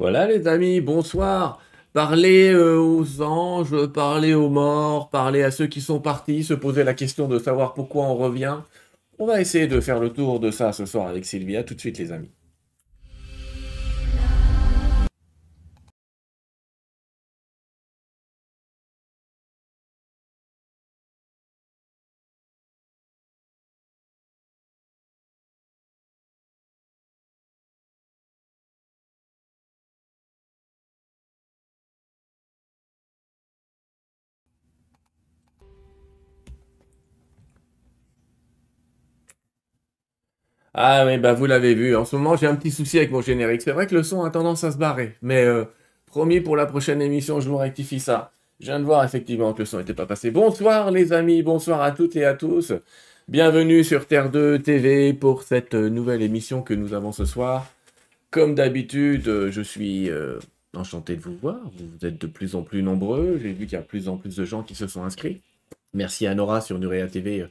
Voilà les amis, bonsoir. Parlez euh, aux anges, parlez aux morts, parlez à ceux qui sont partis, se poser la question de savoir pourquoi on revient. On va essayer de faire le tour de ça ce soir avec Sylvia, tout de suite les amis. Ah oui, bah, vous l'avez vu. En ce moment, j'ai un petit souci avec mon générique. C'est vrai que le son a tendance à se barrer. Mais euh, promis, pour la prochaine émission, je vous rectifie ça. Je viens de voir effectivement que le son n'était pas passé. Bonsoir les amis, bonsoir à toutes et à tous. Bienvenue sur Terre 2 TV pour cette euh, nouvelle émission que nous avons ce soir. Comme d'habitude, euh, je suis enchanté de vous voir. Vous êtes de plus en plus nombreux. J'ai vu qu'il y a de plus en plus de gens qui se sont inscrits. Merci à Nora sur Nurea TV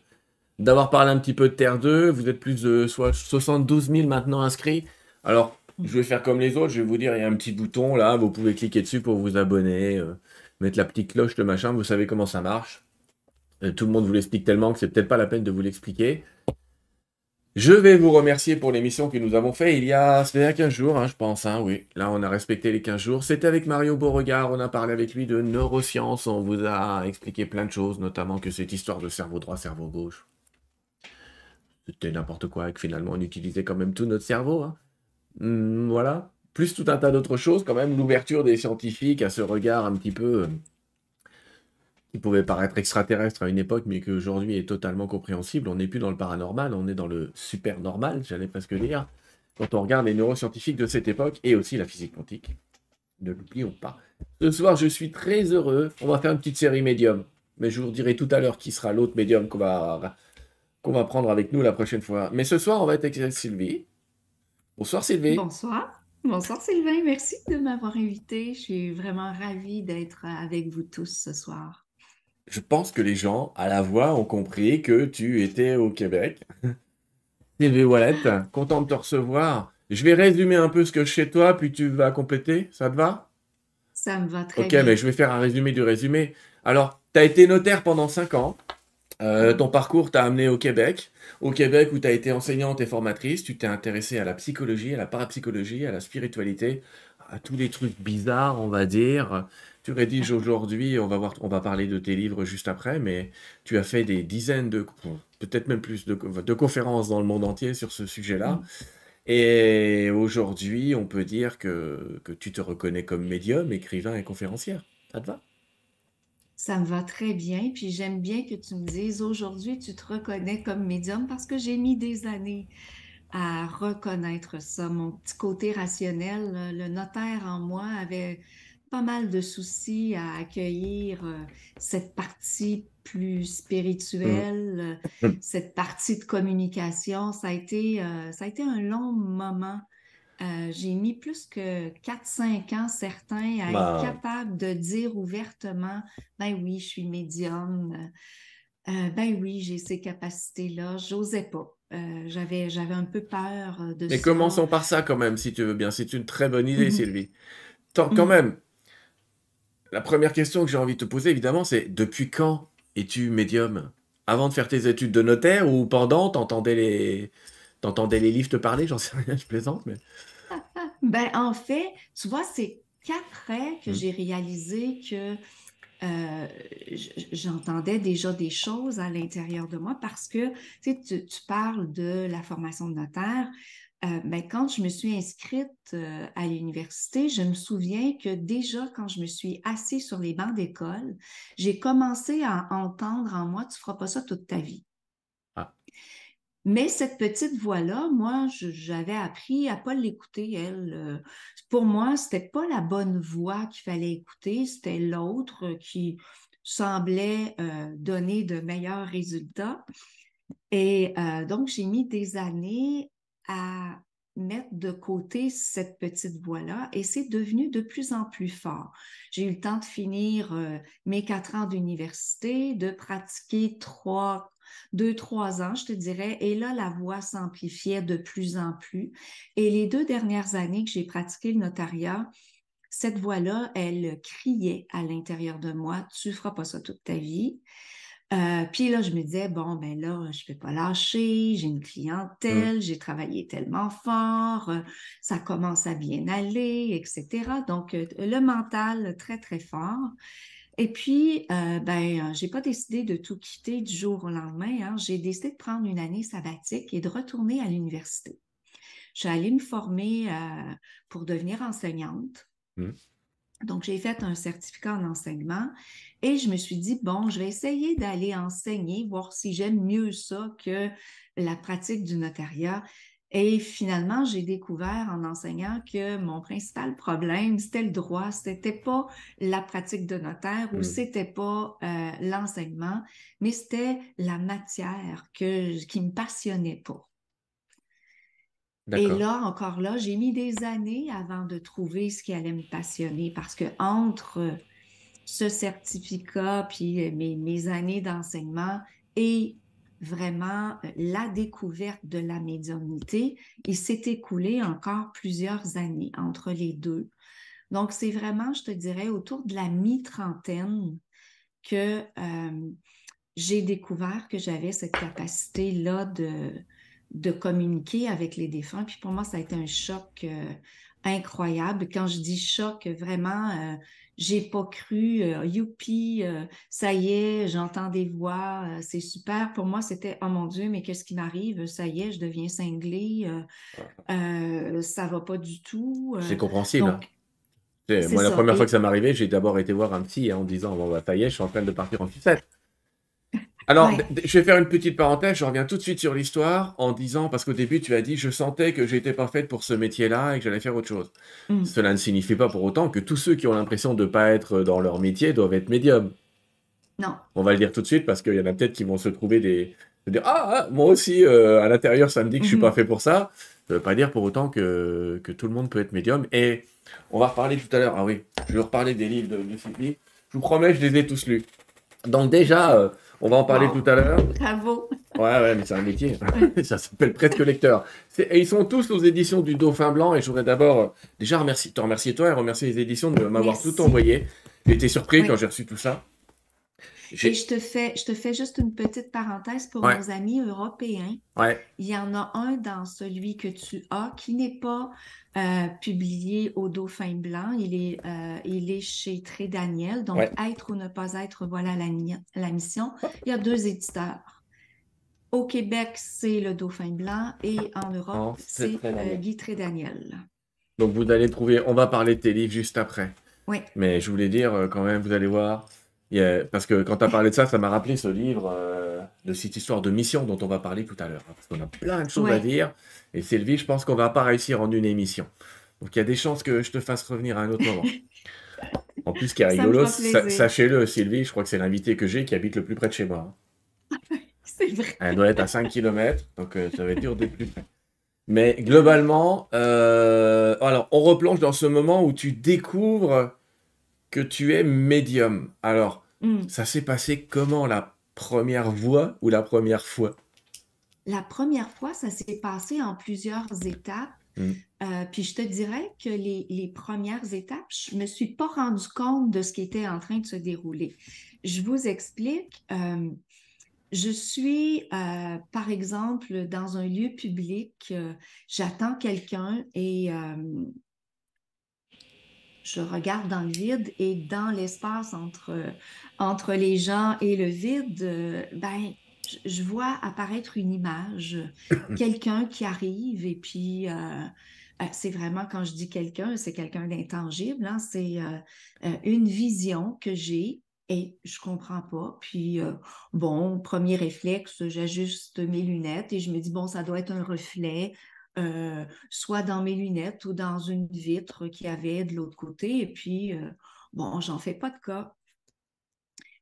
d'avoir parlé un petit peu de Terre 2. Vous êtes plus de soit 72 000 maintenant inscrits. Alors, je vais faire comme les autres. Je vais vous dire, il y a un petit bouton là. Vous pouvez cliquer dessus pour vous abonner, euh, mettre la petite cloche, le machin. Vous savez comment ça marche. Euh, tout le monde vous l'explique tellement que c'est peut-être pas la peine de vous l'expliquer. Je vais vous remercier pour l'émission que nous avons faite, il y a, 15 jours, hein, je pense. Hein, oui, là, on a respecté les 15 jours. C'était avec Mario Beauregard. On a parlé avec lui de neurosciences. On vous a expliqué plein de choses, notamment que cette histoire de cerveau droit, cerveau gauche c'était n'importe quoi et que finalement on utilisait quand même tout notre cerveau. Hein. Hum, voilà. Plus tout un tas d'autres choses, quand même, l'ouverture des scientifiques à ce regard un petit peu euh, qui pouvait paraître extraterrestre à une époque, mais qui aujourd'hui est totalement compréhensible. On n'est plus dans le paranormal, on est dans le super normal, j'allais presque dire, quand on regarde les neuroscientifiques de cette époque et aussi la physique quantique. Ne l'oublions pas. Ce soir, je suis très heureux. On va faire une petite série médium. Mais je vous dirai tout à l'heure qui sera l'autre médium qu'on va qu'on va prendre avec nous la prochaine fois. Mais ce soir, on va être avec Sylvie. Bonsoir Sylvie. Bonsoir. Bonsoir Sylvain, merci de m'avoir invité. Je suis vraiment ravie d'être avec vous tous ce soir. Je pense que les gens à la voix ont compris que tu étais au Québec. Sylvie Wallet, content de te recevoir. Je vais résumer un peu ce que je toi, puis tu vas compléter. Ça te va Ça me va très bien. Ok, mais je vais faire un résumé du résumé. Alors, tu as été notaire pendant cinq ans. Euh, ton parcours t'a amené au Québec. Au Québec, où tu as été enseignante et formatrice, tu t'es intéressée à la psychologie, à la parapsychologie, à la spiritualité, à tous les trucs bizarres, on va dire. Tu rédiges aujourd'hui, on va voir, on va parler de tes livres juste après, mais tu as fait des dizaines de, peut-être même plus de, conférences dans le monde entier sur ce sujet-là. Mm. Et aujourd'hui, on peut dire que, que tu te reconnais comme médium, écrivain et conférencière. Ça te va ça me va très bien. Puis j'aime bien que tu me dises aujourd'hui, tu te reconnais comme médium parce que j'ai mis des années à reconnaître ça. Mon petit côté rationnel, le notaire en moi avait pas mal de soucis à accueillir euh, cette partie plus spirituelle, mm. euh, cette partie de communication. Ça a été, euh, ça a été un long moment euh, j'ai mis plus que 4-5 ans certains à être capable de dire ouvertement, ben oui, je suis médium, euh, ben oui, j'ai ces capacités-là, j'osais pas. Euh, j'avais, j'avais un peu peur de Mais commençons par ça quand même, si tu veux bien. C'est une très bonne idée, mhm. Sylvie. Tant, quand mhm. même, la première question que j'ai envie de te poser, évidemment, c'est depuis quand es-tu médium Avant de faire tes études de notaire ou pendant, t'entendais les... T'entendais les livres te parler, j'en sais rien, je plaisante, mais. ben, en fait, tu vois, c'est qu'après que hmm. j'ai réalisé que euh, j'entendais déjà des choses à l'intérieur de moi parce que tu, tu parles de la formation de notaire. Euh, ben, quand je me suis inscrite euh, à l'université, je me souviens que déjà quand je me suis assise sur les bancs d'école, j'ai commencé à entendre en moi, tu ne feras pas ça toute ta vie. Mais cette petite voix-là, moi, j'avais appris à ne pas l'écouter, elle. Euh, pour moi, c'était pas la bonne voix qu'il fallait écouter, c'était l'autre qui semblait euh, donner de meilleurs résultats. Et euh, donc, j'ai mis des années à mettre de côté cette petite voix-là et c'est devenu de plus en plus fort. J'ai eu le temps de finir mes quatre ans d'université, de pratiquer trois deux, trois ans, je te dirais. Et là, la voix s'amplifiait de plus en plus. Et les deux dernières années que j'ai pratiqué le notariat, cette voix-là, elle criait à l'intérieur de moi, tu feras pas ça toute ta vie. Euh, puis là, je me disais, bon, ben là, je ne vais pas lâcher, j'ai une clientèle, j'ai travaillé tellement fort, euh, ça commence à bien aller, etc. Donc, euh, le mental très, très fort. Et puis, euh, ben, euh, j'ai pas décidé de tout quitter du jour au lendemain. Hein. J'ai décidé de prendre une année sabbatique et de retourner à l'université. Je suis allée me former euh, pour devenir enseignante. Mmh. Donc, j'ai fait un certificat en enseignement et je me suis dit, bon, je vais essayer d'aller enseigner, voir si j'aime mieux ça que la pratique du notariat. Et finalement, j'ai découvert en enseignant que mon principal problème, c'était le droit, c'était pas la pratique de notaire ou mm. c'était pas euh, l'enseignement, mais c'était la matière que, qui me passionnait pas. Et là, encore là, j'ai mis des années avant de trouver ce qui allait me passionner parce que entre euh, ce certificat puis euh, mes, mes années d'enseignement et vraiment euh, la découverte de la médiumnité. Il s'est écoulé encore plusieurs années entre les deux. Donc, c'est vraiment, je te dirais, autour de la mi-trentaine que euh, j'ai découvert que j'avais cette capacité-là de, communiquer avec les défunts. Puis pour moi, ça a été un choc euh, incroyable. Quand je dis choc, vraiment, j'ai pas cru, euh, youpi, euh, ça y est, j'entends des voix, euh, c'est super. Pour moi, c'était oh mon Dieu, mais qu'est-ce qui m'arrive? Ça y est, je deviens cinglé, ça va pas du tout. c'est compréhensible. Hein. Moi, la première fois que ça m'arrivait, j'ai d'abord été voir un petit en disant bon, bah, ça y est, je suis en train de partir en sucette. Alors, je vais faire une petite parenthèse, je reviens tout de suite sur l'histoire en disant, parce qu'au début, tu as dit, je sentais que j'étais pas faite pour ce métier-là et que j'allais faire autre chose. Mm. Cela ne signifie pas pour autant que tous ceux qui ont l'impression de ne pas être dans leur métier doivent être médium. Non. On va le dire tout de suite parce qu'il y en a peut-être qui vont se trouver des... Ah, ah, moi aussi, euh, à l'intérieur, ça me dit que je ne je suis mm-hmm. pas fait pour ça. Ça veut pas dire pour autant que, que tout le monde peut être médium. Et on va reparler tout à l'heure. Ah oui, je vais reparler des livres de, de Je vous promets, je les ai tous lus. Donc déjà... Euh, on va en parler tout à l'heure. Bravo. Ouais, ouais, mais c'est un métier. ça s'appelle presque lecteur. Et ils sont tous aux éditions du Dauphin Blanc. Et je voudrais d'abord euh, déjà remercier, te remercier toi et remercier les éditions de m'avoir tout envoyé. J'ai été surpris quand j'ai reçu tout ça. Et je te, fais, je te fais juste une petite parenthèse pour nos amis européens. Ouais. Il y en a un dans celui que tu as qui n'est pas euh, publié au Dauphin Blanc. Il est, euh, il est chez Très Daniel. Donc, être ou ne pas être, voilà la, la mission. Il y a deux éditeurs. Au Québec, c'est le Dauphin Blanc et en Europe, c'est euh, Guy Trédaniel. Donc vous allez trouver, on va parler de tes livres juste après. Oui. Mais je voulais dire euh, quand même, vous allez voir, parce que quand tu as parlé de ça, ça m'a rappelé ce livre euh, de cette histoire de mission dont on va parler tout à l'heure. Hein, parce qu'on a plein de choses à dire. Et Sylvie, je pense qu'on va pas réussir en une émission. Donc il y a des chances que je te fasse revenir à un autre moment. en plus, qui est rigolo, sachez-le, Sylvie, je crois que c'est l'invité que j'ai qui habite le plus près de chez moi. Hein. c'est vrai. Elle doit être à 5 km, donc euh, ça va être dur d'être plus près. Mais globalement, euh, alors on replonge dans ce moment où tu découvres que tu es médium. Alors, Hmm. Ça s'est passé comment la première fois ou la première fois? La première fois, ça s'est passé en plusieurs étapes. Hmm. Euh, puis je te dirais que les, premières étapes, je ne me suis pas rendu compte de ce qui était en train de se dérouler. Je vous explique. Euh, je suis, euh, par exemple, dans un lieu public, j'attends quelqu'un et je regarde dans le vide et dans l'espace entre, entre les gens et le vide, euh, ben, je vois apparaître une image, quelqu'un qui arrive et puis euh, euh, c'est vraiment quand je dis quelqu'un, c'est quelqu'un d'intangible, hein, c'est une vision que j'ai et je comprends pas. Puis bon, premier réflexe, j'ajuste mes lunettes et je me dis bon, ça doit être un reflet euh, soit dans mes lunettes ou dans une vitre qui avait de l'autre côté. Et puis, euh, bon, j'en fais pas de cas.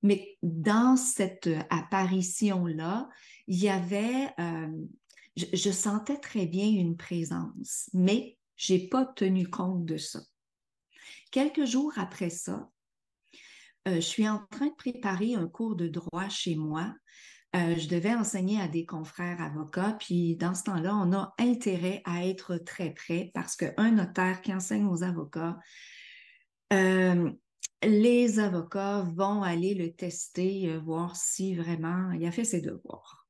Mais dans cette euh, apparition-là, il y avait, je, je, sentais très bien une présence, mais je n'ai pas tenu compte de ça. Quelques jours après ça, je suis en train de préparer un cours de droit chez moi euh, je devais enseigner à des confrères avocats, puis dans ce temps-là, on a intérêt à être très près parce qu'un notaire qui enseigne aux avocats, euh, les avocats vont aller le tester, euh, voir si vraiment il a fait ses devoirs.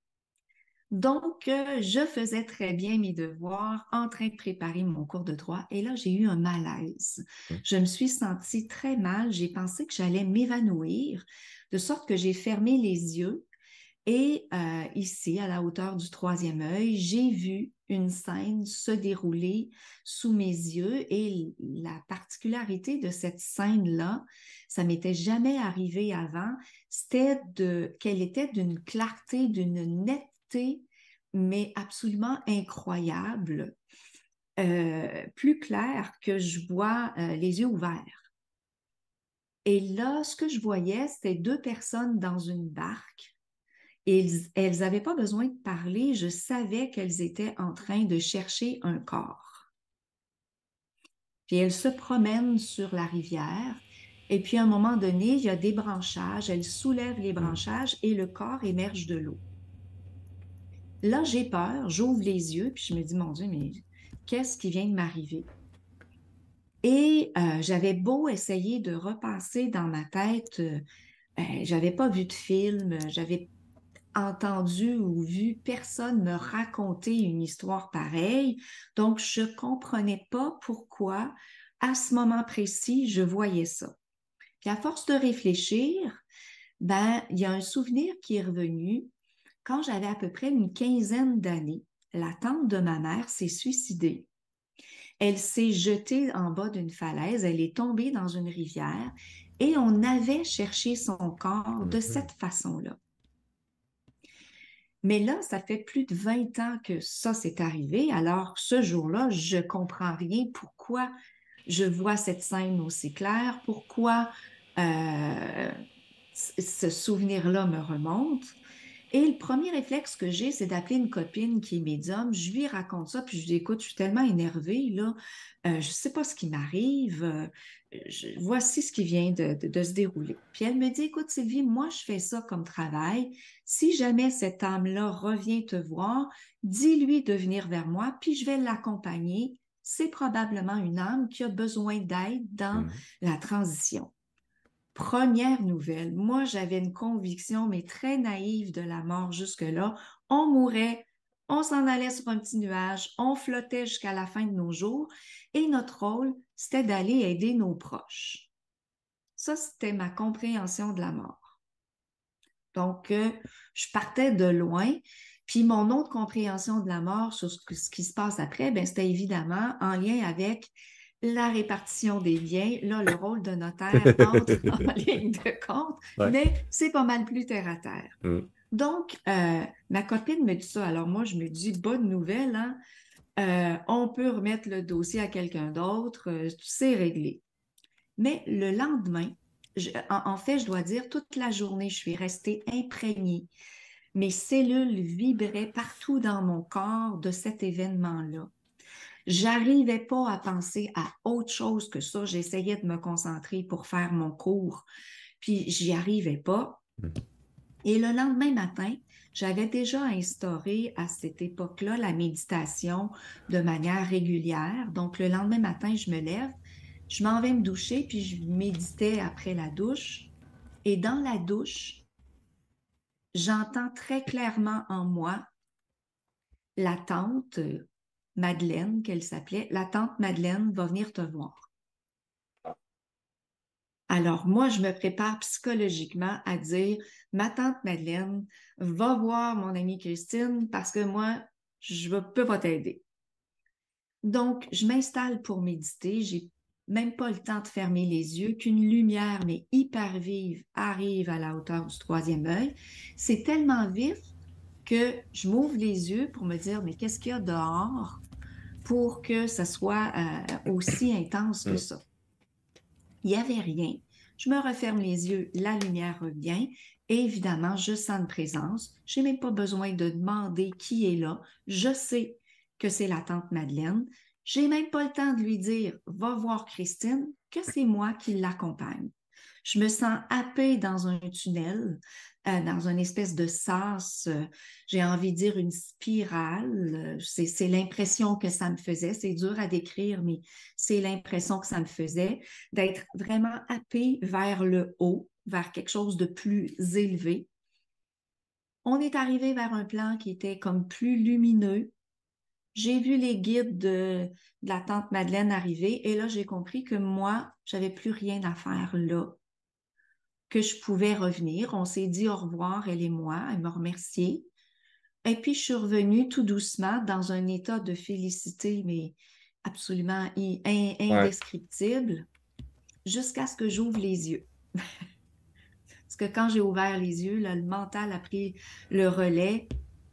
Donc, je faisais très bien mes devoirs en train de préparer mon cours de droit et là, j'ai eu un malaise. Je me suis sentie très mal, j'ai pensé que j'allais m'évanouir, de sorte que j'ai fermé les yeux et euh, ici, à la hauteur du troisième œil, j'ai vu une scène se dérouler sous mes yeux et la particularité de cette scène-là, ça m'était jamais arrivé avant, c'était qu'elle était d'une clarté, d'une netteté, mais absolument incroyable, euh, plus claire que je vois euh, les yeux ouverts. Et là, ce que je voyais, c'était deux personnes dans une barque elles n'avaient pas besoin de parler, je savais qu'elles étaient en train de chercher un corps. Puis elles se promènent sur la rivière, et puis à un moment donné, il y a des branchages, elles soulèvent les branchages et le corps émerge de l'eau. Là, j'ai peur, j'ouvre les yeux, puis je me dis, mon Dieu, mais qu'est-ce qui vient de m'arriver? Et euh, j'avais beau essayer de repasser dans ma tête, euh, ben, j'avais pas vu de film, j'avais entendu ou vu personne me raconter une histoire pareille, donc je ne comprenais pas pourquoi à ce moment précis je voyais ça. Puis à force de réfléchir, ben, il y a un souvenir qui est revenu. Quand j'avais à peu près une quinzaine d'années, la tante de ma mère s'est suicidée. Elle s'est jetée en bas d'une falaise, elle est tombée dans une rivière et on avait cherché son corps de mhm. cette façon-là. Mais là, ça fait plus de 20 ans que ça s'est arrivé. Alors, ce jour-là, je comprends rien pourquoi je vois cette scène aussi claire, pourquoi euh, ce souvenir-là me remonte. Et le premier réflexe que j'ai, c'est d'appeler une copine qui est médium. Je lui raconte ça, puis je lui dis, écoute, je suis tellement énervée, là, euh, je ne sais pas ce qui m'arrive, euh, voici ce qui vient de, se dérouler. Puis elle me dit, écoute, Sylvie, moi, je fais ça comme travail. Si jamais cette âme-là revient te voir, dis-lui de venir vers moi, puis je vais l'accompagner. C'est probablement une âme qui a besoin d'aide dans mhm. la transition première nouvelle, moi j'avais une conviction, mais très naïve de la mort jusque-là. On mourait, on s'en allait sur un petit nuage, on flottait jusqu'à la fin de nos jours, et notre rôle, c'était d'aller aider nos proches. Ça, c'était ma compréhension de la mort. Donc, euh, je partais de loin, puis mon autre compréhension de la mort sur ce, qui se passe après, ben, c'était évidemment en lien avec la répartition des biens. Là, le rôle de notaire entre en ligne de compte, mais c'est pas mal plus terre à terre. Mm. Donc, euh, ma copine me dit ça. Alors, moi, je me dis, bonne nouvelle, hein. euh, on peut remettre le dossier à quelqu'un d'autre, c'est euh, réglé. Mais le lendemain, en, fait, je dois dire, toute la journée, je suis restée imprégnée. Mes cellules vibraient partout dans mon corps de cet événement-là. J'arrivais pas à penser à autre chose que ça. J'essayais de me concentrer pour faire mon cours, puis j'y arrivais pas. Mm. Et le lendemain matin, j'avais déjà instauré à cette époque-là la méditation de manière régulière. Donc, le lendemain matin, je me lève, je m'en vais me doucher, puis je méditais après la douche. Et dans la douche, j'entends très clairement en moi l'attente Madeleine, qu'elle s'appelait, la tante Madeleine va venir te voir. Alors moi, je me prépare psychologiquement à dire, ma tante Madeleine va voir mon amie Christine parce que moi, je ne peux pas t'aider. Donc, je m'installe pour méditer. J'ai même pas le temps de fermer les yeux qu'une lumière, mais hyper vive, arrive à la hauteur du troisième œil. C'est tellement vif que je m'ouvre les yeux pour me dire, mais qu'est-ce qu'il y a dehors pour que ça soit euh, aussi mm. intense que mm. ça. Il n'y avait rien. Je me referme les yeux, la lumière revient. évidemment, je sens une présence. Je n'ai même pas besoin de demander qui est là. Je sais que c'est la tante Madeleine. Je n'ai même pas le temps de lui dire va voir Christine, que c'est moi qui l'accompagne. Je me sens happée dans un tunnel euh, dans une espèce de sas, euh, j'ai envie de dire une spirale. C'est l'impression que ça me faisait. C'est dur à décrire, mais c'est l'impression que ça me faisait d'être vraiment happé vers le haut, vers quelque chose de plus élevé. On est arrivé vers un plan qui était comme plus lumineux, j'ai vu les guides de, de, la tante Madeleine arriver et là, j'ai compris que moi, j'avais plus rien à faire là que je pouvais revenir. On s'est dit au revoir, elle et moi, elle m'a remercié. Et puis, je suis revenue tout doucement dans un état de félicité, mais absolument indescriptible, jusqu'à ce que j'ouvre les yeux. Parce que quand j'ai ouvert les yeux, le mental a pris le relais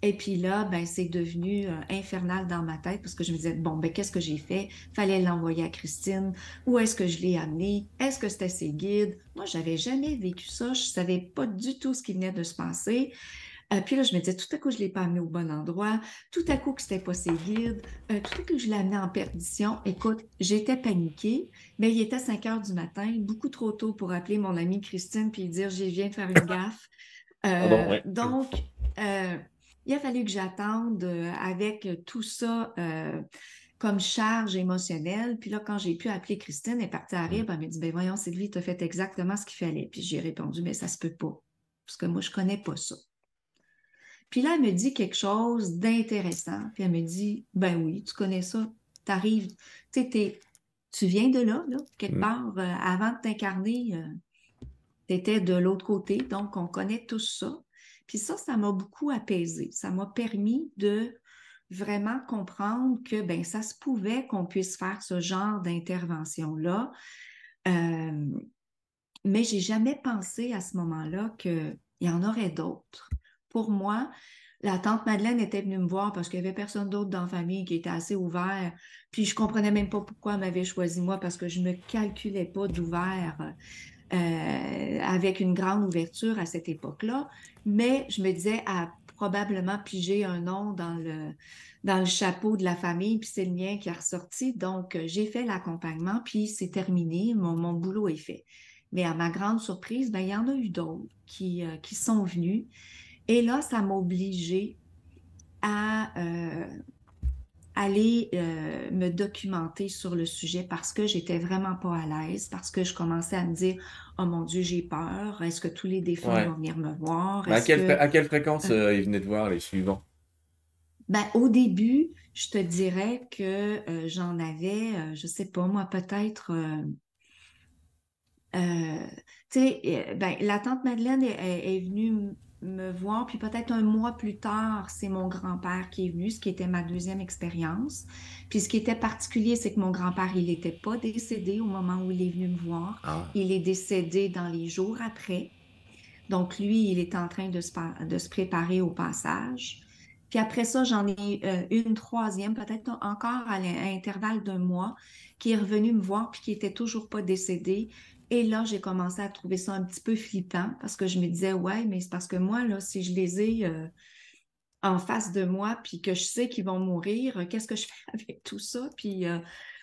et puis là, ben, c'est devenu euh, infernal dans ma tête parce que je me disais, bon, ben, qu'est-ce que j'ai fait? Fallait l'envoyer à Christine. Où est-ce que je l'ai amené? Est-ce que c'était ses guides? Moi, j'avais jamais vécu ça. Je savais pas du tout ce qui venait de se passer. Euh, puis là, je me disais, tout à coup, je ne l'ai pas amené au bon endroit. Tout à coup, que c'était pas ses guides. Euh, tout à coup, je l'ai amené en perdition. Écoute, j'étais paniquée, mais il était 5 heures du matin, beaucoup trop tôt pour appeler mon amie Christine puis dire, je viens faire une gaffe. Donc, il a fallu que j'attende euh, avec euh, tout ça euh, comme charge émotionnelle. Puis là, quand j'ai pu appeler Christine, elle est partie à rire, mm. elle m'a dit ben voyons, Sylvie, tu as fait exactement ce qu'il fallait. Puis j'ai répondu mais ben, ça se peut pas, parce que moi, je connais pas ça. Puis là, elle me dit quelque chose d'intéressant. Puis elle me dit ben oui, tu connais ça. Tu arrives, tu viens de là, quelque mm. part, avant de t'incarner, tu étais de l'autre côté. Donc, on connaît tous ça. Puis ça, ça m'a beaucoup apaisé. Ça m'a permis de vraiment comprendre que ben ça se pouvait qu'on puisse faire ce genre d'intervention là. Mais euh, mais j'ai jamais pensé à ce moment-là qu'il y en aurait d'autres. Pour moi, la tante Madeleine était venue me voir parce qu'il n'y avait personne d'autre dans la famille qui était assez ouvert. Puis je comprenais même pas pourquoi elle m'avait choisi moi parce que je ne me calculais pas d'ouvert. Euh, avec une grande ouverture à cette époque-là, mais je me disais à probablement piger un nom dans le, dans le chapeau de la famille, puis c'est le mien qui a ressorti. Donc, euh, j'ai fait l'accompagnement, puis c'est terminé, mon, mon, boulot est fait. Mais à ma grande surprise, ben il y en a eu d'autres qui, euh, qui sont venus. Et là, ça m'a obligée à aller euh, me documenter sur le sujet parce que j'étais vraiment pas à l'aise, parce que je commençais à me dire Oh mon Dieu, j'ai peur, est-ce que tous les défunts vont venir me voir? À quelle, fréquence ah. euh, ils venaient te voir les suivants? Ben, au début, je te dirais que euh, j'en avais, je sais pas moi, peut-être euh, tu sais, ben, la tante Madeleine est venue me voir. Puis peut-être un mois plus tard, c'est mon grand-père qui est venu, ce qui était ma deuxième expérience. Puis ce qui était particulier, c'est que mon grand-père, il n'était pas décédé au moment où il est venu me voir. Ah. Il est décédé dans les jours après. Donc lui, il est en train de se, de se préparer au passage. Puis après ça, j'en ai euh, une troisième, peut-être encore à l'intervalle d'un mois, qui est revenue me voir puis qui n'était toujours pas décédée, et là, j'ai commencé à trouver ça un petit peu flippant parce que je me disais, ouais, mais c'est parce que moi, là, si je les ai euh, en face de moi, puis que je sais qu'ils vont mourir, euh, qu'est-ce que je fais avec tout ça? Puis euh,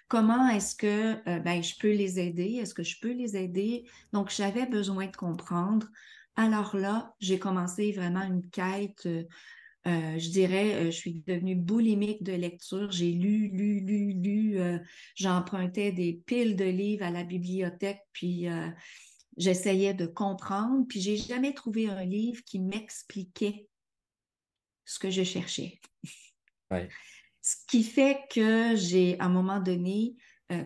comment est-ce que ben, je peux les aider? Est-ce que je peux les aider? Donc, j'avais besoin de comprendre. Alors là, j'ai commencé vraiment une quête euh, je dirais, euh, je suis devenue boulimique de lecture. J'ai lu, lu, lu, lu. Euh, j'empruntais des piles de livres à la bibliothèque, puis j'essayais de comprendre. Puis j'ai jamais trouvé un livre qui m'expliquait ce que je cherchais. ce qui fait que j'ai, à un moment donné,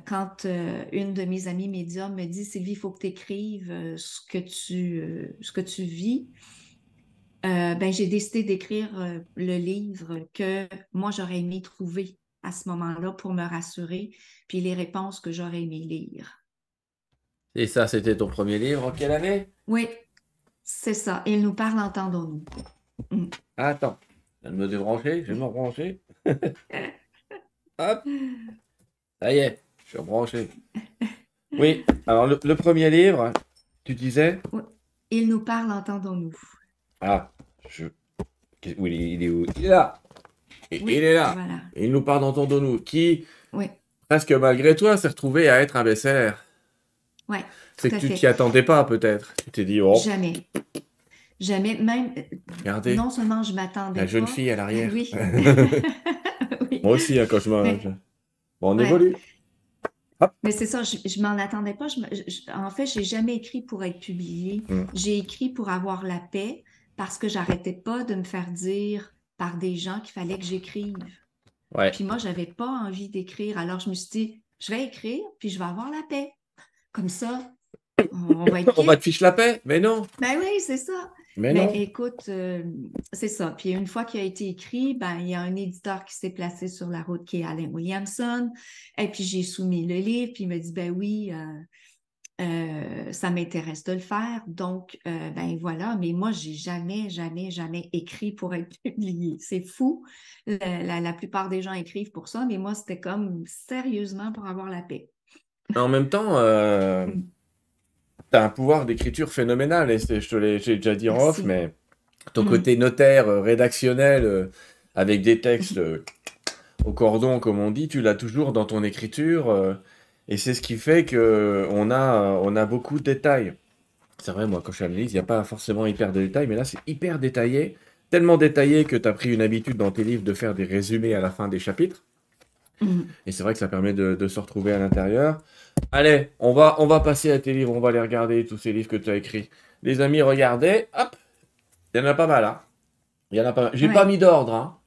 quand une de mes amies médiums me dit Sylvie, il faut que tu écrives ce, que tu, ce que tu vis euh, ben, j'ai décidé d'écrire euh, le livre que moi, j'aurais aimé trouver à ce moment-là pour me rassurer, puis les réponses que j'aurais aimé lire. Et ça, c'était ton premier livre en quelle année? Oui, c'est ça. Il nous parle, entendons-nous. Mm. Attends, je vais me débrancher, je vais me brancher. Hop, ça y est, je suis branché. Oui, alors le, le, premier livre, tu disais? Oui. Il nous parle, entendons-nous. Ah, je. Où il est, où Il est là il, est là Il nous parle d'entendons-nous. qui, oui. presque malgré toi, s'est retrouvé à être un best-seller. Ouais. C'est que tu t'y attendais pas, peut-être. Tu t'es dit, oh. Jamais. Jamais. Même. Regardez. Non seulement je m'attendais. La jeune fille à l'arrière. Oui. Moi aussi, un hein, quand Bon, on évolue. Mais c'est ça, je, je m'en attendais pas. en fait, j'ai jamais écrit pour être publié. Hmm. J'ai écrit pour avoir la paix parce que j'arrêtais pas de me faire dire par des gens qu'il fallait que j'écrive. Puis moi, j'avais pas envie d'écrire. Alors, je me suis dit, je vais écrire, puis je vais avoir la paix. Comme ça, on va être. on va te fiche la paix, mais non. Ben oui, c'est ça. Mais, ben, écoute, euh, c'est ça. Puis une fois qu'il a été écrit, ben, il y a un éditeur qui s'est placé sur la route qui est Alain Williamson. Et puis j'ai soumis le livre, puis il m'a dit, ben oui, euh, euh, ça m'intéresse de le faire. Donc, euh, ben voilà, mais moi, j'ai jamais, jamais, jamais écrit pour être publié. C'est fou. La, plupart des gens écrivent pour ça, mais moi, c'était comme sérieusement pour avoir la paix. En même temps, euh, mm. tu as un pouvoir d'écriture phénoménal, et je te l'ai déjà dit en off, mais ton mm. côté notaire, rédactionnel, avec des textes au cordon, comme on dit, tu l'as toujours dans ton écriture et c'est ce qui fait que euh, on a, euh, on a beaucoup de détails. C'est vrai, moi, quand je suis il n'y a pas forcément hyper de détails, mais là, c'est hyper détaillé. Tellement détaillé que tu as pris une habitude dans tes livres de faire des résumés à la fin des chapitres. Mm. Et c'est vrai que ça permet de, se retrouver à l'intérieur. Allez, on va, on va passer à tes livres, on va les regarder, tous ces livres que tu as écrits. Les amis, regardez, hop, il y en a pas mal, là. Hein. Il y en a pas J'ai pas mis d'ordre, hein.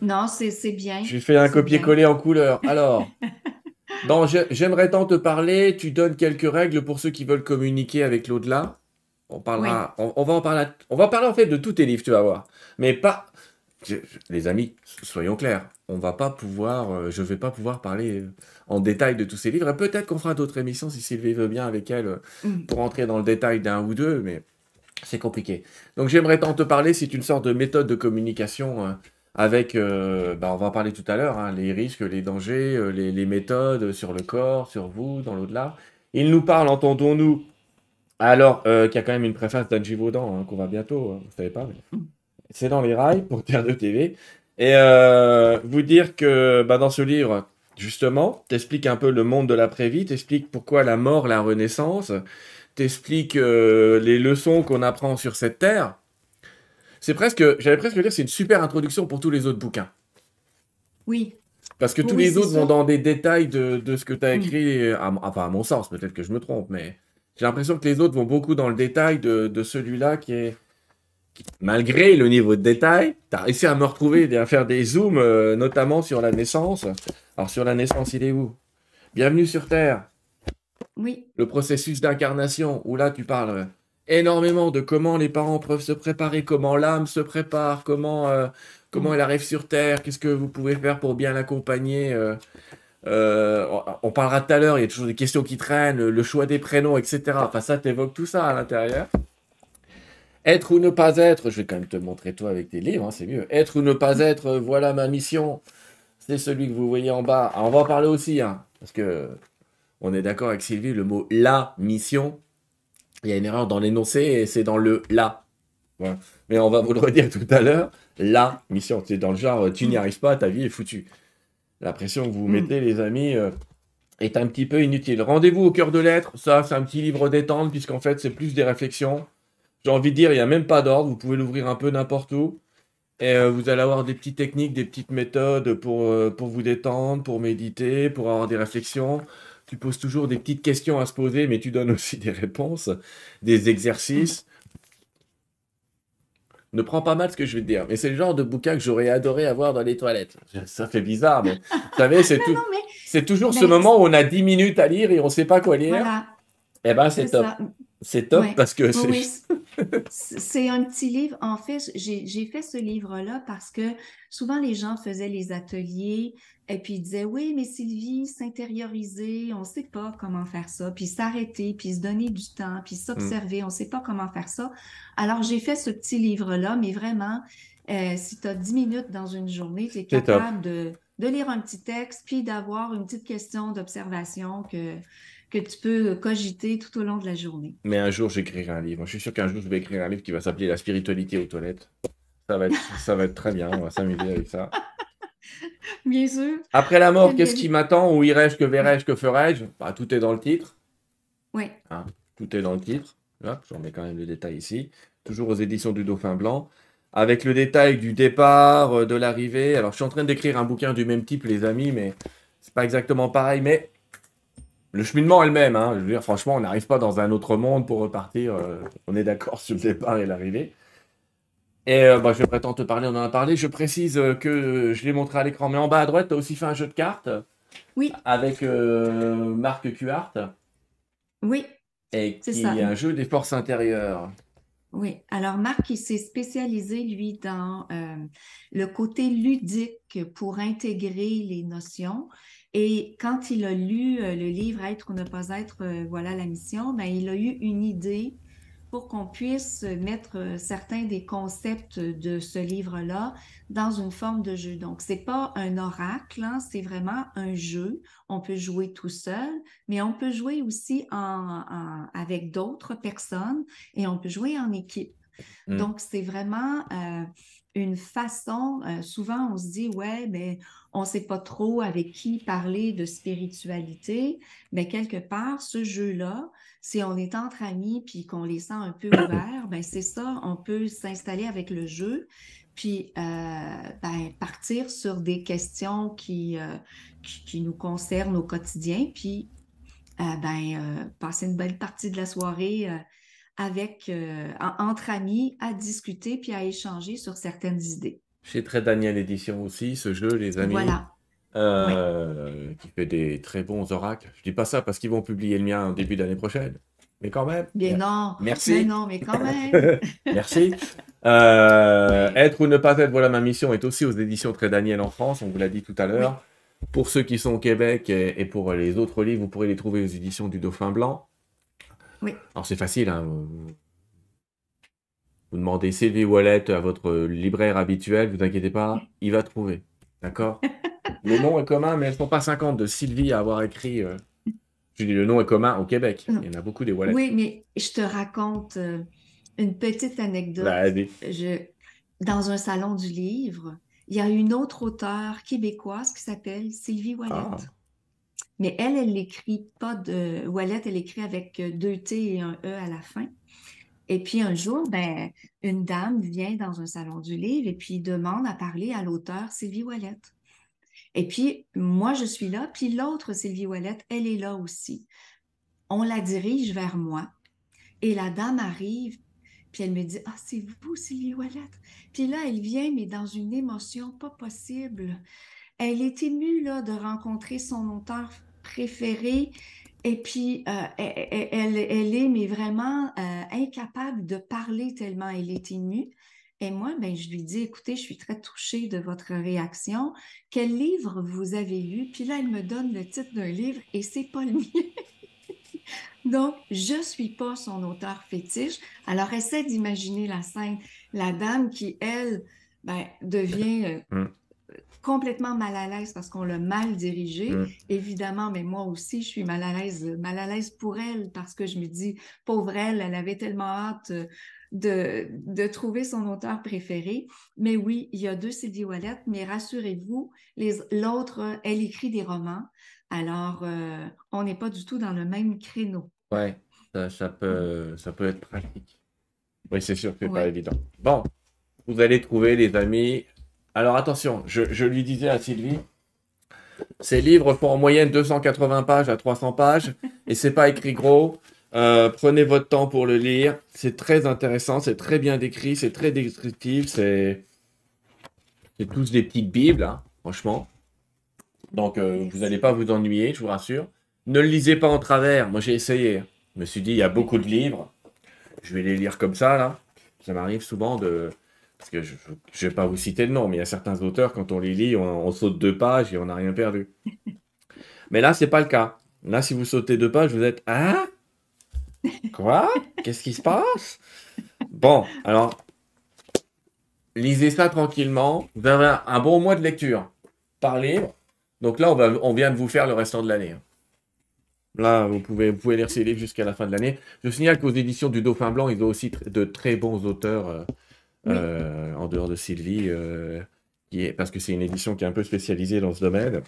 Non, c'est bien. J'ai fait un copier-coller en couleur. Alors, Non, j'aimerais tant te parler. Tu donnes quelques règles pour ceux qui veulent communiquer avec l'au-delà. On parlera, on, va en parler, on va parler en fait de tous tes livres, tu vas voir. Mais pas, les amis, soyons clairs, on va pas pouvoir, euh, je vais pas pouvoir parler euh, en détail de tous ces livres. Et peut-être qu'on fera d'autres émissions si Sylvie veut bien avec elle euh, mm. pour entrer dans le détail d'un ou deux, mais c'est compliqué. Donc j'aimerais tant te parler, c'est une sorte de méthode de communication avec, euh, bah, on va en parler tout à l'heure, hein, les risques, les dangers, euh, les, méthodes sur le corps, sur vous, dans l'au-delà. Il nous parle, entendons-nous, alors euh, qu'il y a quand même une préface d'Angie Vaudan, hein, qu'on va bientôt, hein, vous ne savez pas, mais c'est dans les rails pour Terre de TV. Et vous dire que bah, dans ce livre, justement, t'explique un peu le monde de l'après-vie, t'explique pourquoi la mort, la renaissance, t'expliques les leçons qu'on apprend sur cette terre, c'est presque, j'allais presque dire, c'est une super introduction pour tous les autres bouquins. Oui. Parce que tous les autres vont dans des détails de, ce que tu as écrit, à, enfin à mon sens, peut-être que je me trompe, mais j'ai l'impression que les autres vont beaucoup dans le détail de, celui-là qui est, malgré le niveau de détail, tu as réussi à me retrouver, et à faire des zooms, euh, notamment sur la naissance. Alors sur la naissance, il est où Bienvenue sur Terre. Oui. Le processus d'incarnation, où là tu parles énormément de comment les parents peuvent se préparer, comment l'âme se prépare, comment, euh, comment mm. elle arrive sur Terre, qu'est-ce que vous pouvez faire pour bien l'accompagner. Euh, euh, on parlera tout à l'heure, il y a toujours des questions qui traînent, le choix des prénoms, etc. Enfin, ça t'évoque tout ça à l'intérieur. Être ou ne pas être, je vais quand même te montrer toi avec tes livres, hein, c'est mieux. Être ou ne pas mm. être, voilà ma mission. C'est celui que vous voyez en bas. Ah, on va en parler aussi, hein, parce que on est d'accord avec Sylvie, le mot la mission, il y a une erreur dans l'énoncé et c'est dans le là. Mais on va vous le redire tout à l'heure. La mission, c'est dans le genre, euh, tu n'y mm. arrives pas, ta vie est foutue. La pression que vous mm. mettez, les amis, euh, est un petit peu inutile. Rendez-vous au cœur de l'être. Ça, c'est un petit livre détente, puisqu'en fait, c'est plus des réflexions. J'ai envie de dire, il n'y a même pas d'ordre. Vous pouvez l'ouvrir un peu n'importe où. Et euh, vous allez avoir des petites techniques, des petites méthodes pour, pour vous détendre, pour méditer, pour avoir des réflexions tu poses toujours des petites questions à se poser, mais tu donnes aussi des réponses, des exercices. Ne prends pas mal ce que je vais te dire, mais c'est le genre de bouquin que j'aurais adoré avoir dans les toilettes. Ça fait bizarre, mais vous savez, c'est toujours ce moment où on a 10 minutes à lire et on ne sait pas quoi lire. Et eh ben, c'est top. C'est top parce que c'est. c'est un petit livre. En fait, j'ai fait ce livre-là parce que souvent les gens faisaient les ateliers et puis il disait oui, mais Sylvie, s'intérioriser, on ne sait pas comment faire ça, puis s'arrêter, puis se donner du temps, puis hmm. s'observer, on ne sait pas comment faire ça. Alors j'ai fait ce petit livre-là, mais vraiment, euh, si tu as 10 minutes dans une journée, tu es capable de, lire un petit texte, puis d'avoir une petite question d'observation que, que tu peux cogiter tout au long de la journée. Mais un jour, j'écrirai un livre. Je suis sûr qu'un jour, je vais écrire un livre qui va s'appeler La spiritualité aux toilettes. Ça va ça va être très bien, on va s'amuser avec ça. Bien sûr. Après la mort, qu'est-ce qui m'attend Où irai-je Que verrai-je Que ferai-je bah, Tout est dans le titre. Oui. Hein? tout est dans le titre. J'en mets quand même le détail ici. Toujours aux éditions du Dauphin Blanc. Avec le détail du départ, euh, de l'arrivée. Alors, je suis en train d'écrire un bouquin du même type, les amis, mais c'est pas exactement pareil. Mais le cheminement est le même. Hein. Je veux dire, franchement, on n'arrive pas dans un autre monde pour repartir. Euh, on est d'accord sur le départ et l'arrivée. Et euh, bah, je vais prétendre te parler, on en a parlé. Je précise euh, que je l'ai montré à l'écran, mais en bas à droite, tu as aussi fait un jeu de cartes. Oui. Avec euh, Marc Cuart. Oui. Et qui est, un jeu des forces intérieures. Oui. Alors, Marc, il s'est spécialisé, lui, dans le côté ludique pour intégrer les notions. Et quand il a lu le livre Être ou ne pas être, voilà la mission, ben, il a eu une idée pour qu'on puisse mettre euh, certains des concepts de ce livre-là dans une forme de jeu. Donc, c'est pas un oracle, hein, c'est vraiment un jeu. On peut jouer tout seul, mais on peut jouer aussi avec d'autres personnes et on peut jouer en équipe. Mm. Donc, c'est vraiment euh, une façon, euh, souvent on se dit, ouais, mais on ne sait pas trop avec qui parler de spiritualité, mais quelque part, ce jeu-là si on est entre amis puis qu'on les sent un peu ouverts, ben c'est ça, on peut s'installer avec le jeu puis euh, ben, partir sur des questions euh, qui, qui, nous concernent au quotidien, puis euh, ben, passer une bonne partie de la soirée avec, entre amis à discuter puis à échanger sur certaines idées. C'est Très Daniel Édition aussi, ce jeu, les amis. Voilà. Euh, qui fait des très bons oracles. Je dis pas ça parce qu'ils vont publier le mien en début d'année prochaine, mais quand même. Mais non. Merci. Mais non, mais quand même. Merci. Euh, être ou ne pas être, voilà ma mission est aussi aux éditions Très Daniel en France. On vous l'a dit tout à l'heure. Pour ceux qui sont au Québec et, pour les autres livres, vous pourrez les trouver aux éditions du Dauphin Blanc. Oui. Alors c'est facile. Hein. Vous demandez Sylvie Wallet à votre libraire habituel, vous inquiétez pas, il va trouver. D'accord Le nom est commun, mais elles ne sont pas 50 de Sylvie à avoir écrit. Euh, je dis, le nom est commun au Québec. Il y en a beaucoup des wallets. Oui, mais je te raconte euh, une petite anecdote. Ben, dans un salon du livre, il y a une autre auteure québécoise qui s'appelle Sylvie Wallet. Ah. Mais elle, elle n'écrit pas de Wallet, elle écrit avec euh, deux T et un E à la fin. Et puis un jour, ben, une dame vient dans un salon du livre et puis demande à parler à l'auteur Sylvie Ouellette. Et puis moi, je suis là, puis l'autre Sylvie Ouellette, elle est là aussi. On la dirige vers moi et la dame arrive, puis elle me dit Ah, c'est vous, Sylvie Ouellette. Puis là, elle vient, mais dans une émotion pas possible. Elle est émue là, de rencontrer son auteur préféré. Et puis, euh, elle, est, mais vraiment euh, incapable de parler tellement elle est émue. Et moi, ben, je lui dis, écoutez, je suis très touchée de votre réaction. Quel livre vous avez lu? Puis là, elle me donne le titre d'un livre et c'est pas le mien. Donc, je suis pas son auteur fétiche. Alors, essaie d'imaginer la scène, la dame qui, elle, ben, devient euh, mm complètement mal à l'aise parce qu'on l'a mal dirigé. Mm. Évidemment, mais moi aussi, je suis mal à l'aise, mal à l'aise pour elle parce que je me dis, pauvre elle, elle avait tellement hâte euh, de, trouver son auteur préféré. Mais oui, il y a deux Sylvie Wallet, mais rassurez-vous, l'autre, elle écrit des romans. Alors, euh, on n'est pas du tout dans le même créneau. Oui, ça, peut, ça peut être pratique. Oui, c'est sûr que c'est pas évident. Bon, vous allez trouver, les amis, alors attention, je, lui disais à Sylvie, ces livres font en moyenne 280 pages à 300 pages, et c'est pas écrit gros. Euh, prenez votre temps pour le lire. C'est très intéressant, c'est très bien décrit, c'est très descriptif, c'est tous des petites bibles, hein, franchement. Donc euh, vous n'allez pas vous ennuyer, je vous rassure. Ne le lisez pas en travers. Moi j'ai essayé. Je me suis dit il y a beaucoup de livres, je vais les lire comme ça là. Ça m'arrive souvent de parce que je ne vais pas vous citer le nom, mais il y a certains auteurs, quand on les lit, on, saute deux pages et on n'a rien perdu. mais là, ce n'est pas le cas. Là, si vous sautez deux pages, vous êtes Hein Quoi Qu'est-ce qui se passe Bon, alors, lisez ça tranquillement. Vous avez un bon mois de lecture par livre. Donc là, on, vient de vous faire le restant de l'année. Là, vous pouvez, lire ces livres jusqu'à la fin de l'année. Je signale qu'aux éditions du Dauphin Blanc, ils ont aussi de très bons auteurs. Euh, euh, en dehors de Sylvie, euh, parce que c'est une édition qui est un peu spécialisée dans ce domaine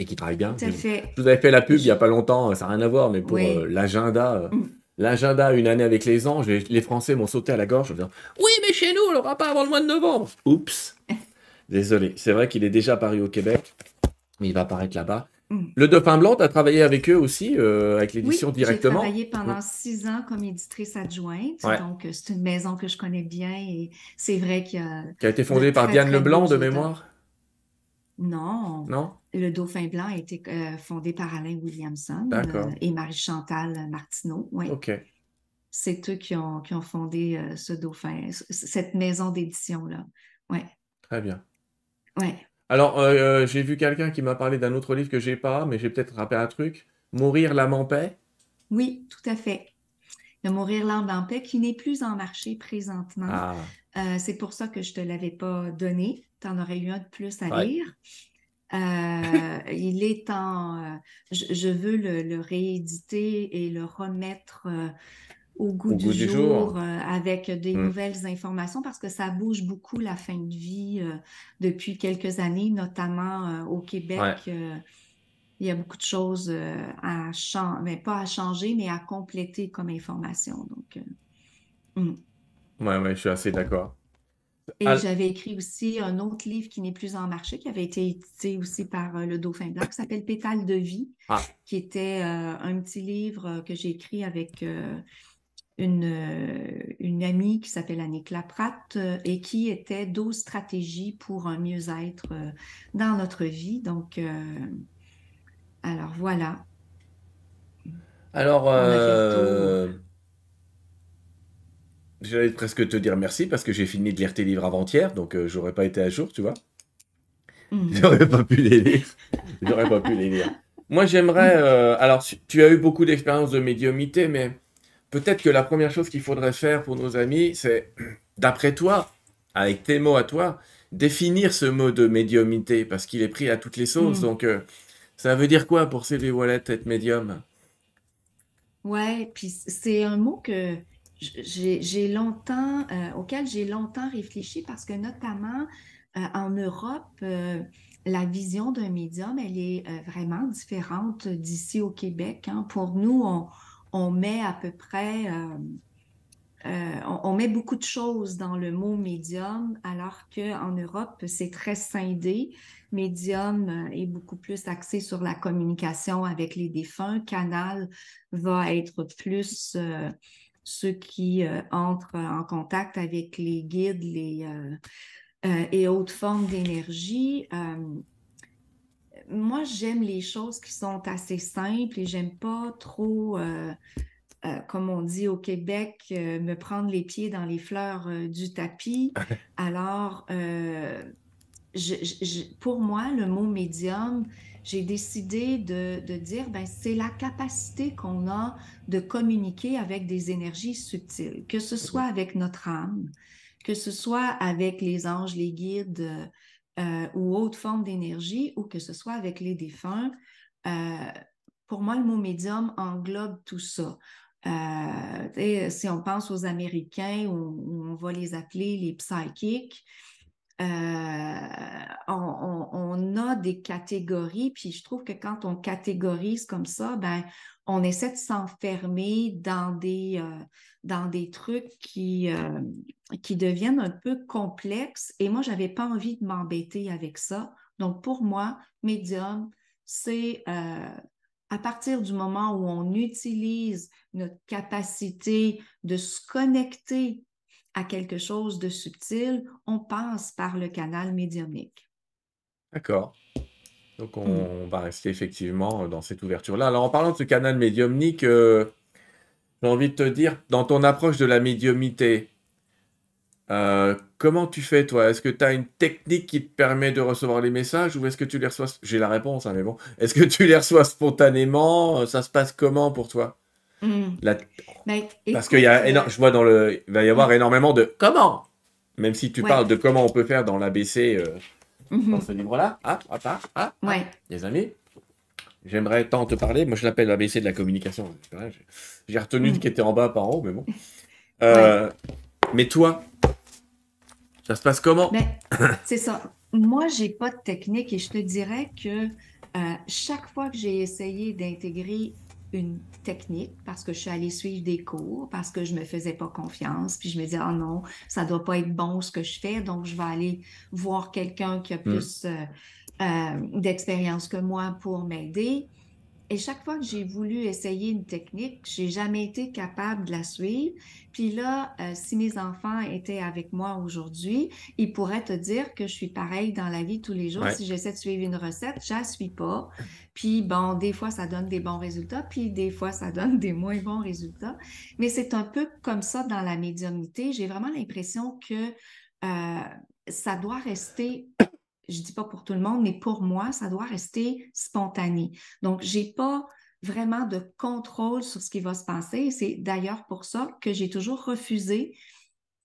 et qui travaille bien. vous avez fait la pub il n'y a pas longtemps, ça n'a rien à voir, mais pour euh, l'agenda, mm. l'agenda une année avec les anges, les, Français m'ont sauté à la gorge en disant Oui, mais chez nous, on l'aura pas avant le mois de novembre. Oups. Désolé, c'est vrai qu'il est déjà apparu au Québec, mais il va apparaître là-bas. Mm. Le Dauphin Blanc, tu travaillé avec eux aussi, euh, avec l'édition directement? J'ai travaillé pendant mm. six ans comme éditrice adjointe. Donc, euh, c'est une maison que je connais bien et c'est vrai qu'il y a. Qui a été fondée par Diane Leblanc de mémoire? Non. Non? Le Dauphin Blanc a été euh, fondé par Alain Williamson et Marie-Chantal Martineau. OK. C'est eux qui ont, qui ont fondé ce Dauphin, cette maison d'édition-là. Ouais. Très bien. Ouais. Alors, euh, euh, j'ai vu quelqu'un qui m'a parlé d'un autre livre que j'ai pas, mais j'ai peut-être rappelé un truc. Mourir l'âme en paix. Oui, tout à fait. Le Mourir l'âme en paix qui n'est plus en marché présentement. Ah. Euh, c'est pour ça que je te l'avais pas donné. Tu en aurais eu un de plus à lire. il est en. Je, veux le, le, rééditer et le remettre au goût, du, jour, euh, avec des mm. nouvelles informations parce que ça bouge beaucoup la fin de vie euh, depuis quelques années, notamment euh, au Québec. il y a beaucoup de choses à changer, ben, mais pas à changer, mais à compléter comme information. Donc, mm. je suis assez d'accord. Et j'avais écrit aussi un autre livre qui n'est plus en marché, qui avait été édité aussi par le Dauphin Blanc, qui s'appelle Pétale de vie, ah. qui était un petit livre que j'ai écrit avec euh, une, amie qui s'appelle Annick Laprat euh, et qui était 12 stratégies pour un mieux-être euh, dans notre vie. Donc, alors voilà. Alors, j'allais presque te dire merci parce que j'ai fini de lire tes livres avant-hier, donc j'aurais pas été à jour, tu vois. Hmm. J'aurais pas pu les lire. j'aurais pas pu les lire. Moi, j'aimerais. alors, tu as eu beaucoup d'expérience de médiumité, mais peut-être que la première chose qu'il faudrait faire pour nos amis, c'est, d'après toi, avec tes mots à toi, définir ce mot de médiumité, parce qu'il est pris à toutes les sauces. Hmm. Donc, euh, ça veut dire quoi pour Sylvie Wallet être médium Ouais, puis c'est un mot que j'ai longtemps, euh, auquel j'ai longtemps réfléchi, parce que notamment euh, en Europe, la vision d'un médium, elle est vraiment différente d'ici au Québec. Hein. Pour nous, on on met à peu près, euh, euh, on, met beaucoup de choses dans le mot médium, alors qu'en Europe, c'est très scindé. Médium euh, est beaucoup plus axé sur la communication avec les défunts. Canal va être plus ceux qui entrent en contact avec les guides et autres formes d'énergie moi, j'aime les choses qui sont assez simples et j'aime pas trop, euh, euh, comme on dit au Québec, euh, me prendre les pieds dans les fleurs du tapis. Alors, pour moi, le mot médium, j'ai décidé de, dire, ben, c'est la capacité qu'on a de communiquer avec des énergies subtiles, que ce soit mhm. avec notre âme, que ce soit avec les anges, les guides, euh, ou autre forme d'énergie, ou que ce soit avec les défunts, euh, pour moi, le mot médium englobe tout ça. Euh, si on pense aux Américains, où, on va les appeler les psychiques, on, on, a des catégories, puis je trouve que quand on catégorise comme ça, ben, on essaie de s'enfermer dans des dans des trucs qui, euh, qui deviennent un peu complexes. Et moi, je n'avais pas envie de m'embêter avec ça. Donc, pour moi, médium, c'est euh, à partir du moment où on utilise notre capacité de se connecter à quelque chose de subtil, on passe par le canal médiumnique. D'accord. Donc, on, mm. va rester effectivement euh, dans cette ouverture-là. Alors, en parlant de ce canal médiumnique, j'ai envie de te dire, dans ton approche de la médiumité, euh, comment tu fais, toi Est-ce que tu as une technique qui te permet de recevoir les messages ou est-ce que tu les reçois J'ai la réponse, hein, mais bon. Est-ce que tu les reçois spontanément Ça se passe comment pour toi mmh. Parce qu'il y a euh, je vois dans le, va y avoir mmh. énormément de comment. Même si tu parles de comment on peut faire dans l'ABC euh, mmh dans ce livre-là. Ah, ah, ah, ah, ouais. les amis. J'aimerais tant te parler. Moi, je l'appelle l'ABC de la communication. J'ai retenu hmm. ce qui était en bas par haut, mais bon. Euh, mais toi, ça se passe comment? c'est ça. Moi, j'ai pas de technique et je te dirais que euh, chaque fois que j'ai essayé d'intégrer une technique parce que je suis allée suivre des cours, parce que je ne me faisais pas confiance, puis je me disais, oh non, ça ne doit pas être bon ce que je fais, donc je vais aller voir quelqu'un qui a hmm. plus. Euh, euh, d'expérience que moi pour m'aider. Et chaque fois que j'ai voulu essayer une technique, j'ai jamais été capable de la suivre. Puis là, euh, si mes enfants étaient avec moi aujourd'hui, ils pourraient te dire que je suis pareil dans la vie tous les jours. Si j'essaie de suivre une recette, je la suis pas. Puis bon, des fois, ça donne des bons résultats, puis des fois, ça donne des moins bons résultats. Mais c'est un peu comme ça dans la médiumnité. J'ai vraiment l'impression que euh, ça doit rester je ne dis pas pour tout le monde, mais pour moi, ça doit rester spontané. Donc, je n'ai pas vraiment de contrôle sur ce qui va se passer. C'est d'ailleurs pour ça que j'ai toujours refusé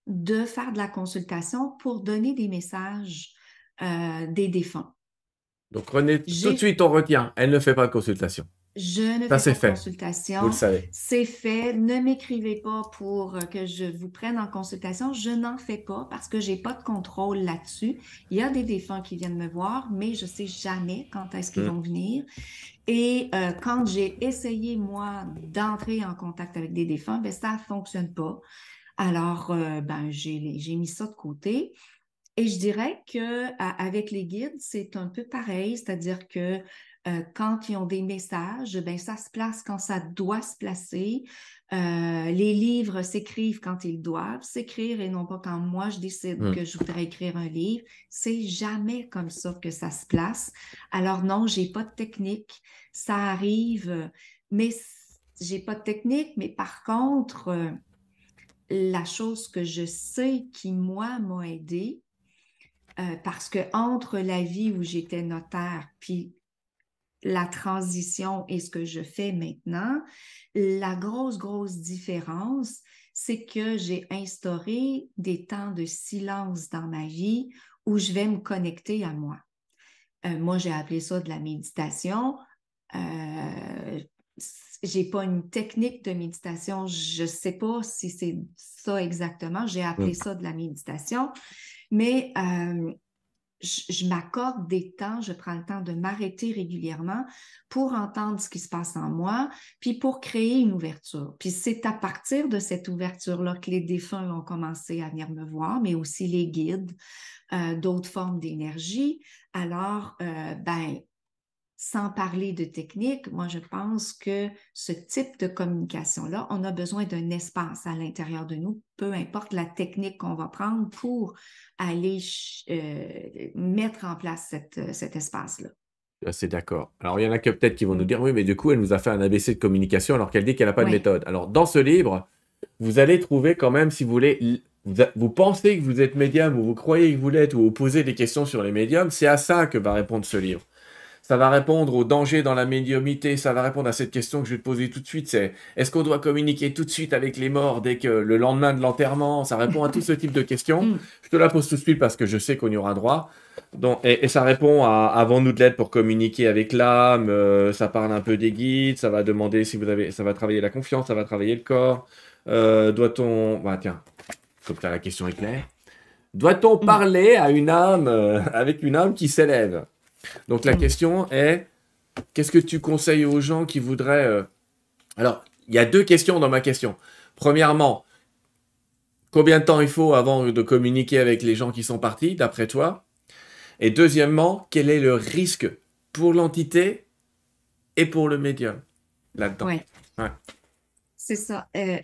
de faire de la consultation pour donner des messages euh, des défunts. Donc, René, tout de suite, on retient. Elle ne fait pas de consultation. Je ne fais pas de consultation. C'est fait. Ne m'écrivez pas pour euh, que je vous prenne en consultation. Je n'en fais pas parce que j'ai pas de contrôle là-dessus. Il y a des défunts qui viennent me voir, mais je sais jamais quand est-ce qu'ils hmm. vont venir. Et euh, quand j'ai essayé, moi, d'entrer en contact avec des défunts, ben, ça fonctionne pas. Alors, euh, ben, j'ai mis ça de côté. Et je dirais que avec les guides, c'est un peu pareil, c'est-à-dire que euh, quand ils ont des messages, ben ça se place quand ça doit se placer. Euh, les livres s'écrivent quand ils doivent s'écrire et non pas quand moi je décide hmm. que je voudrais écrire un livre. C'est jamais comme ça que ça se place. Alors non, j'ai pas de technique. Ça arrive, mais j'ai pas de technique. Mais par contre, euh, la chose que je sais qui moi m'a aidée, parce que entre la vie où j'étais notaire puis la transition et ce que je fais maintenant, la grosse, grosse différence, c'est que j'ai instauré des temps de silence dans ma vie où je vais me connecter à moi. Euh, moi, j'ai appelé ça de la méditation. Je euh, j'ai pas une technique de méditation, je sais pas si c'est ça exactement, j'ai appelé hum. ça de la méditation, mais euh, je, m'accorde des temps, je prends le temps de m'arrêter régulièrement pour entendre ce qui se passe en moi, puis pour créer une ouverture. Puis c'est à partir de cette ouverture-là que les défunts ont commencé à venir me voir, mais aussi les guides, euh, d'autres formes d'énergie. Alors, euh, ben, sans parler de technique, moi je pense que ce type de communication-là, on a besoin d'un espace à l'intérieur de nous, peu importe la technique qu'on va prendre pour aller euh, mettre en place euh, cet espace-là. C'est d'accord. Alors, il y en a que peut-être qui vont nous mm. dire oui, mais du coup, elle nous a fait un ABC de communication alors qu'elle dit qu'elle n'a pas de méthode. Alors, dans ce livre, vous allez trouver quand même, si vous voulez, vous pensez que vous êtes médium ou vous croyez que vous l'êtes ou vous posez des questions sur les médiums, c'est à ça que va répondre ce livre ça va répondre aux dangers dans la médiumité, ça va répondre à cette question que je vais te poser tout de suite, c'est est-ce qu'on doit communiquer tout de suite avec les morts dès que le lendemain de l'enterrement Ça répond à tout ce type de questions. Mm. Je te la pose tout de suite parce que je sais qu'on y aura droit. et, ça répond à avant nous de l'aide pour communiquer avec l'âme euh, Ça parle un peu des guides, ça va demander si vous avez, ça va travailler la confiance, ça va travailler le corps. Euh, doit-on, bah, tiens, comme la question est claire. Doit-on mm. parler à une âme euh, avec une âme qui s'élève donc la mm. question est, qu'est-ce que tu conseilles aux gens qui voudraient... Euh, alors, il y a deux questions dans ma question. Premièrement, combien de temps il faut avant de communiquer avec les gens qui sont partis, d'après toi Et deuxièmement, quel est le risque pour l'entité et pour le médium là-dedans ouais. C'est ça. Euh,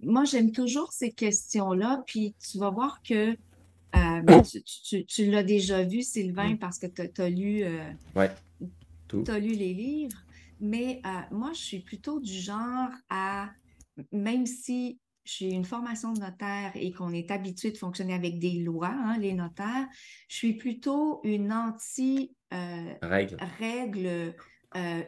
moi, j'aime toujours ces questions-là, puis tu vas voir que euh, ben, oh! tu, l'as déjà vu, Sylvain, mm. parce que tu as, lu, euh, lu les livres. Mais euh, moi, je suis plutôt du genre à, même si je suis une formation de notaire et qu'on est habitué de fonctionner avec des lois, hein, les notaires, je suis plutôt une anti-règle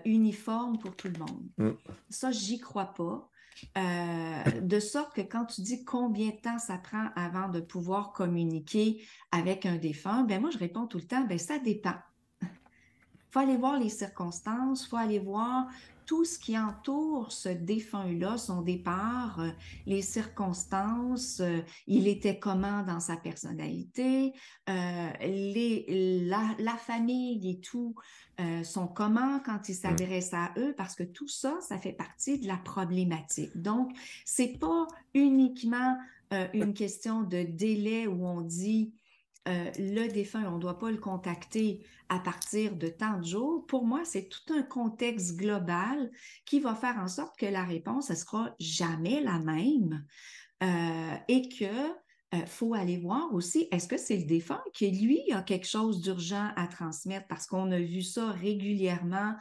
uniforme pour tout le monde. Ça, mm. Ça, j'y crois pas. Euh, de sorte que quand tu dis combien de temps ça prend avant de pouvoir communiquer avec un défunt, ben moi je réponds tout le temps, ben ça dépend. Il faut aller voir les circonstances, il faut aller voir tout ce qui entoure ce défunt-là, son départ, euh, les circonstances, euh, il était comment dans sa personnalité, euh, les, la, famille et tout sont comment quand il s'adresse à eux, parce que tout ça, ça fait partie de la problématique. Donc, c'est pas uniquement une question de délai où on dit euh, le défunt, on ne doit pas le contacter à partir de tant de jours. Pour moi, c'est tout un contexte global qui va faire en sorte que la réponse ne sera jamais la même euh, et qu'il euh, faut aller voir aussi, est-ce que c'est le défunt qui, lui, a quelque chose d'urgent à transmettre? Parce qu'on a vu ça régulièrement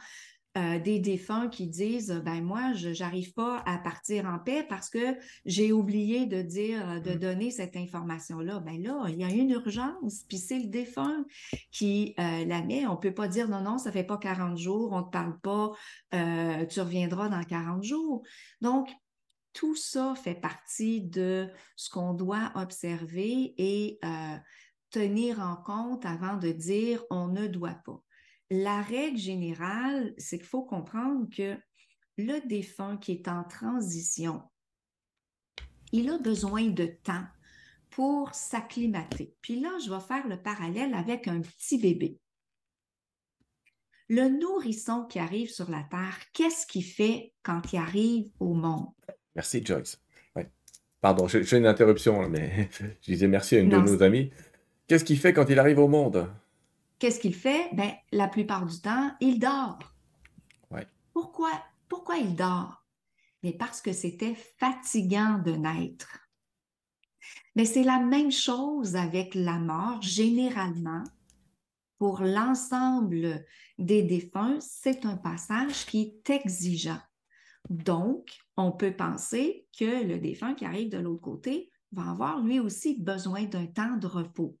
euh, des défunts qui disent ben moi je j'arrive pas à partir en paix parce que j'ai oublié de dire euh, de mmh. donner cette information là ben là il y a une urgence puis c'est le défunt qui euh, la met on peut pas dire non non ça fait pas 40 jours on te parle pas tu reviendras dans 40 jours donc tout ça fait partie de ce qu'on doit observer et tenir en compte avant de dire on ne doit pas la règle générale, c'est qu'il faut comprendre que le défunt qui est en transition, il a besoin de temps pour s'acclimater. Puis là, je vais faire le parallèle avec un petit bébé. Le nourrisson qui arrive sur la Terre, qu'est-ce qu'il fait quand il arrive au monde? Merci, Joyce. Pardon, j'ai une interruption, mais je disais merci à une de nos amies. Qu'est-ce qu'il fait quand il arrive au monde? qu'est-ce qu'il fait? Ben, la plupart du temps, il dort. Pourquoi? Pourquoi il dort? Mais parce que c'était fatigant de naître. Mais c'est la même chose avec la mort. Généralement, pour l'ensemble des défunts, c'est un passage qui est exigeant. Donc, on peut penser que le défunt qui arrive de l'autre côté va avoir lui aussi besoin d'un temps de repos.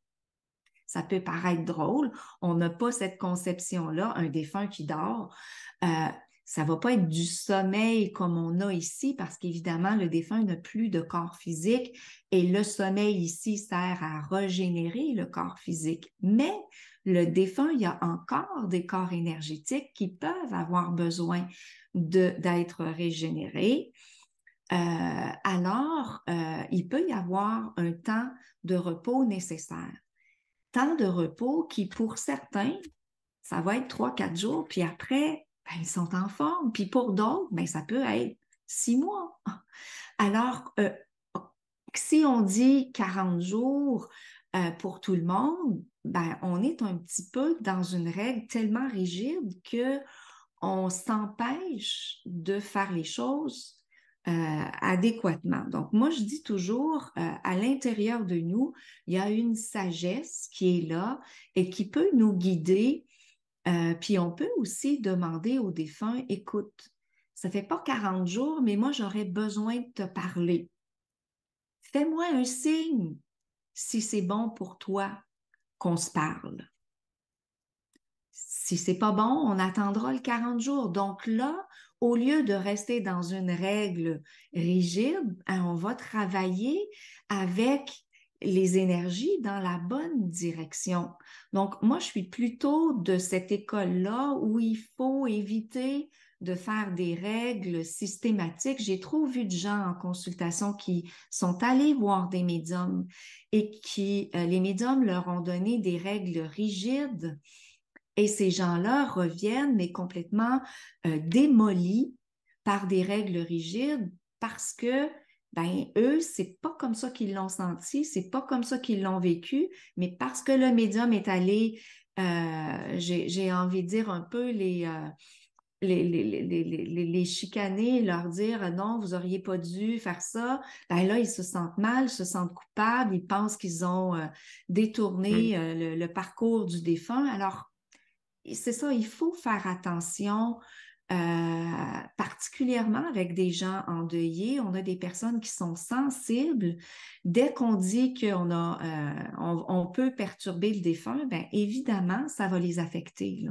Ça peut paraître drôle. On n'a pas cette conception-là. Un défunt qui dort, ça euh, ça va pas être du sommeil comme on a ici parce qu'évidemment, le défunt n'a plus de corps physique et le sommeil ici sert à régénérer le corps physique. Mais le défunt, il y a encore des corps énergétiques qui peuvent avoir besoin d'être régénérés. Euh, alors, euh, il peut y avoir un temps de repos nécessaire temps de repos qui, pour certains, ça va être trois, quatre jours, puis après, ben, ils sont en forme. Puis pour d'autres, ben, ça peut être six mois. Alors, euh, si on dit 40 jours euh, pour tout le monde, ben, on est un petit peu dans une règle tellement rigide que on s'empêche de faire les choses euh, adéquatement. Donc, moi, je dis toujours, euh, à l'intérieur de nous, il y a une sagesse qui est là et qui peut nous guider. Euh, puis on peut aussi demander aux défunts, écoute, ça fait pas 40 jours, mais moi, j'aurais besoin de te parler. Fais-moi un signe si c'est bon pour toi qu'on se parle. Si c'est pas bon, on attendra le 40 jours. Donc là, au lieu de rester dans une règle rigide, hein, on va travailler avec les énergies dans la bonne direction. Donc, moi, je suis plutôt de cette école-là où il faut éviter de faire des règles systématiques. J'ai trop vu de gens en consultation qui sont allés voir des médiums et qui, euh, les médiums leur ont donné des règles rigides et ces gens-là reviennent, mais complètement euh, démolis par des règles rigides parce que, ben, eux, c'est pas comme ça qu'ils l'ont senti, c'est pas comme ça qu'ils l'ont vécu, mais parce que le médium est allé, euh, j'ai envie de dire un peu les. Euh, les, les, chicaner, leur dire non, vous auriez pas dû faire ça, ben là, ils se sentent mal, se sentent coupables, ils pensent qu'ils ont détourné le, parcours du défunt, alors c'est ça, il faut faire attention. Euh, particulièrement avec des gens endeuillés, on a des personnes qui sont sensibles. Dès qu'on dit qu'on a, euh, on, peut perturber le défunt, bien évidemment, ça va les affecter.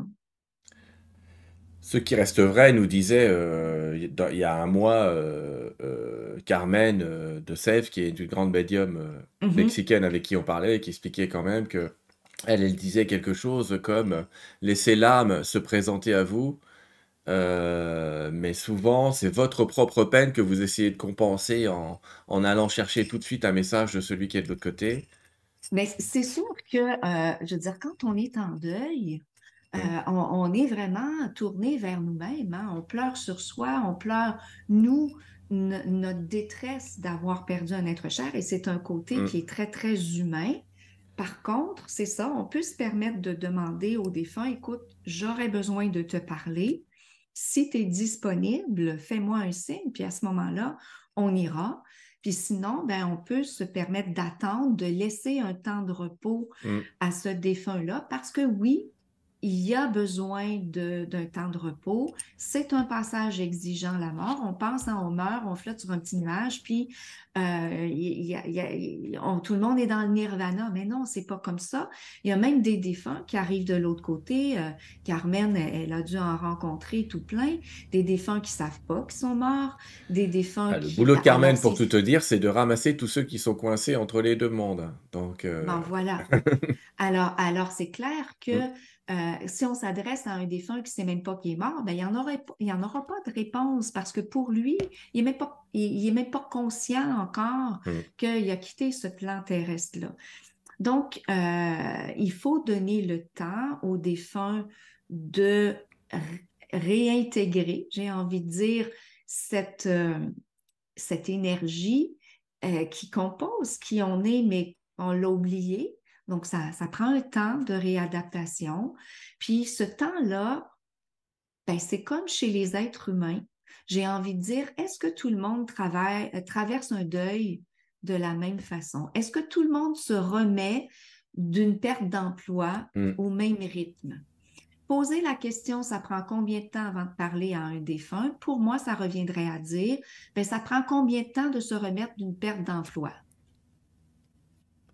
Ce qui reste vrai, nous disait euh, il y a un mois Carmen de Sèvres, qui est une grande médium mm-hmm. mexicaine avec qui on parlait, et qui expliquait quand même que elle, disait quelque chose comme Laissez l'âme se présenter à vous, euh, mais souvent c'est votre propre peine que vous essayez de compenser en, allant chercher tout de suite un message de celui qui est de l'autre côté. Mais c'est sûr que, euh, je veux dire, quand on est en deuil, euh, mm. on, est vraiment tourné vers nous-mêmes. Hein. On pleure sur soi, on pleure nous, notre détresse d'avoir perdu un être cher, et c'est un côté mm. qui est très, très humain. Par contre, c'est ça, on peut se permettre de demander au défunt, écoute, j'aurais besoin de te parler. Si tu es disponible, fais-moi un signe, puis à ce moment-là, on ira. Puis sinon, ben, on peut se permettre d'attendre, de laisser un temps de repos mm. à ce défunt-là, parce que oui, il y a besoin d'un temps de repos. C'est un passage exigeant, la mort. On pense, on meurt, on flotte sur un petit nuage, puis tout le monde est dans le nirvana. Mais non, c'est pas comme ça. Il y a même des défunts qui arrivent de l'autre côté. Euh, Carmen, elle, a dû en rencontrer tout plein. Des défunts qui savent pas qu'ils sont morts. Des défunts ah, Le boulot de Carmen, pour tout te dire, c'est de ramasser tous ceux qui sont coincés entre les deux mondes. Donc, euh, ben, voilà. alors, alors c'est clair que... Mm. Euh, si on s'adresse à un défunt qui ne sait même pas qu'il est mort, ben, il n'y en, aura pas de réponse parce que pour lui, il n'est même, pas, même pas conscient encore hmm. qu'il a quitté ce plan terrestre-là. Donc, euh, il faut donner le temps aux défunts de réintégrer, j'ai envie de dire, cette, euh, cette énergie qui compose qui on est, mais on l'a oublié, donc, ça, ça prend un temps de réadaptation. Puis ce temps-là, ben, c'est comme chez les êtres humains. J'ai envie de dire, est-ce que tout le monde euh, traverse un deuil de la même façon? Est-ce que tout le monde se remet d'une perte d'emploi mm. au même rythme? Poser la question, ça prend combien de temps avant de parler à un défunt? Pour moi, ça reviendrait à dire, ben, ça prend combien de temps de se remettre d'une perte d'emploi?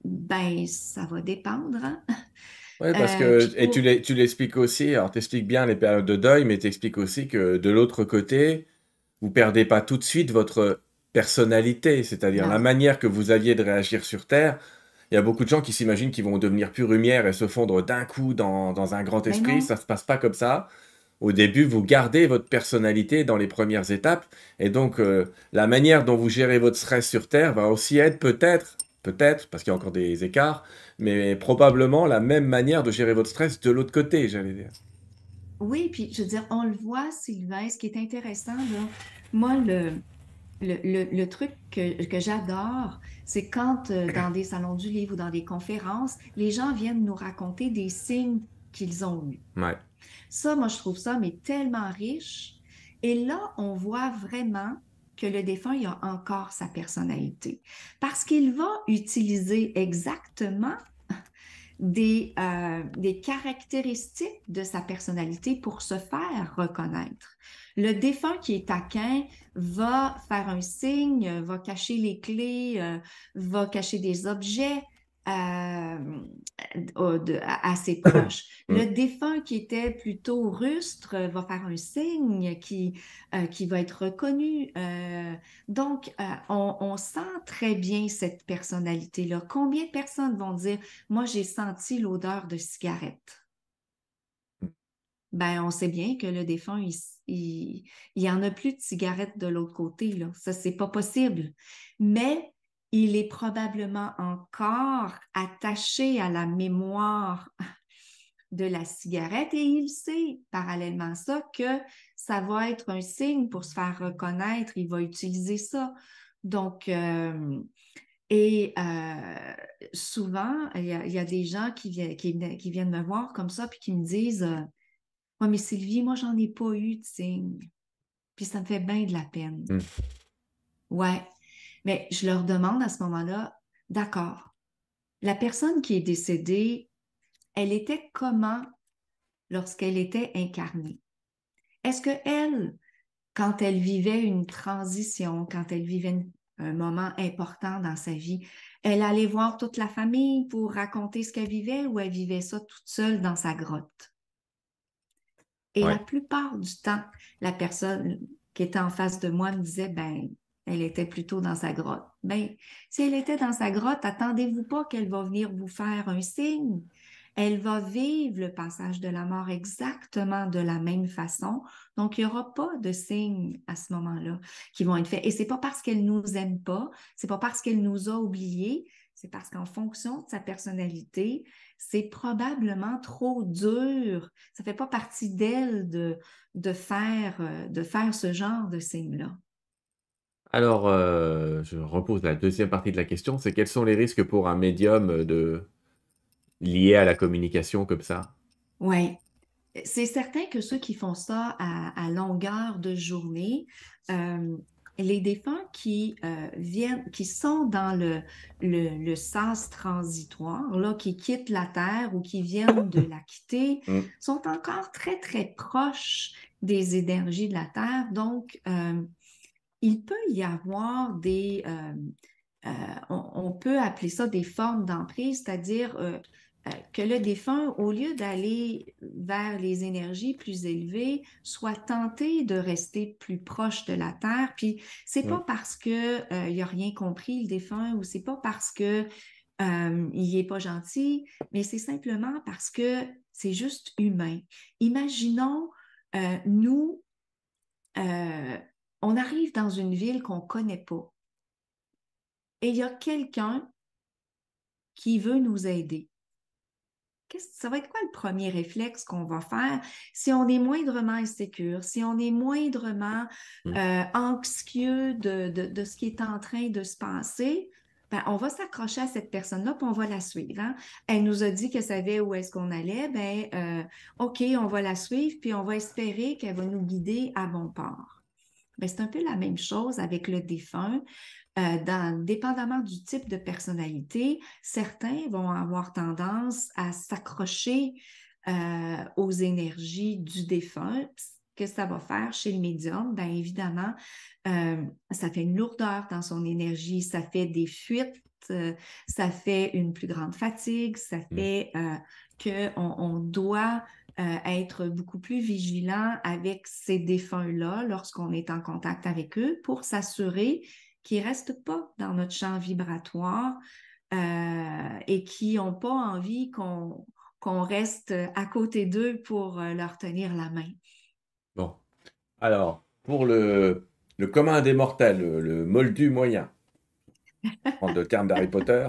Ben, ça va dépendre. Hein. Oui, parce euh, que, et tu l'expliques aussi, alors tu expliques bien les périodes de deuil, mais tu expliques aussi que de l'autre côté, vous perdez pas tout de suite votre personnalité, c'est-à-dire ah la manière que vous aviez de réagir sur Terre. Il y a beaucoup de gens qui s'imaginent qu'ils vont devenir pure lumière et se fondre d'un coup dans, dans, un grand esprit. Ça ne se passe pas comme ça. Au début, vous gardez votre personnalité dans les premières étapes. Et donc, euh, la manière dont vous gérez votre stress sur Terre va aussi être peut-être peut-être, parce qu'il y a encore des écarts, mais probablement la même manière de gérer votre stress de l'autre côté, j'allais dire. Oui, puis je veux dire, on le voit, Sylvain, ce qui est intéressant, moi, le, truc que, j'adore, c'est quand euh, dans des salons du livre ou dans des conférences, les gens viennent nous raconter des signes qu'ils ont eus. Ouais. Ça, moi, je trouve ça, mais tellement riche. Et là, on voit vraiment que le défunt il a encore sa personnalité parce qu'il va utiliser exactement des, euh, des caractéristiques de sa personnalité pour se faire reconnaître. Le défunt qui est taquin va faire un signe, va cacher les clés, euh, va cacher des objets, euh, euh, à, ses proches. Mm. Le défunt qui était plutôt rustre euh, va faire un signe qui, qui va être reconnu. donc, on, sent très bien cette personnalité-là. Combien de personnes vont dire, moi, j'ai senti l'odeur de cigarette? Ben, on sait bien que le défunt, il, il, en a plus de cigarettes de l'autre côté. Là. Ça, c'est pas possible. Mais il est probablement encore attaché à la mémoire de la cigarette et il sait parallèlement à ça que ça va être un signe pour se faire reconnaître, il va utiliser ça. Donc, euh, et euh, souvent, il y, a, des gens qui, qui, viennent me voir comme ça, puis qui me disent euh, mais Sylvie, moi, j'en ai pas eu de signe. Puis ça me fait bien de la peine. Oui. Mmh. Ouais, mais je leur demande à ce moment-là, d'accord, la personne qui est décédée, elle était comment lorsqu'elle était incarnée? Est-ce que elle, quand elle vivait une transition, quand elle vivait un moment important dans sa vie, elle allait voir toute la famille pour raconter ce qu'elle vivait ou elle vivait ça toute seule dans sa grotte? Et la plupart du temps, la personne qui était en face de moi me disait, ben, elle était plutôt dans sa grotte. Bien, si elle était dans sa grotte, attendez-vous pas qu'elle va venir vous faire un signe. Elle va vivre le passage de la mort exactement de la même façon. Donc, il n'y aura pas de signes à ce moment-là qui vont être faits. Et c'est pas parce qu'elle nous aime pas, c'est pas parce qu'elle nous a oubliés, c'est parce qu'en fonction de sa personnalité, c'est probablement trop dur. Ça fait pas partie d'elle de, de, faire, euh, de faire ce genre de signe-là. Alors, euh, je repose la deuxième partie de la question, c'est quels sont les risques pour un médium euh, de... lié à la communication comme ça? Oui. C'est certain que ceux qui font ça à, longueur de journée, euh, les défunts qui viennent, qui sont dans le, sens transitoire, là, qui quittent la Terre ou qui viennent de la quitter, mm. sont encore très, très proches des énergies de la Terre. Donc, il peut y avoir des, euh, euh, on, peut appeler ça des formes d'emprise, c'est-à-dire euh, que le défunt, au lieu d'aller vers les énergies plus élevées, soit tenté de rester plus proche de la terre. Puis c'est n'est pas parce que il a rien compris le défunt ou c'est pas parce que il est pas gentil, mais c'est simplement parce que c'est juste humain. Imaginons nous on arrive dans une ville qu'on ne connaît pas et il y a quelqu'un qui veut nous aider. Ça va être quoi le premier réflexe qu'on va faire si on est moindrement insécure, si on est moindrement mmh. euh, anxieux de, ce qui est en train de se passer? Ben, on va s'accrocher à cette personne-là, et on va la suivre. Hein. Elle nous a dit qu'elle savait où est-ce qu'on allait. Ben, euh, OK, on va la suivre, puis on va espérer qu'elle va nous guider à bon port. Ben, c'est un peu la même chose avec le défunt. Euh, dépendamment du type de personnalité, certains vont avoir tendance à s'accrocher euh, aux énergies du défunt. Que ça va faire chez le médium, Ben évidemment, euh, ça fait une lourdeur dans son énergie, ça fait des fuites, ça fait une plus grande fatigue, ça mmh. fait qu'on on doit euh, être beaucoup plus vigilant avec ces défunts-là lorsqu'on est en contact avec eux pour s'assurer qu'ils ne restent pas dans notre champ vibratoire euh, et qui n'ont pas envie qu'on reste à côté d'eux pour euh, leur tenir la main. Bon. Alors, pour le, le commun des mortels, le, le moldu moyen, en deux termes d'Harry Potter,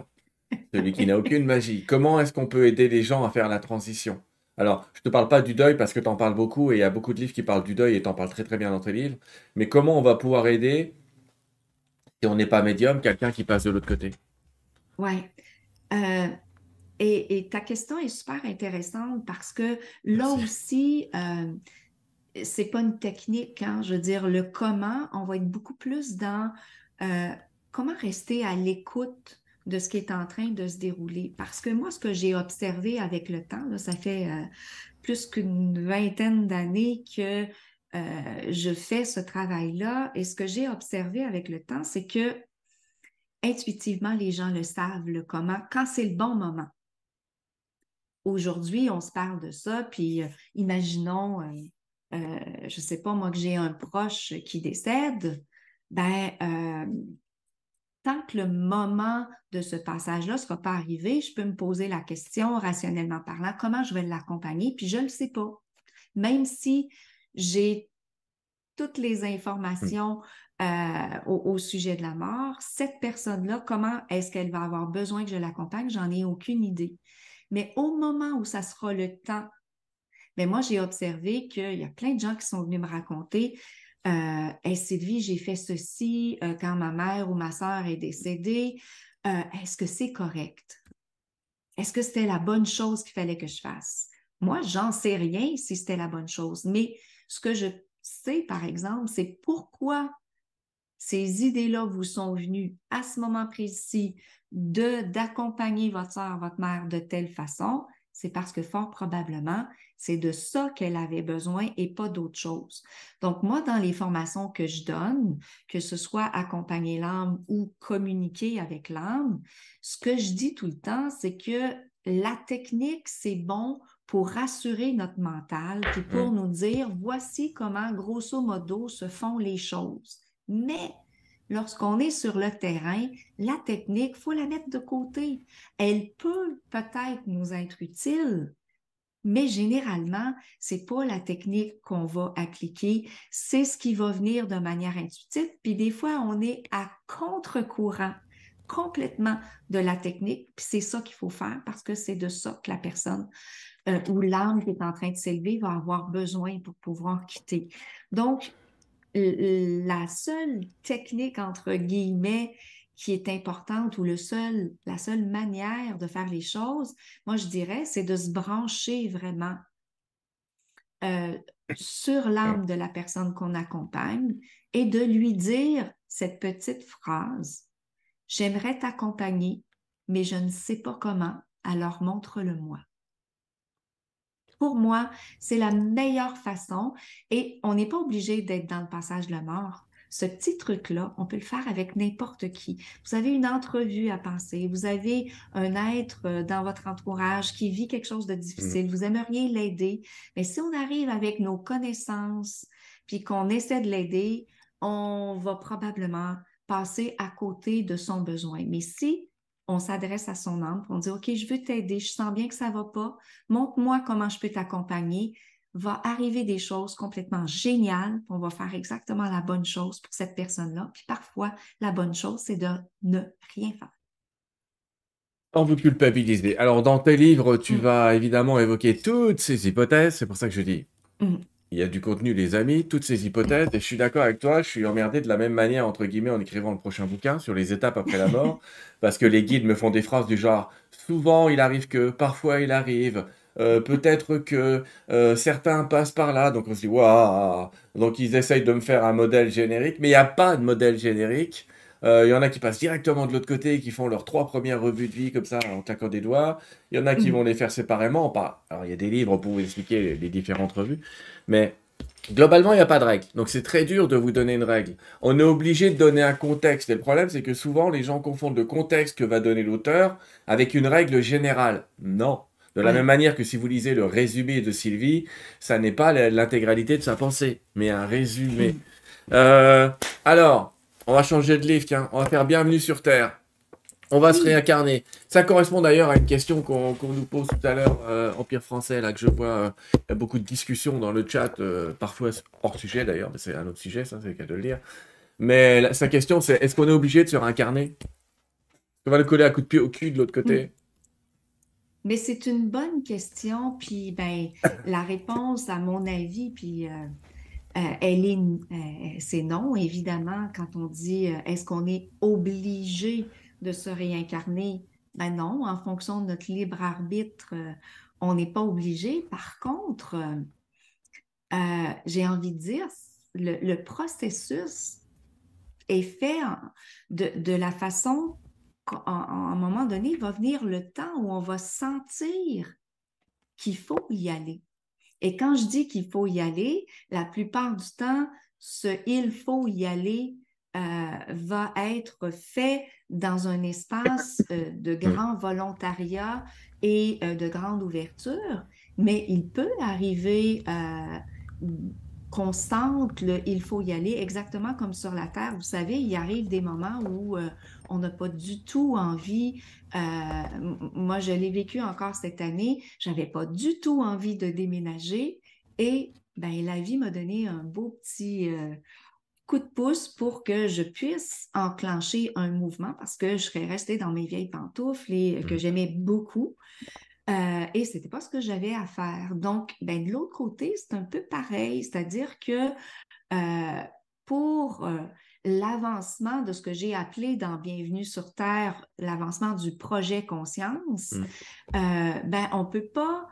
celui qui n'a aucune magie, comment est-ce qu'on peut aider les gens à faire la transition alors, je ne te parle pas du deuil parce que tu en parles beaucoup et il y a beaucoup de livres qui parlent du deuil et tu en parles très très bien dans tes livres. Mais comment on va pouvoir aider, si on n'est pas médium, quelqu'un qui passe de l'autre côté Oui. Euh, et, ta question est super intéressante parce que là aussi, ce euh, c'est pas une technique. Hein. Je veux dire, le comment, on va être beaucoup plus dans euh, comment rester à l'écoute de ce qui est en train de se dérouler. Parce que moi, ce que j'ai observé avec le temps, ça fait euh, plus qu'une vingtaine d'années que euh, je fais ce travail-là, et ce que j'ai observé avec le temps, c'est que intuitivement, les gens le savent, le comment, quand c'est le bon moment. Aujourd'hui, on se parle de ça, puis euh, imaginons, je ne sais pas, moi, que j'ai un proche qui décède, ben tant que le moment de ce passage-là ne sera pas arrivé, je peux me poser la question rationnellement parlant, comment je vais l'accompagner, puis je ne le sais pas. Même si j'ai toutes les informations mm. euh, au, sujet de la mort, cette personne-là, comment est-ce qu'elle va avoir besoin que je l'accompagne, j'en ai aucune idée. Mais au moment où ça sera le temps, mais ben moi, j'ai observé qu'il y a plein de gens qui sont venus me raconter euh, Sylvie, j'ai fait ceci euh, quand ma mère ou ma soeur est décédée. Euh, est-ce que c'est correct? Est-ce que c'était la bonne chose qu'il fallait que je fasse? Moi, j'en sais rien si c'était la bonne chose, mais ce que je sais, par exemple, c'est pourquoi ces idées-là vous sont venues à ce moment précis de d'accompagner votre soeur, votre mère de telle façon c'est parce que fort probablement, c'est de ça qu'elle avait besoin et pas d'autre chose. Donc, moi, dans les formations que je donne, que ce soit accompagner l'âme ou communiquer avec l'âme, ce que je dis tout le temps, c'est que la technique, c'est bon pour rassurer notre mental, et pour mmh. nous dire, voici comment, grosso modo, se font les choses. Mais lorsqu'on est sur le terrain, la technique, faut la mettre de côté. Elle peut peut-être nous être utile, mais généralement, c'est pas la technique qu'on va appliquer, c'est ce qui va venir de manière intuitive, puis des fois on est à contre-courant complètement de la technique, puis c'est ça qu'il faut faire parce que c'est de ça que la personne euh, ou l'âme qui est en train de s'élever va avoir besoin pour pouvoir quitter. Donc, la seule technique, entre guillemets, qui est importante ou le seul, la seule manière de faire les choses, moi je dirais, c'est de se brancher vraiment euh, sur l'âme de la personne qu'on accompagne et de lui dire cette petite phrase, j'aimerais t'accompagner, mais je ne sais pas comment, alors montre-le-moi. Pour moi, c'est la meilleure façon et on n'est pas obligé d'être dans le passage de la mort. Ce petit truc-là, on peut le faire avec n'importe qui. Vous avez une entrevue à passer, vous avez un être euh, dans votre entourage qui vit quelque chose de difficile, mm. vous aimeriez l'aider, mais si on arrive avec nos connaissances, puis qu'on essaie de l'aider, on va probablement passer à côté de son besoin. Mais si on s'adresse à son âme, on dit, OK, je veux t'aider, je sens bien que ça va pas, montre-moi comment je peux t'accompagner. Va arriver des choses complètement géniales, on va faire exactement la bonne chose pour cette personne-là. Puis parfois, la bonne chose, c'est de ne rien faire. On vous culpabiliser. Alors, dans tes livres, tu mm. vas évidemment évoquer toutes ces hypothèses. C'est pour ça que je dis, mm il y a du contenu, les amis, toutes ces hypothèses, et je suis d'accord avec toi, je suis emmerdé de la même manière, entre guillemets, en écrivant le prochain bouquin sur les étapes après la mort, parce que les guides me font des phrases du genre souvent il arrive que, parfois il arrive, euh, peut-être que euh, certains passent par là, donc on se dit waouh, donc ils essayent de me faire un modèle générique, mais il n'y a pas de modèle générique. Euh, il y en a qui passent directement de l'autre côté et qui font leurs trois premières revues de vie comme ça en claquant des doigts. Il y en a qui mhm. vont les faire séparément. Pas... Alors il y a des livres pour vous expliquer les, différentes revues, mais Globalement, il n'y a pas de règle. Donc c'est très dur de vous donner une règle. On est obligé de donner un contexte. Et le problème, c'est que souvent, les gens confondent le contexte que va donner l'auteur avec une règle générale. Non. De la même manière que si vous lisez le résumé de Sylvie, ça n'est pas l'intégralité de sa pensée, mais un résumé. Mhm. Euh, alors, on va changer de livre, hein. tiens. On va faire Bienvenue sur Terre. On va se réincarner. Ça correspond d'ailleurs à une question qu'on nous pose tout à l'heure, Empire euh, français, là, que je vois euh, il y a beaucoup de discussions dans le chat, euh, parfois hors sujet d'ailleurs, mais c'est un autre sujet, ça, c'est le cas de le dire. Mais sa question, c'est est-ce qu'on est obligé de se réincarner On va le coller à coup de pied au cul de l'autre côté Mais c'est une bonne question, puis ben, la réponse, à mon avis, puis euh, euh, c'est non, évidemment, quand on dit euh, est-ce qu'on est obligé de se réincarner? Ben non, en fonction de notre libre arbitre, on n'est pas obligé. Par contre, j'ai envie de dire, le, processus est fait de, de, la façon qu'à un moment donné, va venir le temps où on va sentir qu'il faut y aller. Et quand je dis qu'il faut y aller, la plupart du temps, ce il faut y aller euh, va être fait dans un espace euh, de mm. grand volontariat et euh, de grande ouverture, mais il peut arriver qu'on il faut y aller, exactement comme sur la Terre. Vous savez, il arrive des moments où euh, on n'a pas du tout envie. Euh, moi, je l'ai vécu encore cette année. J'avais pas du tout envie de déménager et ben, la vie m'a donné un beau petit euh, coup de pouce pour que je puisse enclencher un mouvement parce que je serais restée dans mes vieilles pantoufles et, que mmh. j'aimais beaucoup. Euh, et ce n'était pas ce que j'avais à faire. Donc, ben, de l'autre côté, c'est un peu pareil, c'est-à-dire que euh, pour euh, l'avancement de ce que j'ai appelé dans Bienvenue sur Terre, l'avancement du projet conscience, mmh. ben, on ne peut pas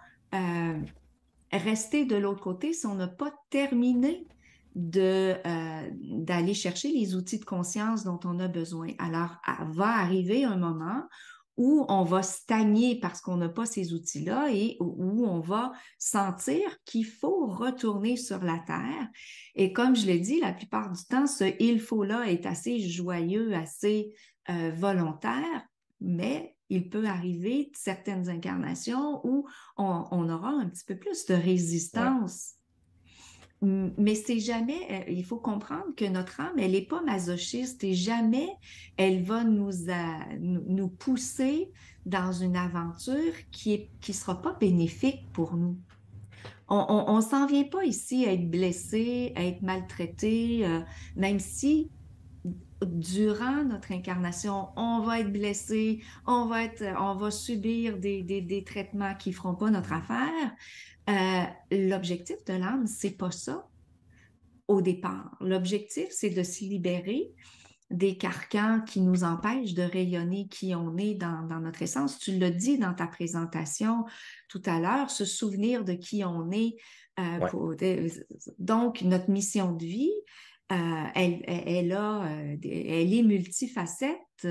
rester de l'autre côté si on n'a pas terminé de d'aller chercher les outils de conscience dont on a besoin. Alors, va arriver un moment où on va stagner parce qu'on n'a pas ces outils-là et où on va sentir qu'il faut retourner sur la terre. Et comme je l'ai dit, la plupart du temps, ce il faut-là est assez joyeux, assez euh, volontaire, mais il peut arriver certaines incarnations où on, aura un petit peu plus de résistance mais c'est jamais, euh, il faut comprendre que notre âme, elle n'est pas masochiste et jamais elle va nous, nous pousser dans une aventure qui ne qui sera pas bénéfique pour nous. On ne s'en vient pas ici à être blessé, à être maltraité, euh, même si durant notre incarnation, on va être blessé, on va, être, on va subir des, des, des traitements qui ne feront pas notre affaire, euh, l'objectif de l'âme, c'est pas ça au départ. L'objectif, c'est de s'y libérer des carcans qui nous empêchent de rayonner qui on est dans, notre essence. Tu l'as dit dans ta présentation tout à l'heure, se souvenir de qui on est. Euh, euh, donc, notre mission de vie, elle, elle est multifacette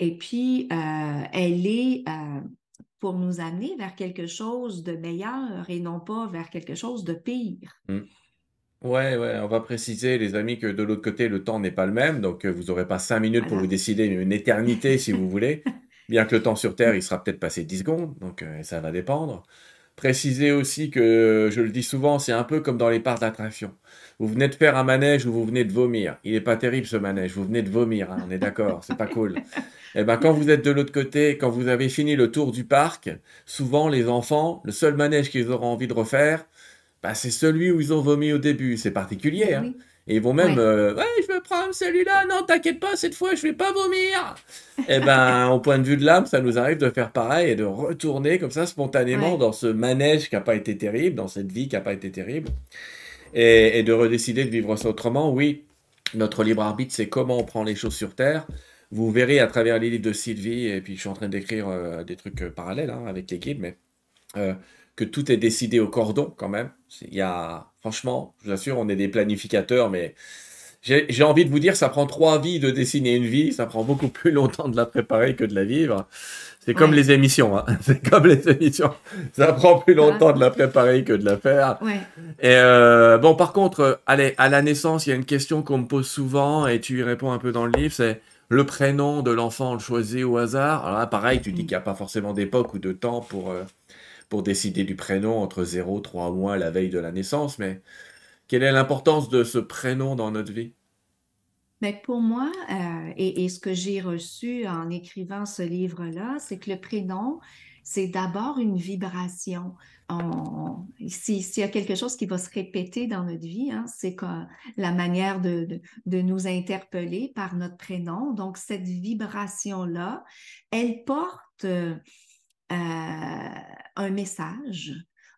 et puis elle est pour nous amener vers quelque chose de meilleur et non pas vers quelque chose de pire. Mm. Ouais, ouais, on va préciser, les amis, que de l'autre côté, le temps n'est pas le même. Donc, euh, vous n'aurez pas cinq minutes pour vous décider, une éternité si vous voulez. Bien que le temps sur Terre, il sera peut-être passé dix secondes, donc euh, ça va dépendre. Précisez aussi que, je le dis souvent, c'est un peu comme dans les parcs d'attraction. Vous venez de faire un manège ou vous venez de vomir. Il n'est pas terrible ce manège, vous venez de vomir, hein, on est d'accord, c'est pas cool. Eh ben, quand vous êtes de l'autre côté, quand vous avez fini le tour du parc, souvent les enfants, le seul manège qu'ils auront envie de refaire, bah, c'est celui où ils ont vomi au début. C'est particulier. Hein. Et ils vont même, euh, ouais, je vais prendre celui-là, non, t'inquiète pas, cette fois, je vais pas vomir. Eh ben, au point de vue de l'âme, ça nous arrive de faire pareil et de retourner comme ça spontanément dans ce manège qui n'a pas été terrible, dans cette vie qui n'a pas été terrible, et, de redécider de vivre ça autrement. Oui, notre libre arbitre, c'est comment on prend les choses sur Terre. Vous verrez à travers les livres de Sylvie, et puis je suis en train d'écrire euh, des trucs euh, parallèles hein, avec l'équipe, mais que tout est décidé au cordon quand même. Il y a Franchement, je vous on est des planificateurs, mais j'ai envie de vous dire, ça prend trois vies de dessiner une vie, ça prend beaucoup plus longtemps de la préparer que de la vivre. C'est comme les émissions, hein. c'est comme les émissions, ça prend plus longtemps de la préparer que de la faire. Et euh, bon, par contre, euh, allez, à la naissance, il y a une question qu'on me pose souvent et tu y réponds un peu dans le livre, c'est le prénom de l'enfant, on le choisit au hasard. Alors pareil, tu dis mm. qu'il n'y a pas forcément d'époque ou de temps pour... Euh, pour décider du prénom entre 0, 3 mois, la veille de la naissance, mais quelle est l'importance de ce prénom dans notre vie? Mais ben, pour moi, euh, et, ce que j'ai reçu en écrivant ce livre-là, c'est que le prénom, c'est d'abord une vibration. S'il y a quelque chose qui va se répéter dans notre vie, hein, c'est c'est la manière de, nous interpeller par notre prénom. Donc, cette vibration-là, elle porte... Euh, euh, un message,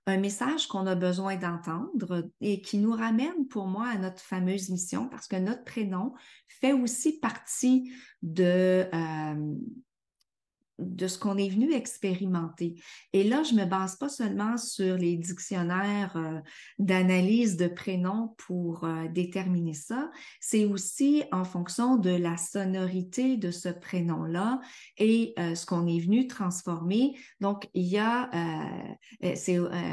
un message qu'on a besoin d'entendre et qui nous ramène pour moi à notre fameuse mission parce que notre prénom fait aussi partie de, euh, de ce qu'on est venu expérimenter. Et là, je me base pas seulement sur les dictionnaires euh, d'analyse de prénoms pour euh, déterminer ça, c'est aussi en fonction de la sonorité de ce prénom-là et euh, ce qu'on est venu transformer. Donc, il y a,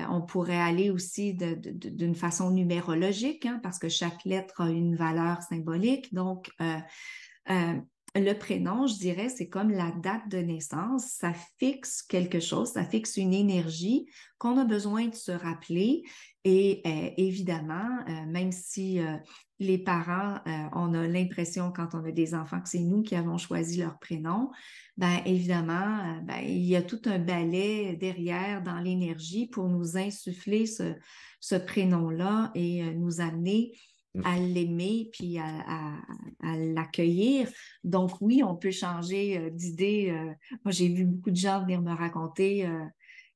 on pourrait aller aussi d'une façon numérologique, hein, parce que chaque lettre a une valeur symbolique. Donc, le prénom, je dirais, c'est comme la date de naissance. Ça fixe quelque chose, ça fixe une énergie qu'on a besoin de se rappeler. Et euh, évidemment, euh, même si euh, les parents, on a l'impression quand on a des enfants que c'est nous qui avons choisi leur prénom, ben évidemment, ben, il y a tout un balai derrière dans l'énergie pour nous insuffler ce, ce prénom-là et nous amener Mm. à l'aimer puis à, l'accueillir. Donc oui, on peut changer euh, d'idée. Euh. Moi, j'ai vu beaucoup de gens venir me raconter euh,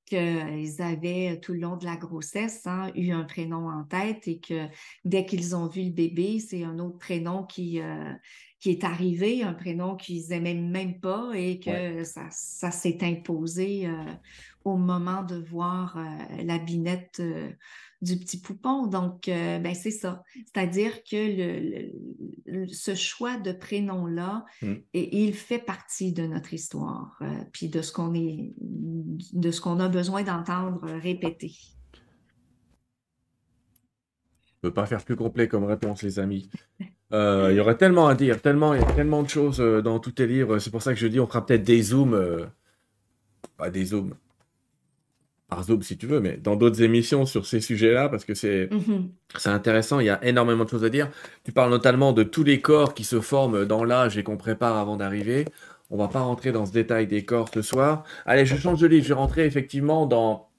qu'ils avaient tout le long de la grossesse hein, eu un prénom en tête et que dès qu'ils ont vu le bébé, c'est un autre prénom qui, qui est arrivé, un prénom qu'ils n'aimaient même pas et que ça, s'est imposé au moment de voir la binette du petit poupon. Donc, euh, ben, c'est ça. C'est-à-dire que ce choix de prénom-là, hmm. il fait partie de notre histoire, euh, puis de ce qu'on est, de ce qu'on a besoin d'entendre euh, répéter. Je ne peux pas faire plus complet comme réponse, les amis. il y aurait tellement à dire, tellement, il y a tellement de choses dans tous tes livres. C'est pour ça que je dis, on fera peut-être des zooms. pas des zooms, par Zoom si tu veux, mais dans d'autres émissions sur ces sujets-là, parce que c'est mhm. c'est intéressant, il y a énormément de choses à dire. Tu parles notamment de tous les corps qui se forment dans l'âge et qu'on prépare avant d'arriver. On va pas rentrer dans ce détail des corps ce soir. Allez, je change de livre, je vais rentrer effectivement dans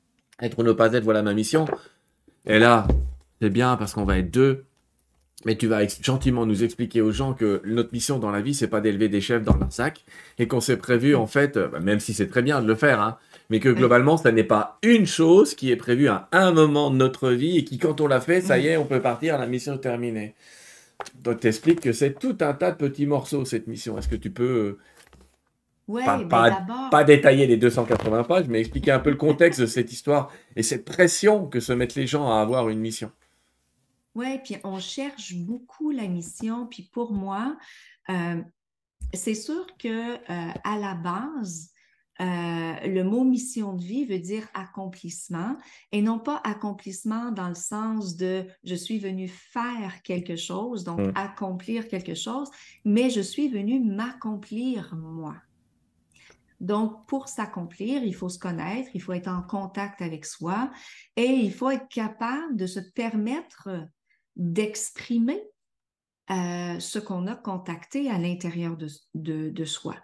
Être ou ne pas être, voilà ma mission. Et là, c'est bien parce qu'on va être deux, mais tu vas gentiment nous expliquer aux gens que notre mission dans la vie, c'est pas d'élever des chefs dans leur sac, et qu'on s'est prévu, en fait, euh, bah, même si c'est très bien de le faire, hein, mais que mm. globalement, ça n'est pas une chose qui est prévue à un moment de notre vie et qui, quand on l'a fait, ça mm. y est, on peut partir, la mission est terminée. Donc, t'expliques que c'est tout un tas de petits morceaux, cette mission. Est-ce que tu peux euh, Ouais, pas, pas, détailler les 280 pages, mais expliquer un peu le contexte de cette histoire et cette pression que se mettent les gens à avoir une mission. Oui, puis on cherche beaucoup la mission. Puis pour moi, euh, c'est sûr que euh, à la base, euh, le mot mission de vie veut dire accomplissement et non pas accomplissement dans le sens de je suis venu faire quelque chose, donc mm. accomplir quelque chose, mais je suis venu m'accomplir moi. Donc, pour s'accomplir, il faut se connaître, il faut être en contact avec soi et il faut être capable de se permettre d'exprimer euh, ce qu'on a contacté à l'intérieur de, de, de, soi.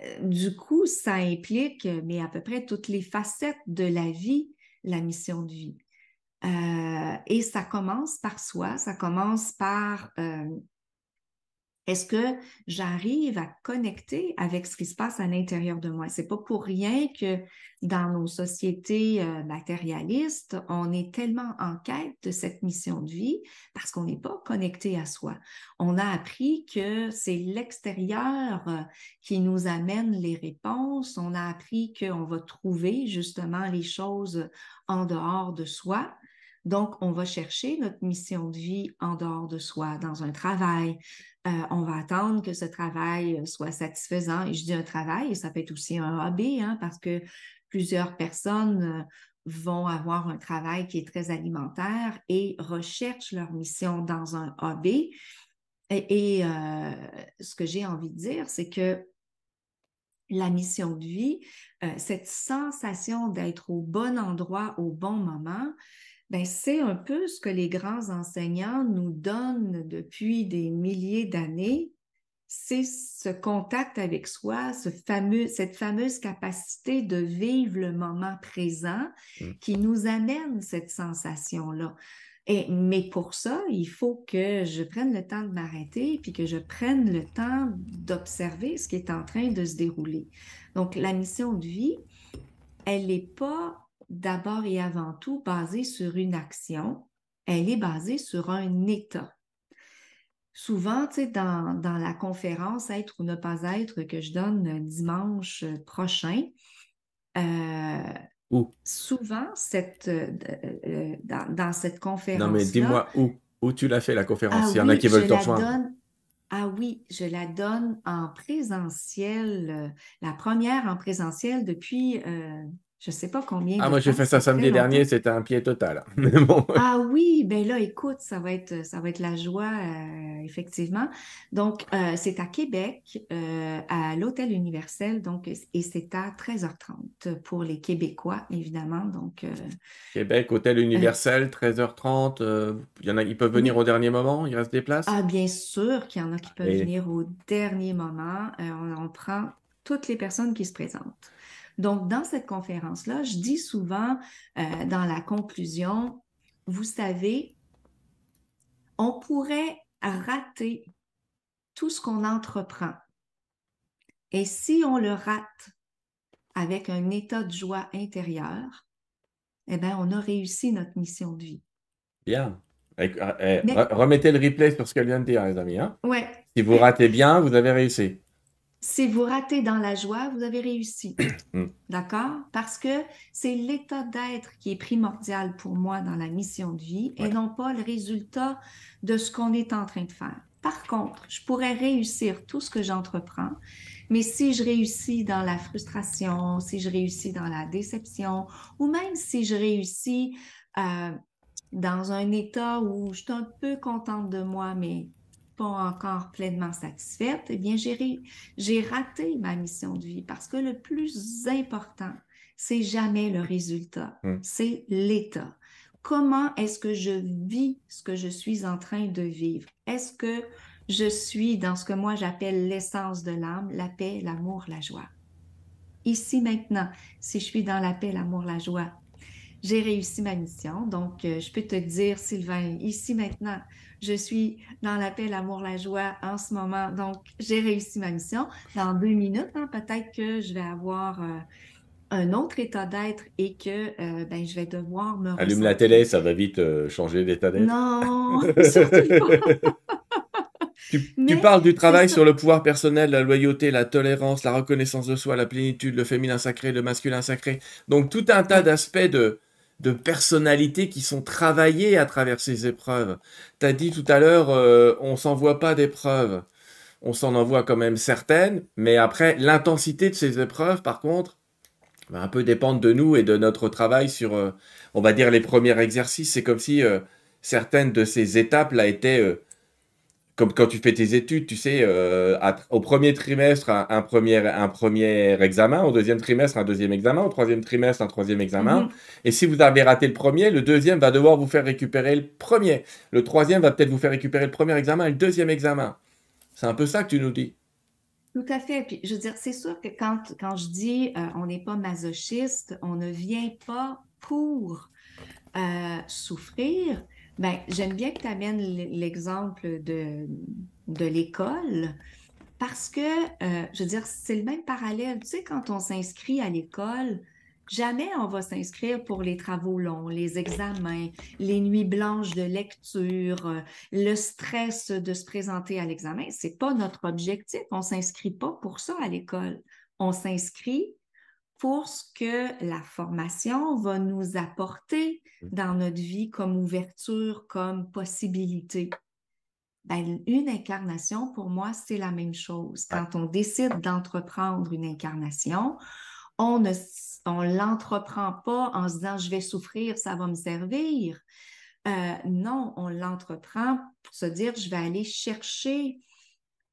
Euh, du coup, ça implique, euh, mais à peu près toutes les facettes de la vie, la mission de vie. Euh, et ça commence par soi, ça commence par est-ce que j'arrive à connecter avec ce qui se passe à l'intérieur de moi? C'est pas pour rien que dans nos sociétés euh, matérialistes, on est tellement en quête de cette mission de vie parce qu'on n'est pas connecté à soi. On a appris que c'est l'extérieur euh, qui nous amène les réponses. On a appris qu'on va trouver justement les choses en dehors de soi. Donc, on va chercher notre mission de vie en dehors de soi, dans un travail. Euh, on va attendre que ce travail euh, soit satisfaisant. Et je dis un travail, ça peut être aussi un hobby, hein, parce que plusieurs personnes euh, vont avoir un travail qui est très alimentaire et recherchent leur mission dans un hobby. Et, ce que j'ai envie de dire, c'est que la mission de vie, cette sensation d'être au bon endroit au bon moment, ben, c'est un peu ce que les grands enseignants nous donnent depuis des milliers d'années, c'est ce contact avec soi, cette fameuse capacité de vivre le moment présent mmh. qui nous amène cette sensation-là. Et, mais pour ça, il faut que je prenne le temps de m'arrêter puis que je prenne le temps d'observer ce qui est en train de se dérouler. Donc, la mission de vie, elle n'est pas d'abord et avant tout basée sur une action, elle est basée sur un état. Souvent, tu dans, la conférence Être ou ne pas être que je donne dimanche prochain, euh, Souvent, cette, euh, euh, dans, cette conférence. Non, mais dis-moi où, tu l'as fait, la conférence, ah y en a qui veulent te Ah oui, je la donne en présentiel, la première en présentiel depuis, je ne sais pas combien. Ah, moi, j'ai fait ça samedi dernier, c'était un pied total. Hein. Ah oui, ben là, écoute, ça va être, ça va être la joie, euh, effectivement. Donc, euh, c'est à Québec, euh, à l'Hôtel Universel, donc, et c'est à 13h30 pour les Québécois, évidemment. Donc, Québec, Hôtel Universel, 13h30. Y en a, ils peuvent venir au dernier moment, il reste des places? Ah, bien sûr qu'il y en a qui peuvent venir au dernier moment. on prend toutes les personnes qui se présentent. Donc, dans cette conférence-là, je dis souvent euh, dans la conclusion, vous savez, on pourrait rater tout ce qu'on entreprend. Et si on le rate avec un état de joie intérieur, eh bien, on a réussi notre mission de vie. Bien. Eh, eh, remettez le replay sur ce qu'elle vient de dire, les amis. Hein. Si vous ratez bien, vous avez réussi si vous ratez dans la joie, vous avez réussi. Mm. D'accord? Parce que c'est l'état d'être qui est primordial pour moi dans la mission de vie et non pas le résultat de ce qu'on est en train de faire. Par contre, je pourrais réussir tout ce que j'entreprends, mais si je réussis dans la frustration, si je réussis dans la déception, ou même si je réussis euh, dans un état où je suis un peu contente de moi, mais pas encore pleinement satisfaite, eh bien, j'ai raté ma mission de vie parce que le plus important, c'est jamais le résultat, hmm. c'est l'état. Comment est-ce que je vis ce que je suis en train de vivre? Est-ce que je suis dans ce que moi j'appelle l'essence de l'âme, la paix, l'amour, la joie? Ici, maintenant, si je suis dans la paix, l'amour, la joie, j'ai réussi ma mission. Donc, euh, je peux te dire, Sylvain, ici, maintenant, je suis dans la paix, l'amour, la joie en ce moment. Donc, j'ai réussi ma mission. Dans deux minutes, hein, peut-être que je vais avoir euh, un autre état d'être et que euh, ben, je vais devoir me... Allume la télé, ça va vite euh, changer d'état d'être. Non, tu, parles du travail sur le pouvoir personnel, la loyauté, la tolérance, la reconnaissance de soi, la plénitude, le féminin sacré, le masculin sacré. Donc tout un tas d'aspects de, de personnalités qui sont travaillées à travers ces épreuves. Tu as dit tout à l'heure, euh, on s'en voit pas d'épreuves. On s'en envoie quand même certaines, mais après, l'intensité de ces épreuves, par contre, va un peu dépendre de nous et de notre travail sur, euh, on va dire, les premiers exercices. C'est comme si euh, certaines de ces étapes-là étaient quand tu fais tes études, tu sais, euh, au premier trimestre, un, premier, un premier examen, au deuxième trimestre, un deuxième examen, au troisième trimestre, un troisième examen. Mhm. Et si vous avez raté le premier, le deuxième va devoir vous faire récupérer le premier. Le troisième va peut-être vous faire récupérer le premier examen et le deuxième examen. C'est un peu ça que tu nous dis. Tout à fait. Puis, je veux dire, c'est sûr que quand, quand je dis euh, on n'est pas masochiste, on ne vient pas pour euh, souffrir, ben, j'aime bien que tu amènes l'exemple de, l'école parce que, euh, je veux dire, c'est le même parallèle. Tu sais, quand on s'inscrit à l'école, jamais on va s'inscrire pour les travaux longs, les examens, les nuits blanches de lecture, euh, le stress de se présenter à l'examen. C'est pas notre objectif. On s'inscrit pas pour ça à l'école. On s'inscrit pour ce que la formation va nous apporter mm. dans notre vie comme ouverture, comme possibilité. Ben, une incarnation, pour moi, c'est la même chose. Quand on décide d'entreprendre une incarnation, on ne on l'entreprend pas en se disant je vais souffrir, ça va me servir. Euh, non, on l'entreprend pour se dire je vais aller chercher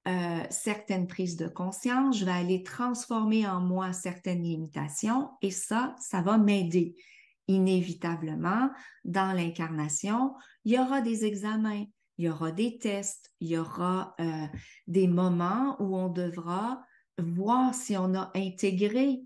euh, certaines prises de conscience, je vais aller transformer en moi certaines limitations et ça, ça va m'aider. Inévitablement, dans l'incarnation, il y aura des examens, il y aura des tests, il y aura euh, des moments où on devra voir si on a intégré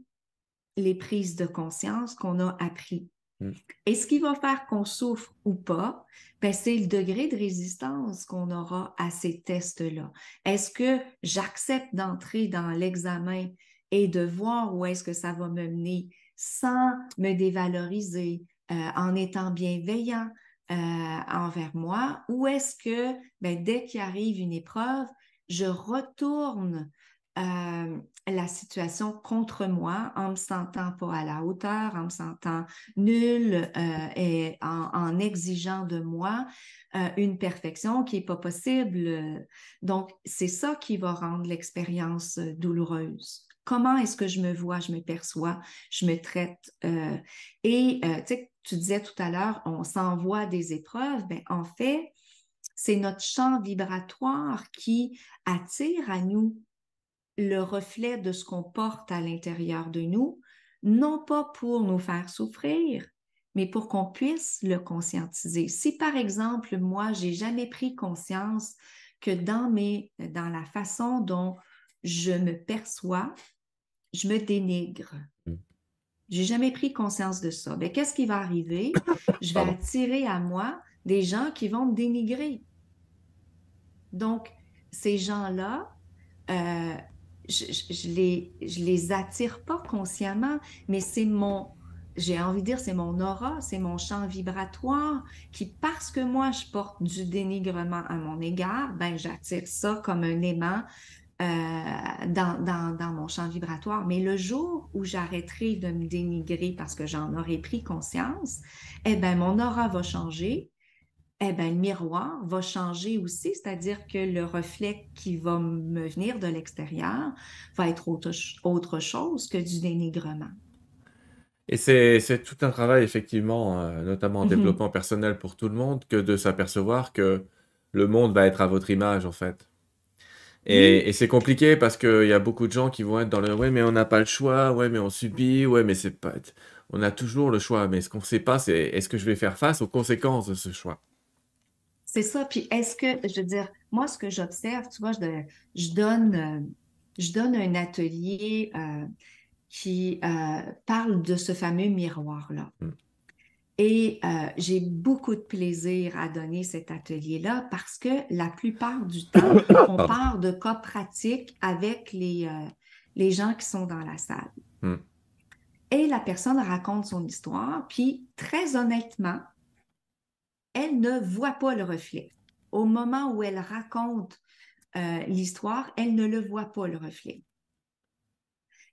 les prises de conscience qu'on a appris. Mm. Et ce qui va faire qu'on souffre ou pas, ben, c'est le degré de résistance qu'on aura à ces tests-là. Est-ce que j'accepte d'entrer dans l'examen et de voir où est-ce que ça va me mener sans me dévaloriser, euh, en étant bienveillant euh, envers moi, ou est-ce que ben, dès qu'il arrive une épreuve, je retourne euh, la situation contre moi en me sentant pas à la hauteur, en me sentant nulle euh, et en, exigeant de moi euh, une perfection qui est pas possible. Donc, c'est ça qui va rendre l'expérience douloureuse. Comment est-ce que je me vois, je me perçois, je me traite? et tu disais tout à l'heure, on s'envoie des épreuves. Ben, en fait, c'est notre champ vibratoire qui attire à nous le reflet de ce qu'on porte à l'intérieur de nous, non pas pour nous faire souffrir, mais pour qu'on puisse le conscientiser. Si par exemple, moi, j'ai jamais pris conscience que dans, mes, dans la façon dont je me perçois, je me dénigre. Mm. J'ai jamais pris conscience de ça. Mais ben, qu'est-ce qui va arriver? Je vais attirer à moi des gens qui vont me dénigrer. Donc, ces gens-là, euh, je, je, les, je les attire pas consciemment, mais c'est mon, j'ai envie de dire, c'est mon aura, c'est mon champ vibratoire qui, parce que moi, je porte du dénigrement à mon égard, ben, j'attire ça comme un aimant euh, dans, mon champ vibratoire. Mais le jour où j'arrêterai de me dénigrer parce que j'en aurai pris conscience, eh ben, mon aura va changer eh ben, le miroir va changer aussi, c'est-à-dire que le reflet qui va me venir de l'extérieur va être autre, chose que du dénigrement. Et c'est tout un travail, effectivement, euh, notamment en mhm. développement personnel pour tout le monde, que de s'apercevoir que le monde va être à votre image, en fait. Et, et c'est compliqué parce qu'il y a beaucoup de gens qui vont être dans le ouais, mais on n'a pas le choix, ouais, mais on subit, ouais, mais c'est pas. On a toujours le choix, mais ce qu'on ne sait pas, c'est est-ce que je vais faire face aux conséquences de ce choix c'est ça. Puis est-ce que, je veux dire, moi, ce que j'observe, tu vois, je, donne, je donne euh, un atelier euh, qui euh, parle de ce fameux miroir-là. Mm. Et j'ai beaucoup de plaisir à donner cet atelier-là parce que la plupart du temps, on part de cas pratiques avec les, les gens qui sont dans la salle. Mm. Et la personne raconte son histoire, puis très honnêtement, elle ne voit pas le reflet. Au moment où elle raconte euh, l'histoire, elle ne le voit pas le reflet.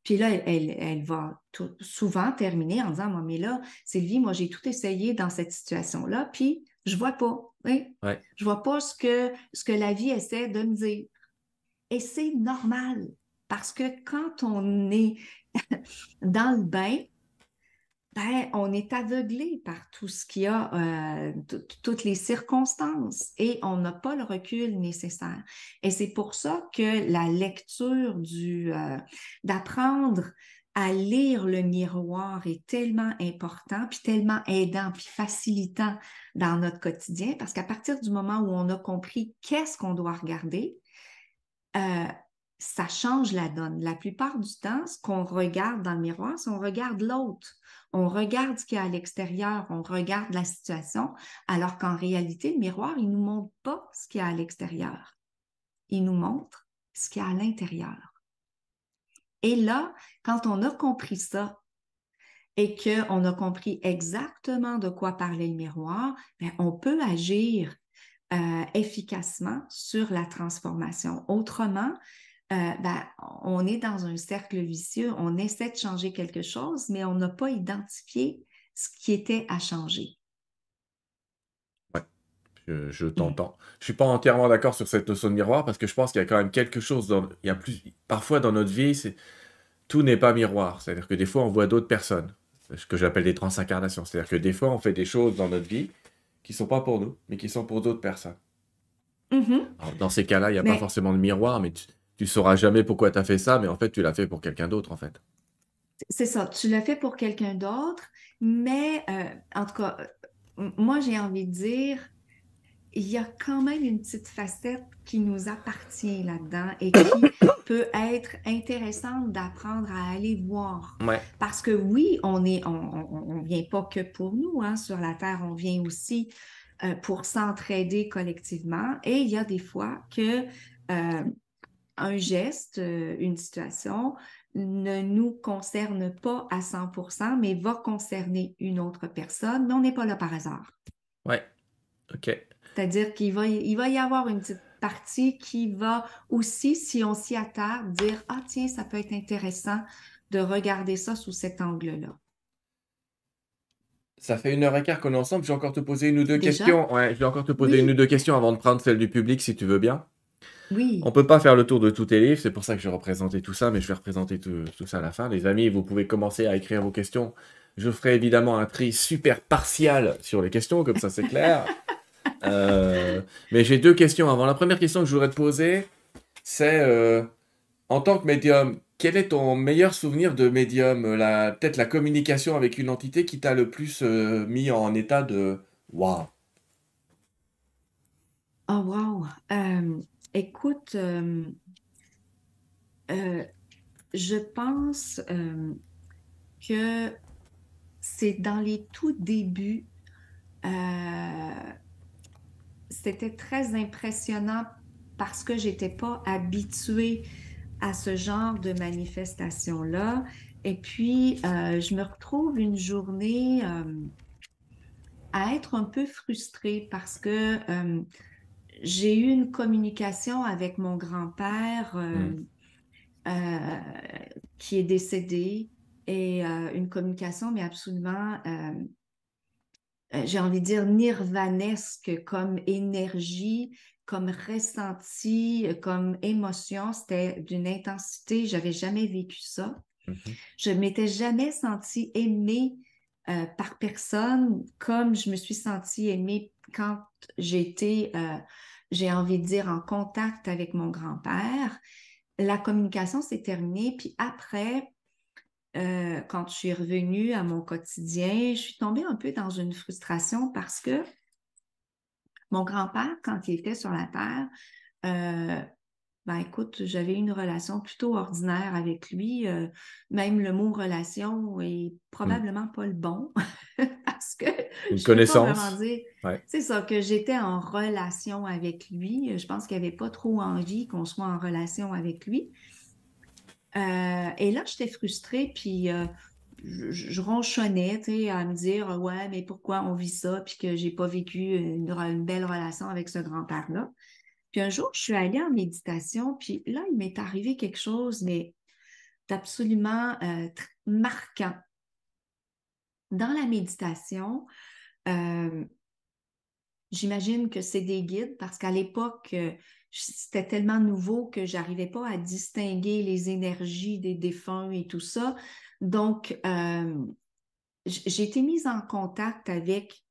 Puis là, elle, va souvent terminer en disant, moi, mais là, Sylvie, moi, j'ai tout essayé dans cette situation-là, puis je vois pas. Oui? ne Je vois pas ce que, ce que la vie essaie de me dire. Et c'est normal, parce que quand on est dans le bain, ben, on est aveuglé par tout ce qu'il y a, euh, toutes les circonstances et on n'a pas le recul nécessaire. Et c'est pour ça que la lecture du, euh, d'apprendre à lire le miroir est tellement important, puis tellement aidant, puis facilitant dans notre quotidien, parce qu'à partir du moment où on a compris qu'est-ce qu'on doit regarder, euh, ça change la donne. La plupart du temps, ce qu'on regarde dans le miroir, c'est on regarde l'autre. On regarde ce qu'il y a à l'extérieur, on regarde la situation, alors qu'en réalité, le miroir, il ne nous montre pas ce qu'il y a à l'extérieur. Il nous montre ce qu'il y a à l'intérieur. Et là, quand on a compris ça, et qu'on a compris exactement de quoi parlait le miroir, ben, on peut agir euh, efficacement sur la transformation. Autrement, euh, ben, on est dans un cercle vicieux, on essaie de changer quelque chose, mais on n'a pas identifié ce qui était à changer. je, mm. t'entends. Je suis pas entièrement d'accord sur cette notion de miroir parce que je pense qu'il y a quand même quelque chose dans, il y a plus, parfois dans notre vie, tout n'est pas miroir. C'est-à-dire que des fois, on voit d'autres personnes, ce que j'appelle des transincarnations. C'est-à-dire que des fois, on fait des choses dans notre vie qui ne sont pas pour nous, mais qui sont pour d'autres personnes. Mm-hmm. dans ces cas-là, il n'y a pas forcément de miroir, mais tu sauras jamais pourquoi tu as fait ça, mais en fait, tu l'as fait pour quelqu'un d'autre, en fait. C'est ça, tu l'as fait pour quelqu'un d'autre, mais euh, en tout cas, euh, moi, j'ai envie de dire, il y a quand même une petite facette qui nous appartient là-dedans et qui peut être intéressante d'apprendre à aller voir. Parce que oui, on est, on, vient pas que pour nous hein. sur la Terre, on vient aussi euh, pour s'entraider collectivement. Et il y a des fois que un geste, euh, une situation ne nous concerne pas à 100%, mais va concerner une autre personne, mais on n'est pas là par hasard. Oui, OK. C'est-à-dire qu'il va, il va y avoir une petite partie qui va aussi, si on s'y attarde, dire Ah, tiens, ça peut être intéressant de regarder ça sous cet angle-là. Ça fait une heure et quart qu'on est ensemble. Je vais encore te poser une ou deux questions. Ouais, je vais encore te poser une ou deux questions avant de prendre celle du public, si tu veux bien. Oui. On peut pas faire le tour de tous tes livres, c'est pour ça que je vais représenter tout ça, mais je vais représenter tout, ça à la fin. Les amis, vous pouvez commencer à écrire vos questions. Je ferai évidemment un tri super partial sur les questions, comme ça c'est clair. Euh, mais j'ai deux questions avant. La première question que je voudrais te poser, c'est euh, en tant que médium, quel est ton meilleur souvenir de médium la, Peut-être la communication avec une entité qui t'a le plus euh, mis en état de waouh. Oh waouh Écoute, euh, euh, je pense euh, que c'est dans les tout débuts, c'était très impressionnant parce que j'étais pas habituée à ce genre de manifestation-là. Et puis, je me retrouve une journée à être un peu frustrée parce que j'ai eu une communication avec mon grand-père euh, hmm. euh, qui est décédé et euh, une communication, mais absolument j'ai envie de dire nirvanesque comme énergie, comme ressenti, comme émotion. C'était d'une intensité, j'avais jamais vécu ça. Mhm. Je ne m'étais jamais sentie aimée par personne comme je me suis sentie aimée quand j'étais j'ai envie de dire, en contact avec mon grand-père. La communication s'est terminée, puis après, euh, quand je suis revenue à mon quotidien, je suis tombée un peu dans une frustration parce que mon grand-père, quand il était sur la Terre, euh, ben, écoute, j'avais une relation plutôt ordinaire avec lui. Euh, même le mot relation est hmm. probablement pas le bon parce que une connaissance. C'est ça que j'étais en relation avec lui. Je pense qu'il avait pas trop envie qu'on soit en relation avec lui. Euh, et là, j'étais frustrée, puis euh, je, ronchonnais, à me dire, ouais, mais pourquoi on vit ça, puis que j'ai pas vécu une belle relation avec ce grand-père-là. Puis un jour, je suis allée en méditation, puis là, il m'est arrivé quelque chose, d'absolument euh, marquant. Dans la méditation, euh, j'imagine que c'est des guides parce qu'à l'époque, euh, c'était tellement nouveau que j'arrivais pas à distinguer les énergies des défunts et tout ça. Donc, j'ai été mise en contact avec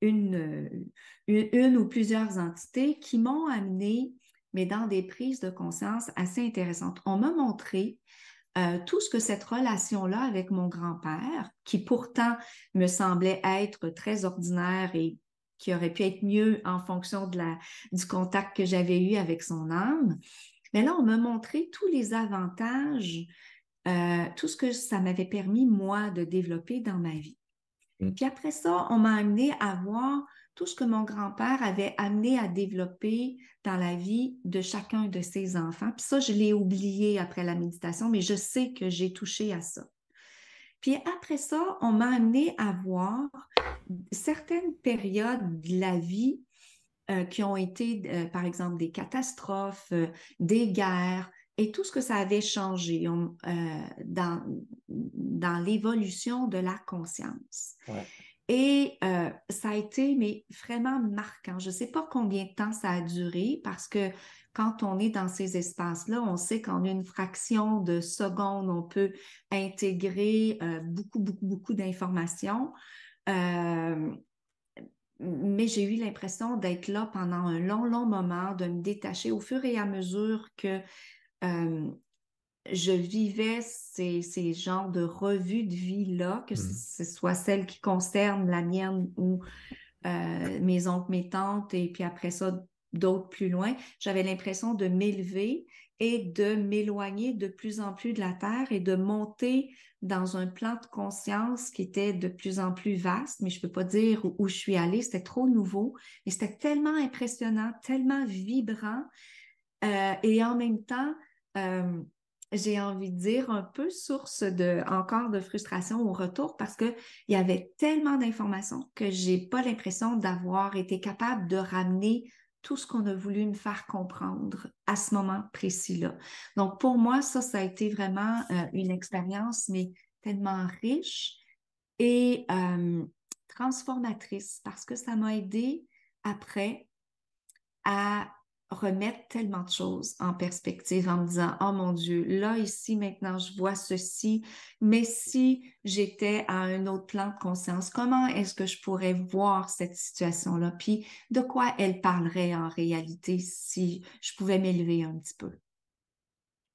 une, ou plusieurs entités qui m'ont amené, mais dans des prises de conscience assez intéressantes. On m'a montré euh, tout ce que cette relation-là avec mon grand-père, qui pourtant me semblait être très ordinaire et qui aurait pu être mieux en fonction de la, du contact que j'avais eu avec son âme. Mais là, on m'a montré tous les avantages, euh, tout ce que ça m'avait permis, moi, de développer dans ma vie. Mm. Puis après ça, on m'a amené à voir tout ce que mon grand-père avait amené à développer dans la vie de chacun de ses enfants. Puis ça, je l'ai oublié après la méditation, mais je sais que j'ai touché à ça. Puis après ça, on m'a amené à voir certaines périodes de la vie euh, qui ont été, euh, par exemple, des catastrophes, euh, des guerres, et tout ce que ça avait changé euh, dans, dans l'évolution de la conscience. Et euh, ça a été mais vraiment marquant. Je ne sais pas combien de temps ça a duré parce que quand on est dans ces espaces-là, on sait qu'en une fraction de seconde, on peut intégrer euh, beaucoup, beaucoup, beaucoup d'informations. mais j'ai eu l'impression d'être là pendant un long, long moment, de me détacher au fur et à mesure que euh, je vivais ces, genres de revues de vie-là, que mmh ce soit celles qui concernent la mienne ou euh, mes oncles, mes tantes, et puis après ça, d'autres plus loin, j'avais l'impression de m'élever et de m'éloigner de plus en plus de la Terre et de monter dans un plan de conscience qui était de plus en plus vaste, mais je ne peux pas dire où, je suis allée, c'était trop nouveau, et c'était tellement impressionnant, tellement vibrant euh, et en même temps, euh, j'ai envie de dire un peu source de encore de frustration au retour parce que il y avait tellement d'informations que j'ai pas l'impression d'avoir été capable de ramener tout ce qu'on a voulu me faire comprendre à ce moment précis-là. Donc pour moi ça ça a été vraiment euh, une expérience mais tellement riche et transformatrice parce que ça m'a aidé après à remettre tellement de choses en perspective en me disant, oh mon Dieu, là, ici, maintenant, je vois ceci, mais si j'étais à un autre plan de conscience, comment est-ce que je pourrais voir cette situation-là? Puis de quoi elle parlerait en réalité si je pouvais m'élever un petit peu?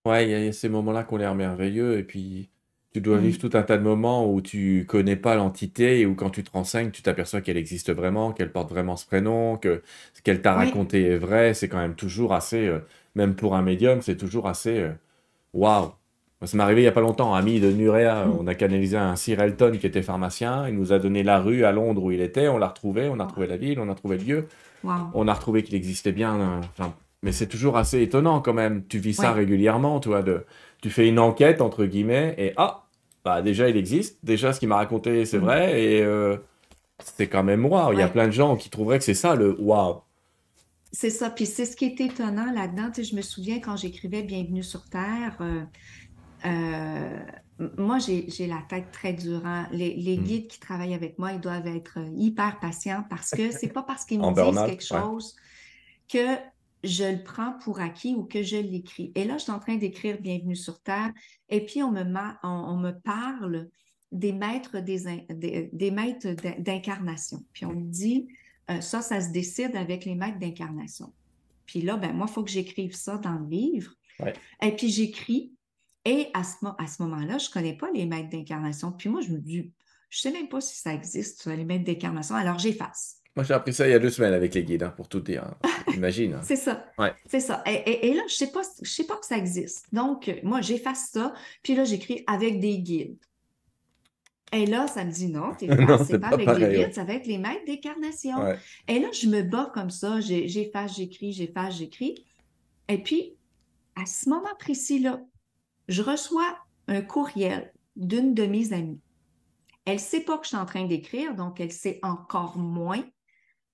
Ouais, il y a ces moments-là qu'on l'air merveilleux et puis tu dois mm. vivre tout un tas de moments où tu connais pas l'entité et où quand tu te renseignes, tu t'aperçois qu'elle existe vraiment, qu'elle porte vraiment ce prénom, que ce qu'elle t'a raconté est vrai. C'est quand même toujours assez, euh, même pour un médium, c'est toujours assez euh, waouh. Ça m'est arrivé il y a pas longtemps, ami de Nurea, mm. on a canalisé un Sir Elton qui était pharmacien, il nous a donné la rue à Londres où il était, on l'a retrouvé, on a retrouvé la ville, on a trouvé le lieu, on a retrouvé qu'il existait bien. Euh, mais c'est toujours assez étonnant quand même, tu vis ça régulièrement, toi, de, tu fais une enquête, entre guillemets, et ah, bah déjà il existe, déjà ce qu'il m'a raconté c'est mm. vrai, et euh, c'est quand même waouh. Il y a plein de gens qui trouveraient que c'est ça le waouh. C'est ça, puis c'est ce qui est étonnant là-dedans. je me souviens quand j'écrivais Bienvenue sur Terre, euh, euh, moi j'ai la tête très dure. Les, mm. guides qui travaillent avec moi, ils doivent être hyper patients parce que c'est pas parce qu'ils me disent quelque chose que je le prends pour acquis ou que je l'écris. Et là, je suis en train d'écrire Bienvenue sur Terre, et puis on me, parle des maîtres des, maîtres d'incarnation. Puis on me dit, euh, ça, ça se décide avec les maîtres d'incarnation. Puis là, ben moi, il faut que j'écrive ça dans le livre. Et puis j'écris. Et à ce, à ce moment-là, je ne connais pas les maîtres d'incarnation. Puis moi, je me dis, je ne sais même pas si ça existe, les maîtres d'incarnation. Alors, j'efface. Moi, j'ai appris ça il y a deux semaines avec les guides, hein, pour tout dire. Hein. Imagine. Hein. c'est ça. C'est ça. Et, là, je ne sais, pas, sais pas que ça existe. Donc, euh, moi, j'efface ça. Puis là, j'écris avec des guides. Et là, ça me dit non, tu c'est pas, avec des guides, ça va être les maîtres d'incarnation. Et là, je me bats comme ça. J'efface, j'écris, j'efface, j'écris. Et puis, à ce moment précis-là, je reçois un courriel d'une de mes amies. Elle ne sait pas que je suis en train d'écrire, donc elle sait encore moins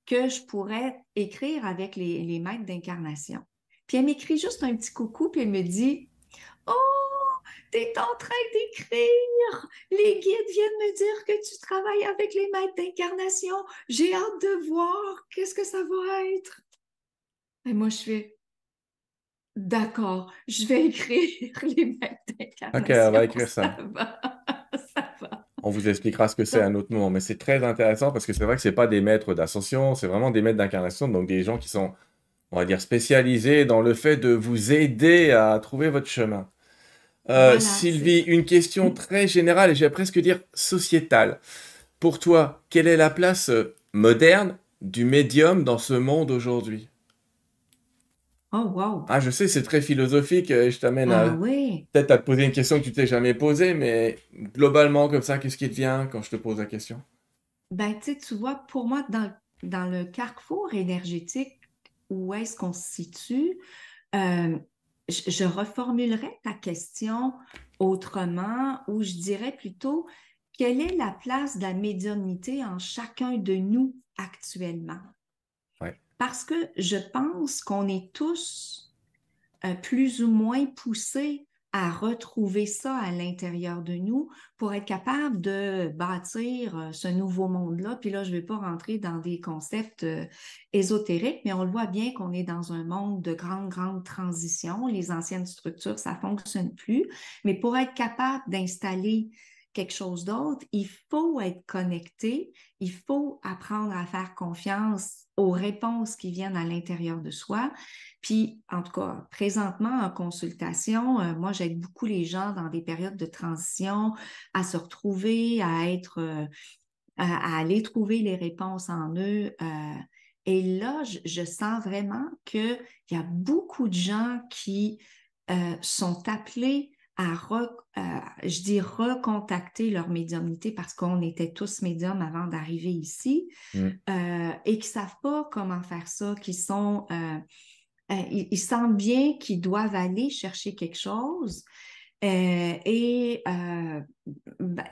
que je pourrais écrire avec les, les maîtres d'incarnation. Puis elle m'écrit juste un petit coucou, puis elle me dit Oh, t'es en train d'écrire Les guides viennent me dire que tu travailles avec les maîtres d'incarnation. J'ai hâte de voir qu'est-ce que ça va être. Et moi, je fais D'accord, je vais écrire les maîtres d'incarnation. OK, elle va écrire ça. ça on vous expliquera ce que c'est un autre nom, Mais c'est très intéressant parce que c'est vrai que ce pas des maîtres d'ascension, c'est vraiment des maîtres d'incarnation, donc des gens qui sont, on va dire, spécialisés dans le fait de vous aider à trouver votre chemin. Euh, Sylvie, une question mm. très générale et j'ai presque dire sociétale. Pour toi, quelle est la place euh, moderne du médium dans ce monde aujourd'hui Oh, wow. Ah, je sais, c'est très philosophique. Euh, je t'amène à ah, peut-être à te poser une question que tu t'es jamais posée, mais globalement, comme ça, qu'est-ce qui te vient quand je te pose la question? Ben, tu tu vois, pour moi, dans, le carrefour énergétique, où est-ce qu'on se situe? Euh, je, reformulerais ta question autrement, ou je dirais plutôt, quelle est la place de la médiumnité en chacun de nous actuellement? parce que je pense qu'on est tous euh, plus ou moins poussés à retrouver ça à l'intérieur de nous pour être capable de bâtir euh, ce nouveau monde-là. Puis là, je ne vais pas rentrer dans des concepts euh, ésotériques, mais on le voit bien qu'on est dans un monde de grande, grande transition. Les anciennes structures, ça ne fonctionne plus. Mais pour être capable d'installer quelque chose d'autre, il faut être connecté, il faut apprendre à faire confiance aux réponses qui viennent à l'intérieur de soi. Puis, en tout cas, présentement, en consultation, euh, moi, j'aide beaucoup les gens dans des périodes de transition à se retrouver, à être, euh, à, aller trouver les réponses en eux. Euh. et là, je, je sens vraiment qu'il y a beaucoup de gens qui sont appelés à, je recontacter leur médiumnité parce qu'on était tous médiums avant d'arriver ici mm. euh, et qui savent pas comment faire ça, qui sont euh, euh, ils, sentent bien qu'ils doivent aller chercher quelque chose. Euh, ben,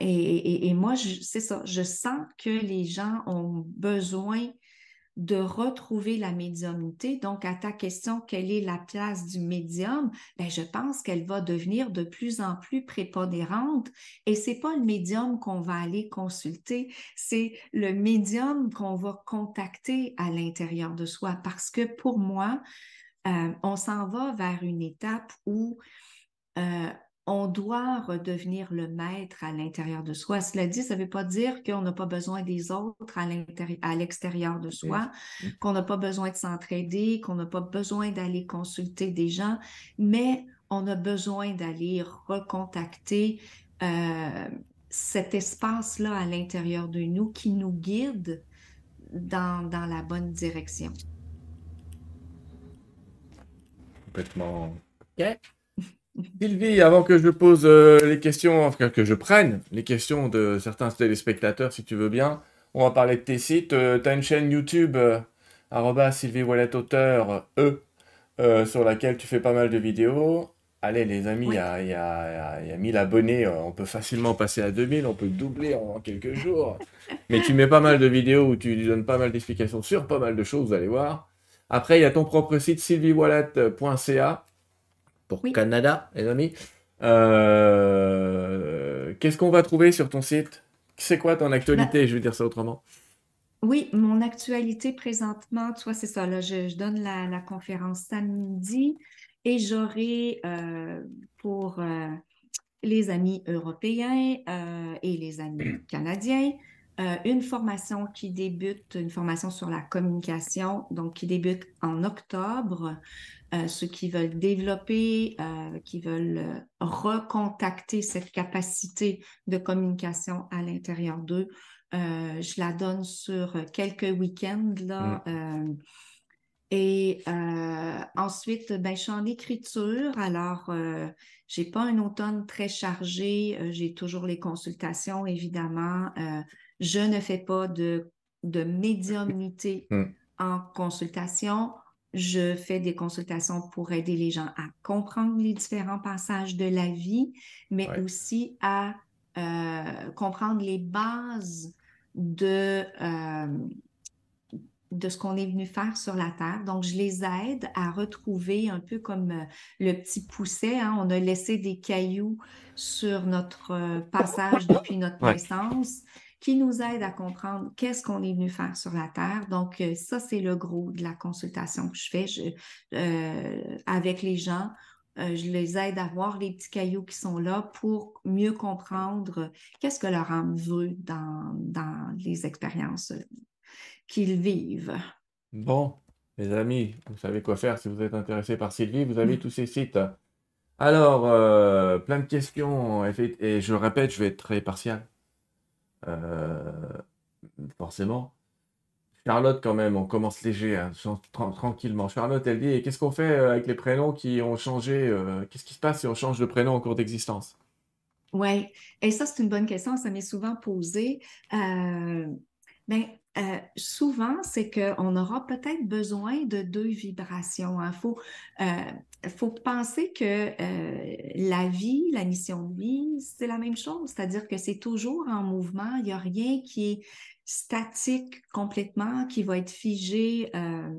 et, et, et, moi, c'est ça, je sens que les gens ont besoin de retrouver la médiumnité. Donc, à ta question, quelle est la place du médium? Ben, je pense qu'elle va devenir de plus en plus prépondérante et c'est pas le médium qu'on va aller consulter, c'est le médium qu'on va contacter à l'intérieur de soi parce que pour moi, euh, on s'en va vers une étape où euh, on doit redevenir le maître à l'intérieur de soi. Cela dit, ça ne veut pas dire qu'on n'a pas besoin des autres à l'extérieur de soi, qu'on n'a pas besoin de s'entraider, qu'on n'a pas besoin d'aller consulter des gens, mais on a besoin d'aller recontacter euh, cet espace-là à l'intérieur de nous qui nous guide dans, la bonne direction. Complètement. Sylvie, avant que je pose euh, les questions, enfin, que je prenne les questions de certains téléspectateurs, si tu veux bien, on va parler de tes sites. Euh, tu as une chaîne YouTube, euh, arroba Auteur, E, sur laquelle tu fais pas mal de vidéos. Allez, les amis, il y, a, y, 1000 abonnés, on peut facilement passer à 2000, on peut doubler en, quelques jours. Mais tu mets pas mal de vidéos où tu donnes pas mal d'explications sur pas mal de choses, vous allez voir. Après, il y a ton propre site sylviewallet.ca pour Canada, les amis. Euh, qu'est-ce qu'on va trouver sur ton site C'est quoi ton actualité bah, Je vais dire ça autrement. Oui, mon actualité présentement, tu c'est ça. je, donne la, conférence samedi et j'aurai euh, pour euh, les amis européens et les amis canadiens euh, une formation qui débute, une formation sur la communication, donc qui débute en octobre. Euh, ceux qui veulent développer, euh, qui veulent recontacter cette capacité de communication à l'intérieur d'eux, je la donne sur quelques week-ends là. Mm. Et ensuite, ben, je suis en écriture. Alors, je n'ai pas un automne très chargé. j'ai toujours les consultations, évidemment. Je ne fais pas de, de médiumnité mm. Mm. en consultation. Je fais des consultations pour aider les gens à comprendre les différents passages de la vie, mais aussi à euh, comprendre les bases de, euh, de ce qu'on est venu faire sur la Terre. Donc, je les aide à retrouver un peu comme euh, le petit pousset. Hein. on a laissé des cailloux sur notre passage depuis notre naissance qui nous aide à comprendre qu'est-ce qu'on est venu faire sur la Terre. Donc, euh, ça, c'est le gros de la consultation que je fais euh, avec les gens. Euh, je les aide à voir les petits cailloux qui sont là pour mieux comprendre qu'est-ce que leur âme veut dans, les expériences qu'ils vivent. Bon, mes amis, vous savez quoi faire si vous êtes intéressés par Sylvie, vous avez mm. tous ces sites. Alors, plein de questions, et je le répète, je vais être très partial. Euh, forcément. Charlotte, quand même, on commence léger, hein, tranquillement. Charlotte, elle dit qu'est-ce qu'on fait euh, avec les prénoms qui ont changé euh, Qu'est-ce qui se passe si on change de prénom en cours d'existence Oui, et ça, c'est une bonne question. Ça m'est souvent posé. Euh, ben, souvent, c'est qu'on aura peut-être besoin de deux vibrations. Il hein il faut penser que euh, la vie, la mission de vie, c'est la même chose, c'est-à-dire que c'est toujours en mouvement, il n'y a rien qui est statique complètement, qui va être figé euh,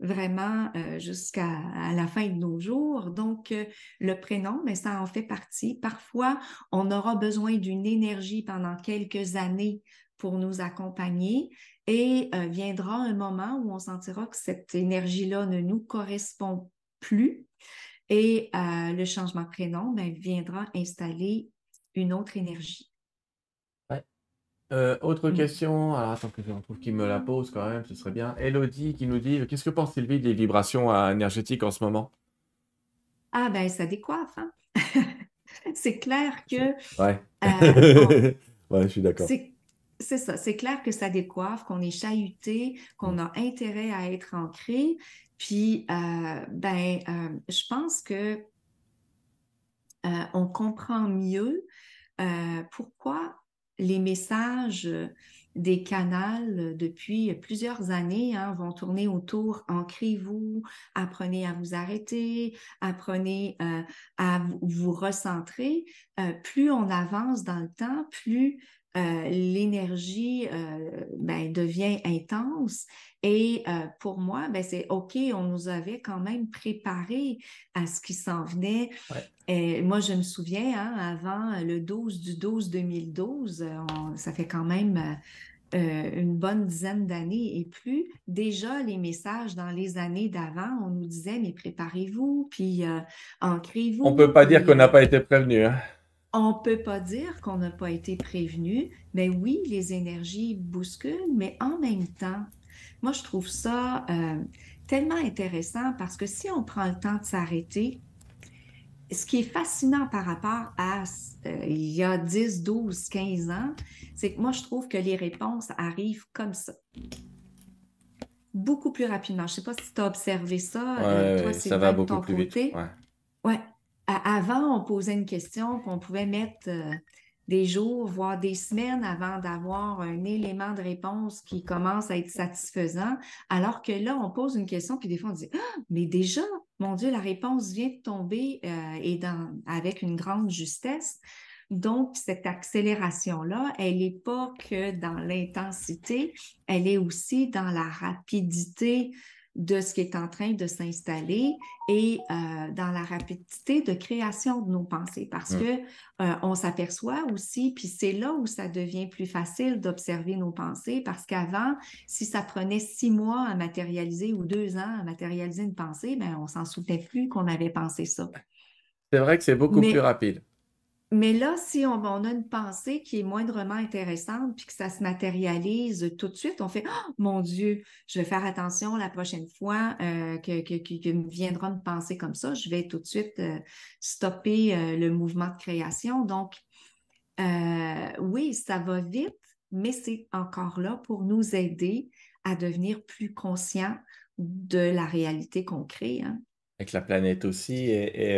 vraiment euh, jusqu'à la fin de nos jours. Donc, le prénom, mais ben, ça en fait partie. Parfois, on aura besoin d'une énergie pendant quelques années pour nous accompagner et viendra un moment où on sentira que cette énergie-là ne nous correspond pas plus. Et euh, le changement de prénom ben, viendra installer une autre énergie. Euh, autre mm. question, alors attends que je trouve qu'il me la mm. pose quand même, ce serait bien. Elodie qui nous dit Qu'est-ce que pense Sylvie des vibrations euh, énergétiques en ce moment Ah, ben ça décoiffe. Hein. c'est clair que. Ouais. ouais, je suis d'accord. C'est ça, c'est clair que ça décoiffe, qu'on est chahuté, qu'on mm. a intérêt à être ancré. Puis, euh, ben, euh, je pense que euh, on comprend mieux pourquoi les messages des canals depuis plusieurs années hein, vont tourner autour ancrez-vous, apprenez à vous arrêter, apprenez à vous recentrer. plus on avance dans le temps, plus euh, l'énergie euh, ben, devient intense. Et euh, pour moi, ben, c'est OK, on nous avait quand même préparé à ce qui s'en venait. Et moi, je me souviens, hein, avant le 12 du 12 2012, ça fait quand même... une bonne dizaine d'années et plus, déjà les messages dans les années d'avant, on nous disait mais préparez-vous, puis ancrez-vous. On ne peut pas dire qu'on n'a pas été prévenu. Hein. On ne peut pas dire qu'on n'a pas été prévenu, mais oui, les énergies bousculent, mais en même temps, moi, je trouve ça euh, tellement intéressant parce que si on prend le temps de s'arrêter, ce qui est fascinant par rapport à euh, il y a 10, 12, 15 ans, c'est que moi, je trouve que les réponses arrivent comme ça. Beaucoup plus rapidement. Je ne sais pas si tu as observé ça. Euh, ça va beaucoup plus vite. Ouais avant, on posait une question qu'on pouvait mettre euh, des jours, voire des semaines avant d'avoir un élément de réponse qui commence à être satisfaisant, alors que là, on pose une question, puis des fois, on dit, ah, mais déjà, mon Dieu, la réponse vient de tomber euh, et avec une grande justesse. Donc, cette accélération-là, elle n'est pas que dans l'intensité, elle est aussi dans la rapidité de ce qui est en train de s'installer et euh, dans la rapidité de création de nos pensées parce qu'on hum. que euh, on s'aperçoit aussi puis c'est là où ça devient plus facile d'observer nos pensées parce qu'avant si ça prenait six mois à matérialiser ou deux ans à matérialiser une pensée ben on s'en souvenait plus qu'on avait pensé ça c'est vrai que c'est beaucoup plus rapide mais là, si on, a une pensée qui est moindrement intéressante, puis que ça se matérialise tout de suite, on fait «Ah, mon Dieu, je vais faire attention la prochaine fois euh, que, me viendra une pensée comme ça, je vais tout de suite euh, stopper euh, le mouvement de création. Donc, oui, ça va vite, mais c'est encore là pour nous aider à devenir plus conscients de la réalité qu'on crée. Hein. Avec la planète aussi, et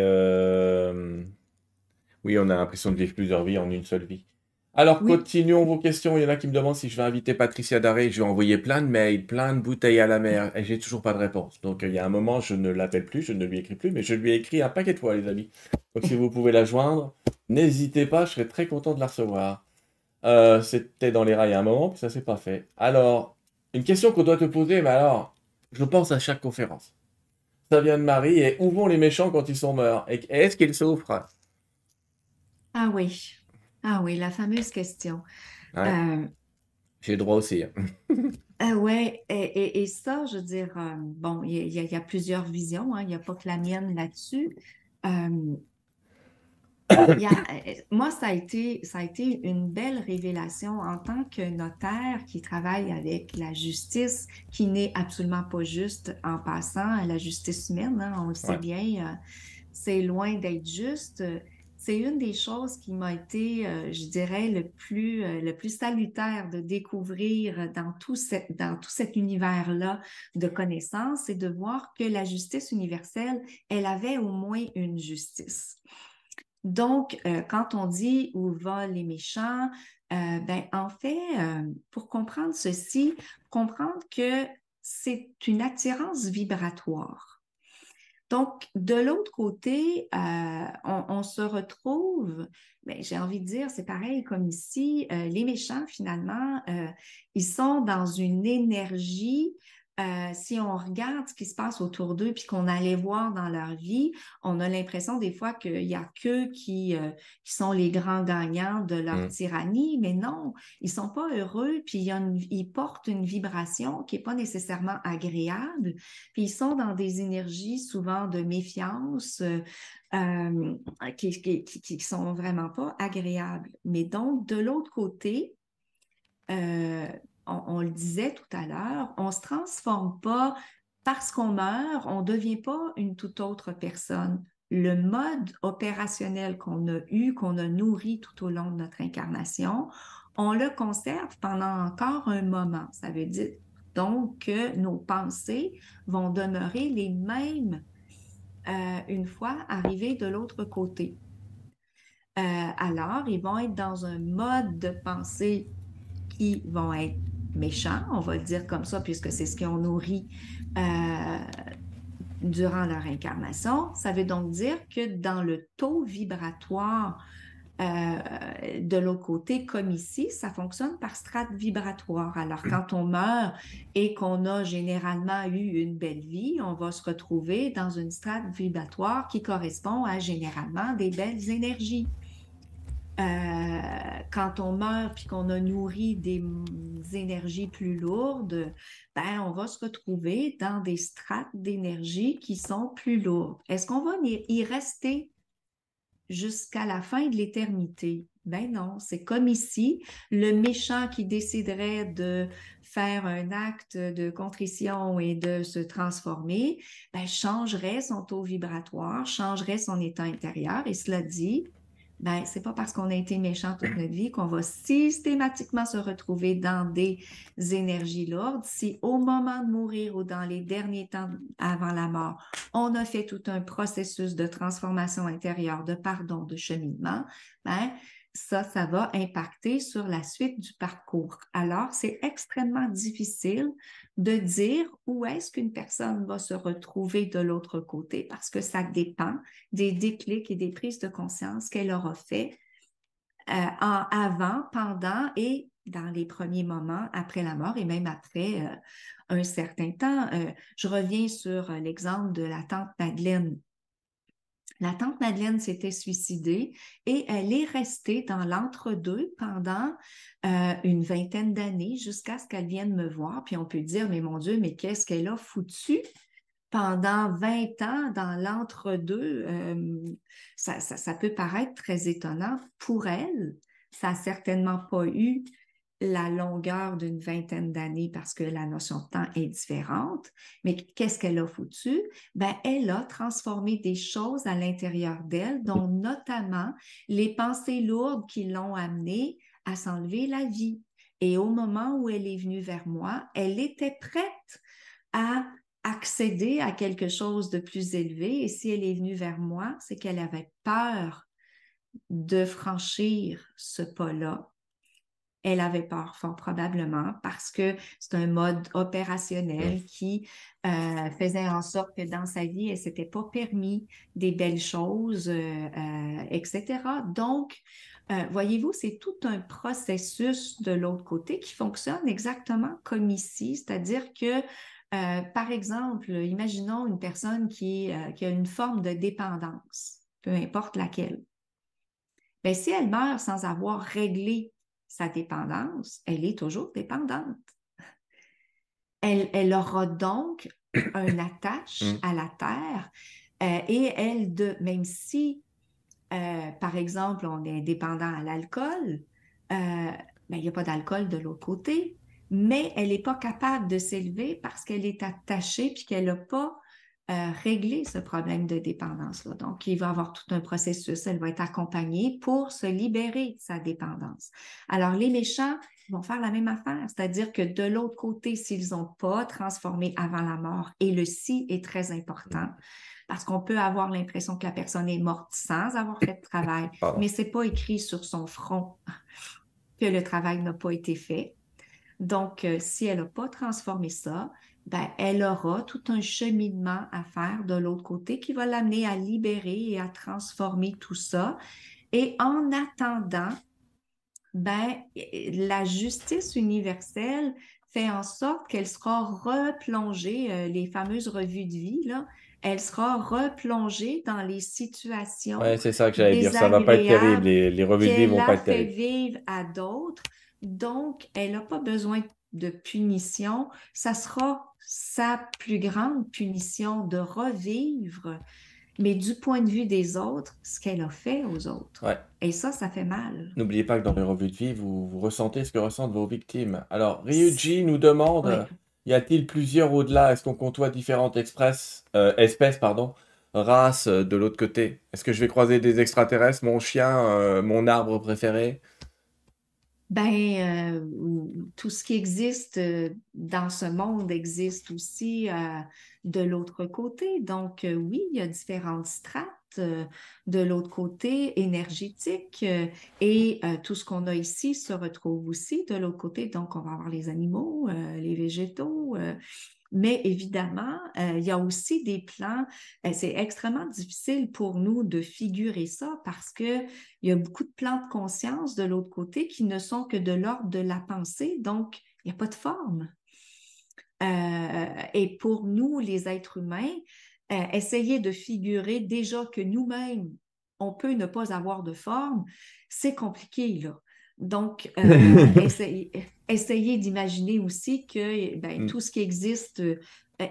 oui, on a l'impression de vivre plusieurs vies en une seule vie. Alors, continuons vos questions. Il y en a qui me demandent si je vais inviter Patricia Daré. Je vais envoyer plein de mails, plein de bouteilles à la mer et j'ai toujours pas de réponse. Donc, il y a un moment, je ne l'appelle plus, je ne lui écris plus, mais je lui ai écrit un paquet de fois, les amis. Donc, si vous pouvez la joindre, n'hésitez pas, je serais très content de la recevoir. Euh, c'était dans les rails à un moment, puis ça s'est pas fait. Alors, une question qu'on doit te poser, mais alors, je pense à chaque conférence. Ça vient de Marie, et où vont les méchants quand ils sont morts Et est-ce qu'ils souffrent ah oui. Ah oui, la fameuse question. Euh, J'ai le droit aussi. Hein. Euh, oui, et, ça, je veux dire, euh, bon, il y, a plusieurs visions, hein. il n'y a pas que la mienne là-dessus. moi, ça a, été, ça a été une belle révélation en tant que notaire qui travaille avec la justice, qui n'est absolument pas juste en passant à la justice humaine, hein, on le sait bien, c'est loin d'être juste c'est une des choses qui m'a été, euh, je dirais, euh, le plus, salutaire de découvrir euh, dans tout, cet univers-là de connaissances, c'est de voir que la justice universelle, elle avait au moins une justice. Donc, quand on dit où vont les méchants, ben, en fait, pour comprendre ceci, comprendre que c'est une attirance vibratoire. Donc, de l'autre côté, euh, on, se retrouve, mais ben, j'ai envie de dire, c'est pareil comme ici, euh, les méchants, finalement, euh, ils sont dans une énergie euh, si on regarde ce qui se passe autour d'eux puis qu'on allait voir dans leur vie, on a l'impression des fois qu'il n'y a qu'eux euh, qui, sont les grands gagnants de leur mm. tyrannie, mais non, ils ne sont pas heureux puis ils portent une vibration qui n'est pas nécessairement agréable. Puis ils sont dans des énergies souvent de méfiance euh, qui, qui, sont vraiment pas agréables. Mais donc, de l'autre côté, on, le disait tout à l'heure, on ne se transforme pas parce qu'on meurt, on ne devient pas une toute autre personne. Le mode opérationnel qu'on a eu, qu'on a nourri tout au long de notre incarnation, on le conserve pendant encore un moment. Ça veut dire donc que nos pensées vont demeurer les mêmes euh, une fois arrivées de l'autre côté. Euh, alors, ils vont être dans un mode de pensée qui vont être méchant, on va le dire comme ça, puisque c'est ce qu'on ont nourri euh, durant leur incarnation. Ça veut donc dire que dans le taux vibratoire euh, de l'autre côté, comme ici, ça fonctionne par strate vibratoire. Alors, quand on meurt et qu'on a généralement eu une belle vie, on va se retrouver dans une strate vibratoire qui correspond à généralement des belles énergies. Euh, quand on meurt puis qu'on a nourri des, énergies plus lourdes, ben, on va se retrouver dans des strates d'énergie qui sont plus lourdes. Est-ce qu'on va y rester jusqu'à la fin de l'éternité? Ben non, c'est comme ici, le méchant qui déciderait de faire un acte de contrition et de se transformer, ben, changerait son taux vibratoire, changerait son état intérieur et cela dit, ben, c'est pas parce qu'on a été méchant toute notre vie qu'on va systématiquement se retrouver dans des énergies lourdes. Si au moment de mourir ou dans les derniers temps avant la mort, on a fait tout un processus de transformation intérieure, de pardon, de cheminement, ben, ça, ça va impacter sur la suite du parcours. Alors, c'est extrêmement difficile de dire où est-ce qu'une personne va se retrouver de l'autre côté parce que ça dépend des déclics et des prises de conscience qu'elle aura fait euh, en avant, pendant et dans les premiers moments après la mort et même après euh, un certain temps. Euh, je reviens sur l'exemple de la tante Madeleine la tante Madeleine s'était suicidée et elle est restée dans l'entre-deux pendant euh, une vingtaine d'années jusqu'à ce qu'elle vienne me voir. Puis on peut dire, mais mon Dieu, mais qu'est-ce qu'elle a foutu pendant 20 ans dans l'entre-deux? Euh, ça, ça, peut paraître très étonnant pour elle. Ça n'a certainement pas eu la longueur d'une vingtaine d'années parce que la notion de temps est différente. Mais qu'est-ce qu'elle a foutu? Ben, elle a transformé des choses à l'intérieur d'elle, dont notamment les pensées lourdes qui l'ont amenée à s'enlever la vie. Et au moment où elle est venue vers moi, elle était prête à accéder à quelque chose de plus élevé. Et si elle est venue vers moi, c'est qu'elle avait peur de franchir ce pas-là elle avait peur, fort probablement, parce que c'est un mode opérationnel qui euh, faisait en sorte que dans sa vie, elle s'était pas permis des belles choses, euh, euh, etc. Donc, voyez-vous, c'est tout un processus de l'autre côté qui fonctionne exactement comme ici, c'est-à-dire que par exemple, imaginons une personne qui, a une forme de dépendance, peu importe laquelle. Bien, si elle meurt sans avoir réglé sa dépendance, elle est toujours dépendante. Elle, aura donc un attache mm. à la terre euh, et elle, de, même si, euh, par exemple, on est dépendant à l'alcool, euh, ben, il n'y a pas d'alcool de l'autre côté, mais elle n'est pas capable de s'élever parce qu'elle est attachée puis qu'elle n'a pas euh, régler ce problème de dépendance-là. Donc, il va avoir tout un processus, elle va être accompagnée pour se libérer de sa dépendance. Alors, les méchants vont faire la même affaire, c'est-à-dire que de l'autre côté, s'ils n'ont pas transformé avant la mort, et le si est très important, parce qu'on peut avoir l'impression que la personne est morte sans avoir fait de travail, mais ce n'est pas écrit sur son front que le travail n'a pas été fait. Donc, euh, si elle n'a pas transformé ça, ben, elle aura tout un cheminement à faire de l'autre côté qui va l'amener à libérer et à transformer tout ça. Et en attendant, ben, la justice universelle fait en sorte qu'elle sera replongée, euh, les fameuses revues de vie, là, elle sera replongée dans les situations. Oui, c'est ça que j'allais dire. Ça va pas être terrible. Les, revues de vie vont pas être terribles. vivre à d'autres. Donc, elle n'a pas besoin de de punition, ça sera sa plus grande punition de revivre, mais du point de vue des autres, ce qu'elle a fait aux autres. Et ça, ça fait mal. N'oubliez pas que dans les revues de vie, vous, ressentez ce que ressentent vos victimes. Alors, Ryuji nous demande, y a-t-il plusieurs au-delà Est-ce qu'on comptoie différentes euh, espèces pardon, races euh, de l'autre côté Est-ce que je vais croiser des extraterrestres, mon chien, euh, mon arbre préféré ben, euh, tout ce qui existe euh, dans ce monde existe aussi euh, de l'autre côté. Donc, oui, il y a différentes strates. Euh, de l'autre côté énergétique euh, et euh, tout ce qu'on a ici se retrouve aussi de l'autre côté. Donc, on va avoir les animaux, les végétaux. Mais évidemment, il y a aussi des plans, c'est extrêmement difficile pour nous de figurer ça parce qu'il y a beaucoup de plans de conscience de l'autre côté qui ne sont que de l'ordre de la pensée, donc il n'y a pas de forme. et pour nous, les êtres humains, essayer de figurer déjà que nous-mêmes, on peut ne pas avoir de forme, c'est compliqué, là. Donc, euh, essayer, d'imaginer aussi que ben, mm. tout ce qui existe euh,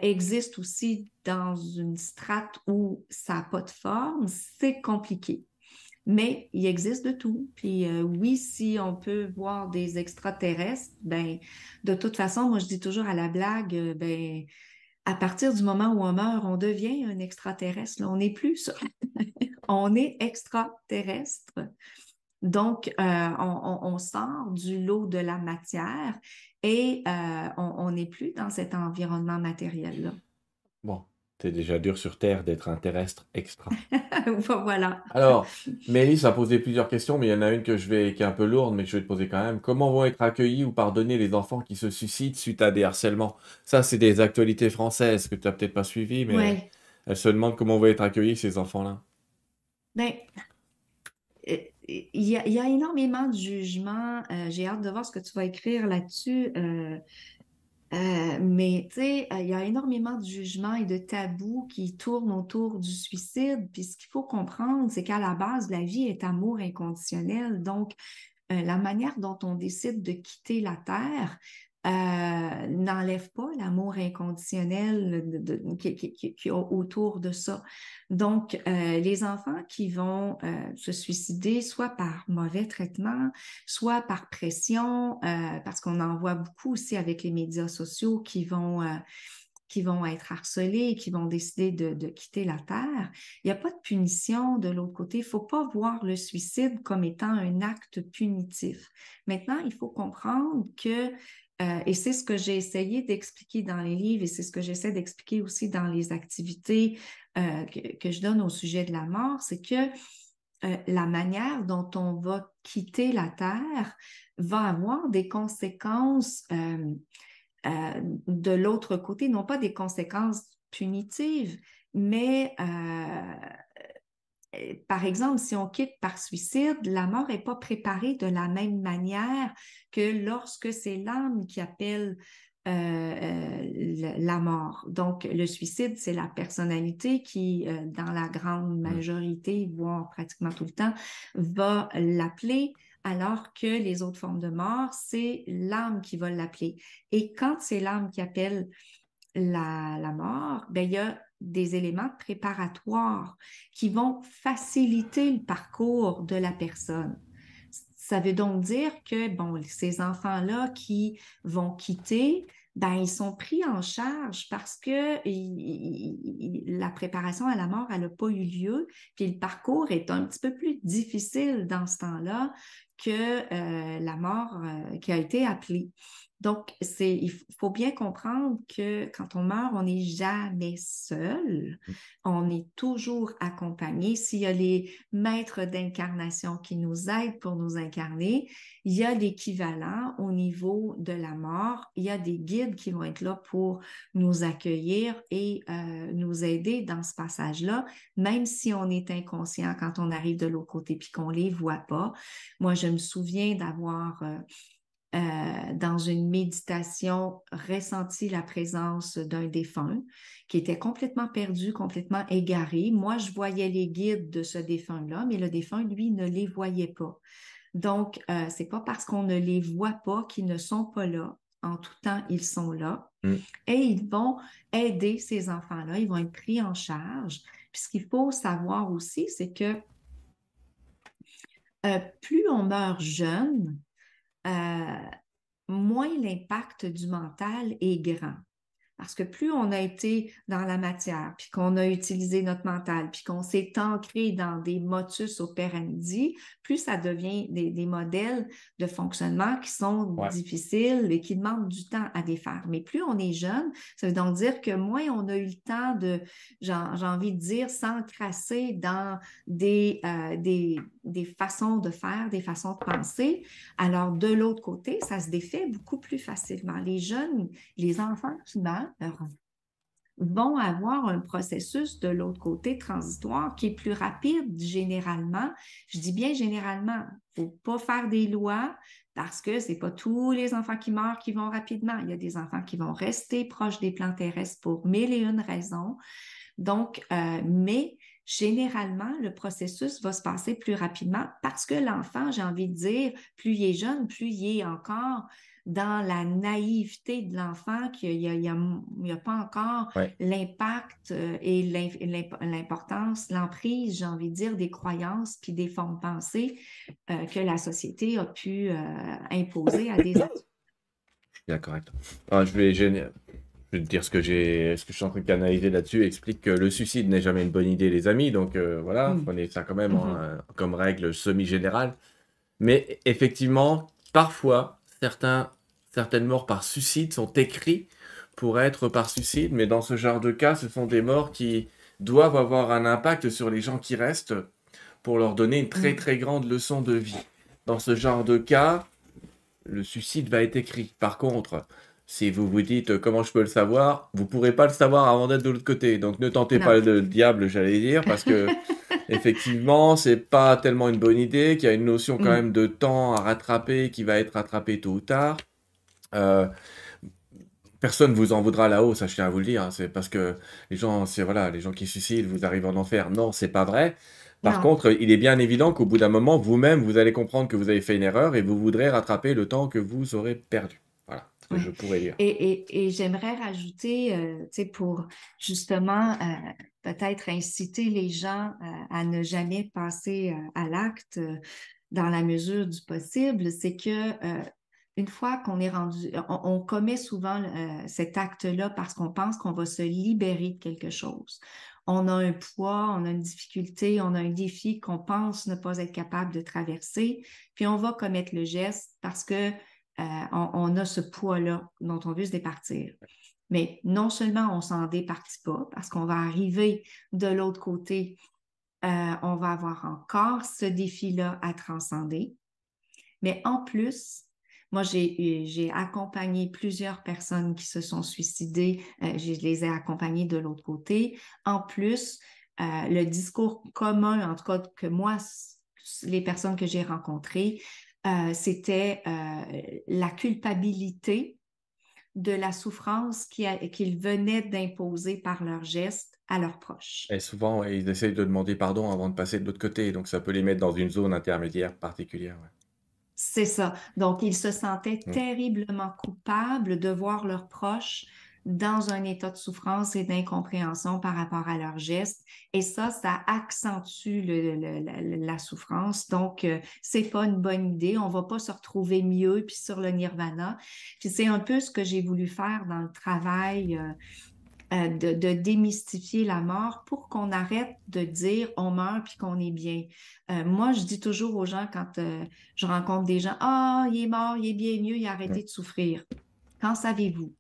existe aussi dans une strate où ça n'a pas de forme, c'est compliqué. Mais il existe de tout. Puis euh, oui, si on peut voir des extraterrestres, ben de toute façon, moi je dis toujours à la blague, ben à partir du moment où on meurt, on devient un extraterrestre. on n'est plus ça. on est extraterrestre. Donc, euh, on, sort du lot de la matière et euh, on n'est plus dans cet environnement matériel-là. Bon, c'est déjà dur sur Terre d'être un terrestre extra. voilà. Alors, Mélisse a posé plusieurs questions, mais il y en a une que je vais, qui est un peu lourde, mais je vais te poser quand même. Comment vont être accueillis ou pardonnés les enfants qui se suicident suite à des harcèlements Ça, c'est des actualités françaises que tu n'as peut-être pas suivies, mais elles elle se demande comment vont être accueillis ces enfants-là. Ben, euh, il y, a, énormément de jugements. Euh, j'ai hâte de voir ce que tu vas écrire là-dessus. Euh, euh, mais tu sais, il y a énormément de jugements et de tabous qui tournent autour du suicide. Puis ce qu'il faut comprendre, c'est qu'à la base, la vie est amour inconditionnel. Donc, euh, la manière dont on décide de quitter la Terre euh, n'enlève pas l'amour inconditionnel de, qui, est autour de ça. Donc, euh, les enfants qui vont euh, se suicider, soit par mauvais traitement, soit par pression, parce qu'on en voit beaucoup aussi avec les médias sociaux qui vont qui vont être harcelés, qui vont décider de, de quitter la Terre. Il n'y a pas de punition de l'autre côté. Il ne faut pas voir le suicide comme étant un acte punitif. Maintenant, il faut comprendre que euh, et c'est ce que j'ai essayé d'expliquer dans les livres et c'est ce que j'essaie d'expliquer aussi dans les activités euh, que, je donne au sujet de la mort, c'est que euh, la manière dont on va quitter la Terre va avoir des conséquences de l'autre côté, non pas des conséquences punitives, mais euh, par exemple, si on quitte par suicide, la mort n'est pas préparée de la même manière que lorsque c'est l'âme qui appelle euh, euh, la mort. Donc, le suicide, c'est la personnalité qui, dans la grande mmh. majorité, voire pratiquement tout le temps, va l'appeler, alors que les autres formes de mort, c'est l'âme qui va l'appeler. Et quand c'est l'âme qui appelle la, mort, ben, il y a des éléments préparatoires qui vont faciliter le parcours de la personne. Ça veut donc dire que, bon, ces enfants-là qui vont quitter, ben, ils sont pris en charge parce que la préparation à la mort, elle n'a pas eu lieu. Puis le parcours est un petit peu plus difficile dans ce temps-là que euh, la mort euh, qui a été appelée. Donc, c'est, il faut bien comprendre que quand on meurt, on n'est jamais seul. Mmh. On est toujours accompagné. S'il y a les maîtres d'incarnation qui nous aident pour nous incarner, il y a l'équivalent au niveau de la mort. Il y a des guides qui vont être là pour nous accueillir et euh, nous aider dans ce passage-là, même si on est inconscient quand on arrive de l'autre côté puis qu'on les voit pas. Moi, je me souviens d'avoir... Euh, euh, dans une méditation, ressenti la présence d'un défunt qui était complètement perdu, complètement égaré. Moi, je voyais les guides de ce défunt-là, mais le défunt, lui, ne les voyait pas. Donc, euh, c'est pas parce qu'on ne les voit pas qu'ils ne sont pas là. En tout temps, ils sont là mm. et ils vont aider ces enfants-là. Ils vont être pris en charge. Puis ce qu'il faut savoir aussi, c'est que euh, plus on meurt jeune, euh, moins l'impact du mental est grand. Parce que plus on a été dans la matière, puis qu'on a utilisé notre mental, puis qu'on s'est ancré dans des motus operandi, plus ça devient des, modèles de fonctionnement qui sont difficiles et qui demandent du temps à défaire. Mais plus on est jeune, ça veut donc dire que moins on a eu le temps de, j'ai envie de dire, s'encrasser dans des, euh, des, des façons de faire, des façons de penser. Alors, de l'autre côté, ça se défait beaucoup plus facilement. Les jeunes, les enfants qui meurent, euh, vont avoir un processus de l'autre côté transitoire qui est plus rapide généralement. Je dis bien généralement, faut pas faire des lois parce que ce n'est pas tous les enfants qui meurent qui vont rapidement. Il y a des enfants qui vont rester proches des plantes terrestres pour mille et une raisons. Donc, euh, mais généralement, le processus va se passer plus rapidement parce que l'enfant, j'ai envie de dire, plus il est jeune, plus il est encore dans la naïveté de l'enfant qu'il n'y a, a, pas encore l'impact euh, et l'importance, l'emprise, j'ai envie de dire, des croyances puis des formes de euh, que la société a pu euh, imposer à des adultes. D'accord. Ah, je, vais, dire ce que j'ai, ce que je suis en train de canaliser là-dessus. Explique que le suicide n'est jamais une bonne idée, les amis. Donc voilà, on mm. est ça quand même mm-hmm. comme règle semi-générale. Mais effectivement, parfois, certains certaines morts par suicide sont écrites pour être par suicide, mais dans ce genre de cas, ce sont des morts qui doivent avoir un impact sur les gens qui restent pour leur donner une très mm. très grande leçon de vie. Dans ce genre de cas, le suicide va être écrit. Par contre, si vous vous dites euh, comment je peux le savoir, vous ne pourrez pas le savoir avant d'être de l'autre côté. Donc ne tentez pas le diable, j'allais dire, parce que effectivement, c'est pas tellement une bonne idée, qu'il y a une notion quand mm. même de temps à rattraper qui va être rattrapé tôt ou tard. Euh, personne vous en voudra là-haut, ça je tiens à vous le dire. Hein. C'est parce que les gens, c'est voilà, les gens qui suicident, vous arrivez en enfer. Non, c'est pas vrai. Par contre, il est bien évident qu'au bout d'un moment, vous-même, vous allez comprendre que vous avez fait une erreur et vous voudrez rattraper le temps que vous aurez perdu. Voilà ce que je pourrais dire. Et, j'aimerais rajouter, euh, pour justement euh, peut-être inciter les gens à ne jamais passer à l'acte dans la mesure du possible, c'est que une fois qu'on est rendu, on, commet souvent euh, cet acte-là parce qu'on pense qu'on va se libérer de quelque chose. On a un poids, on a une difficulté, on a un défi qu'on pense ne pas être capable de traverser, puis on va commettre le geste parce que euh, on, a ce poids-là dont on veut se départir. Mais non seulement on s'en départit pas parce qu'on va arriver de l'autre côté, euh, on va avoir encore ce défi-là à transcender, mais en plus, moi, j'ai accompagné plusieurs personnes qui se sont suicidées. Euh, je les ai accompagnées de l'autre côté. En plus, euh, le discours commun, en tout cas que moi, les personnes que j'ai rencontrées, euh, c'était la culpabilité de la souffrance qu'ils venaient d'imposer par leurs gestes à leurs proches. Et souvent, ils essayent de demander pardon avant de passer de l'autre côté, donc ça peut les mettre dans une zone intermédiaire particulière. C'est ça. Donc, ils se sentaient terriblement coupables de voir leurs proches dans un état de souffrance et d'incompréhension par rapport à leurs gestes. Et ça, ça accentue la, souffrance. Donc, euh, c'est pas une bonne idée. On va pas se retrouver mieux puis sur le nirvana. Puis c'est un peu ce que j'ai voulu faire dans le travail euh, euh, de, démystifier la mort pour qu'on arrête de dire on meurt puis qu'on est bien. Euh, moi, je dis toujours aux gens quand euh, je rencontre des gens, ah, il est mort, il est bien mieux, il a arrêté de souffrir. Qu'en savez-vous?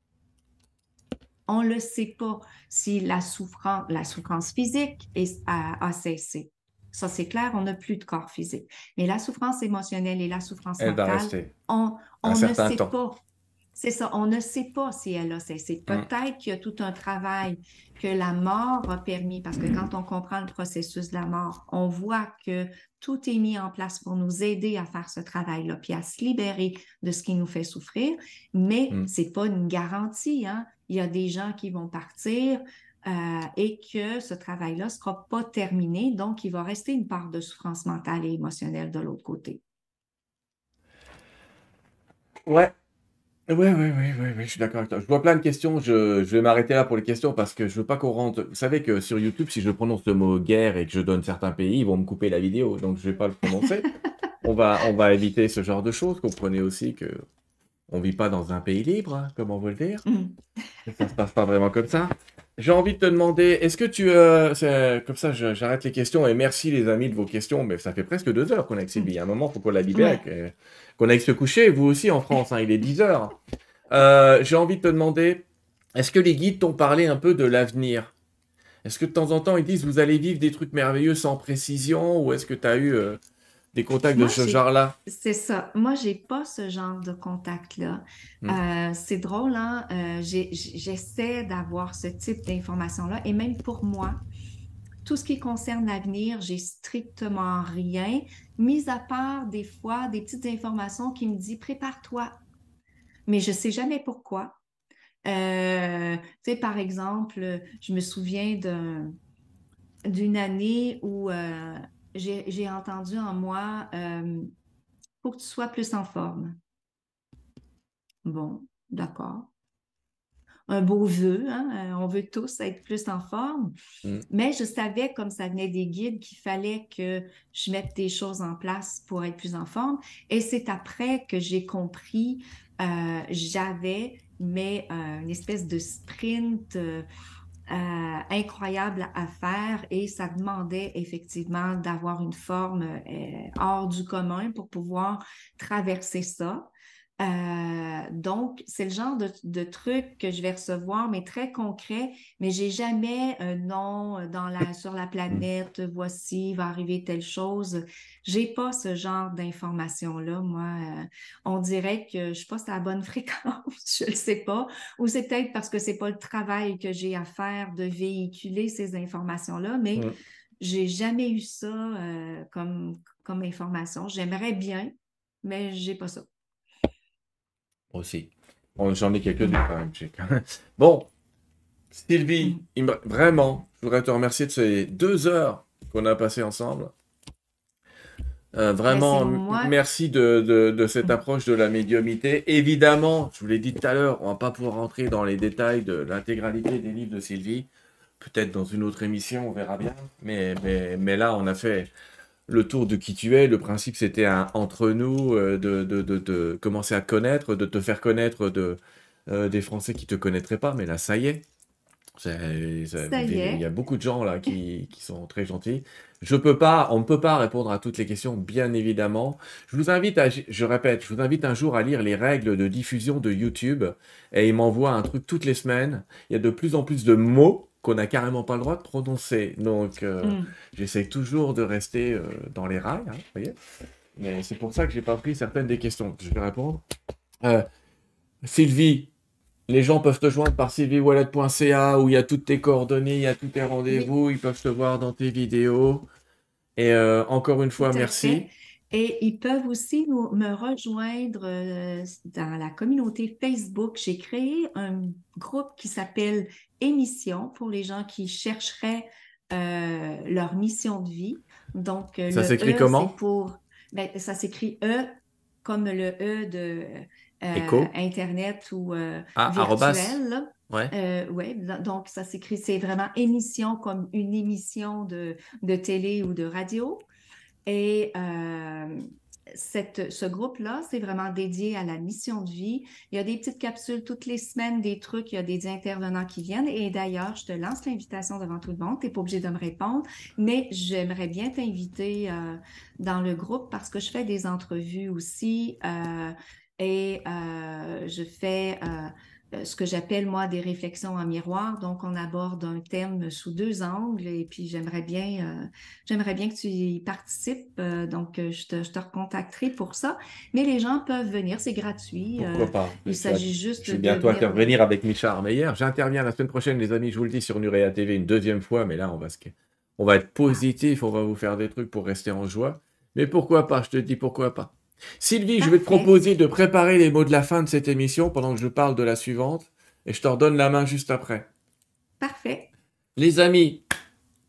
On ne le sait pas si la souffrance, la souffrance physique est, a, cessé. Ça, c'est clair, on n'a plus de corps physique. Mais la souffrance émotionnelle et la souffrance mentale, on, on ne sait pas. C'est ça, on ne sait pas si elle a cessé. Peut-être qu'il y a tout un travail que la mort a permis, parce que quand on comprend le processus de la mort, on voit que tout est mis en place pour nous aider à faire ce travail-là, puis à se libérer de ce qui nous fait souffrir, mais mm. ce n'est pas une garantie. Hein. Il y a des gens qui vont partir euh, et que ce travail-là ne sera pas terminé, donc il va rester une part de souffrance mentale et émotionnelle de l'autre côté. Ouais, oui, eh oui, oui, oui, oui, je suis d'accord avec toi. Je vois plein de questions. Je, vais m'arrêter là pour les questions parce que je veux pas qu'on rentre. Vous savez que sur YouTube, si je prononce le mot guerre et que je donne certains pays, ils vont me couper la vidéo. Donc, je vais pas le prononcer. on, va, on va éviter ce genre de choses. Comprenez aussi que on vit pas dans un pays libre, hein, comme on veut le dire. Mm. ça se passe pas vraiment comme ça. J'ai envie de te demander, est-ce que tu... Euh, comme ça, j'arrête les questions et merci les amis de vos questions, mais ça fait presque deux heures qu'on a avec Sylvie. Il y a un moment, il faut qu'on la libère, qu'on aille se coucher. Vous aussi en France, hein, il est 10 heures. Euh, j'ai envie de te demander, est-ce que les guides t'ont parlé un peu de l'avenir Est-ce que de temps en temps, ils disent, vous allez vivre des trucs merveilleux sans précision Ou est-ce que tu as eu... Euh, des contacts de ce genre-là. C'est ça. Moi, j'ai pas ce genre de contact-là. Hmm. Euh, c'est drôle, hein? Euh, j'essaie d'avoir ce type d'informations-là. Et même pour moi, tout ce qui concerne l'avenir, j'ai strictement rien, mis à part des fois des petites informations qui me disent prépare-toi. Mais je sais jamais pourquoi. Euh, tu sais, par exemple, je me souviens d'une année où j'ai entendu en moi euh, faut que tu sois plus en forme. Bon, d'accord. Un beau vœu, hein, euh, on veut tous être plus en forme. Mm. Mais je savais, comme ça venait des guides, qu'il fallait que je mette des choses en place pour être plus en forme. Et c'est après que j'ai compris, euh, j'avais, mais euh, une espèce de sprint euh, incroyable à faire et ça demandait effectivement d'avoir une forme euh, hors du commun pour pouvoir traverser ça. Euh, donc, c'est le genre de, truc que je vais recevoir, mais très concret, mais j'ai jamais un nom sur la mm. planète, voici, va arriver telle chose. J'ai pas ce genre dinformation là moi. Euh. on dirait que je passe à la bonne fréquence, je le sais pas. Ou c'est peut-être parce que c'est pas le travail que j'ai à faire de véhiculer ces informations-là, mais je j'ai jamais eu ça euh, comme, comme information. J'aimerais bien, mais j'ai pas ça aussi. J'en ai quelques-uns quand même. Bon, Sylvie, vraiment, je voudrais te remercier de ces deux heures qu'on a passées ensemble. Euh, vraiment, merci, de, cette approche de la médiumité. Évidemment, je vous l'ai dit tout à l'heure, on va pas pouvoir rentrer dans les détails de l'intégralité des livres de Sylvie. Peut-être dans une autre émission, on verra bien. Mais, mais, mais là, on a fait, le tour de qui tu es. Le principe, c'était entre nous, euh, de, commencer à connaître, de te faire connaître de, euh, des Français qui te connaîtraient pas. Mais là, ça y est. Il y a beaucoup de gens là qui, sont très gentils. Je peux pas, on ne peut pas répondre à toutes les questions, bien évidemment. Je vous invite à, je répète, je vous invite un jour à lire les règles de diffusion de YouTube. Et il m'envoie un truc toutes les semaines. Il y a de plus en plus de mots qu'on n'a carrément pas le droit de prononcer. Donc, j'essaye euh, hmm. j'essaie toujours de rester euh, dans les rails, hein, vous voyez. Mais c'est pour ça que j'ai pas pris certaines des questions. Je vais répondre. Euh, Sylvie, les gens peuvent te joindre par sylviewallet.ca où il y a toutes tes coordonnées, il y a tous tes rendez-vous, ils peuvent te voir dans tes vidéos. Et encore une fois, merci. Et ils peuvent aussi me rejoindre euh, dans la communauté Facebook. J'ai créé un groupe qui s'appelle Émission pour les gens qui chercheraient euh, leur mission de vie. Donc, euh, ça s'écrit e, comment? Pour, ben, ça s'écrit E comme le E de Internet ou ah, donc ça s'écrit, c'est vraiment émission comme une émission de télé ou de radio. Et euh, ce groupe-là, c'est vraiment dédié à la mission de vie. Il y a des petites capsules toutes les semaines, des trucs, il y a des intervenants qui viennent. Et d'ailleurs, je te lance l'invitation devant tout le monde. Tu n'es pas obligé de me répondre, mais j'aimerais bien t'inviter euh, dans le groupe parce que je fais des entrevues aussi euh, et je fais euh, ce que j'appelle moi des réflexions en miroir. Donc, on aborde un thème sous deux angles et puis j'aimerais bien, euh, bien que tu y participes. Euh, donc, je te, je recontacterai pour ça. Mais les gens peuvent venir, c'est gratuit. Pourquoi pas Il s'agit juste. Je vais bientôt venir... avec Michel Armeyer. J'interviens la semaine prochaine, les amis. Je vous le dis sur Nurea TV une deuxième fois, mais là, on va on va être positif, on va vous faire des trucs pour rester en joie. Mais pourquoi pas Je te dis pourquoi pas. Sylvie, je vais te proposer de préparer les mots de la fin de cette émission pendant que je parle de la suivante et je te redonne la main juste après. Parfait. Les amis,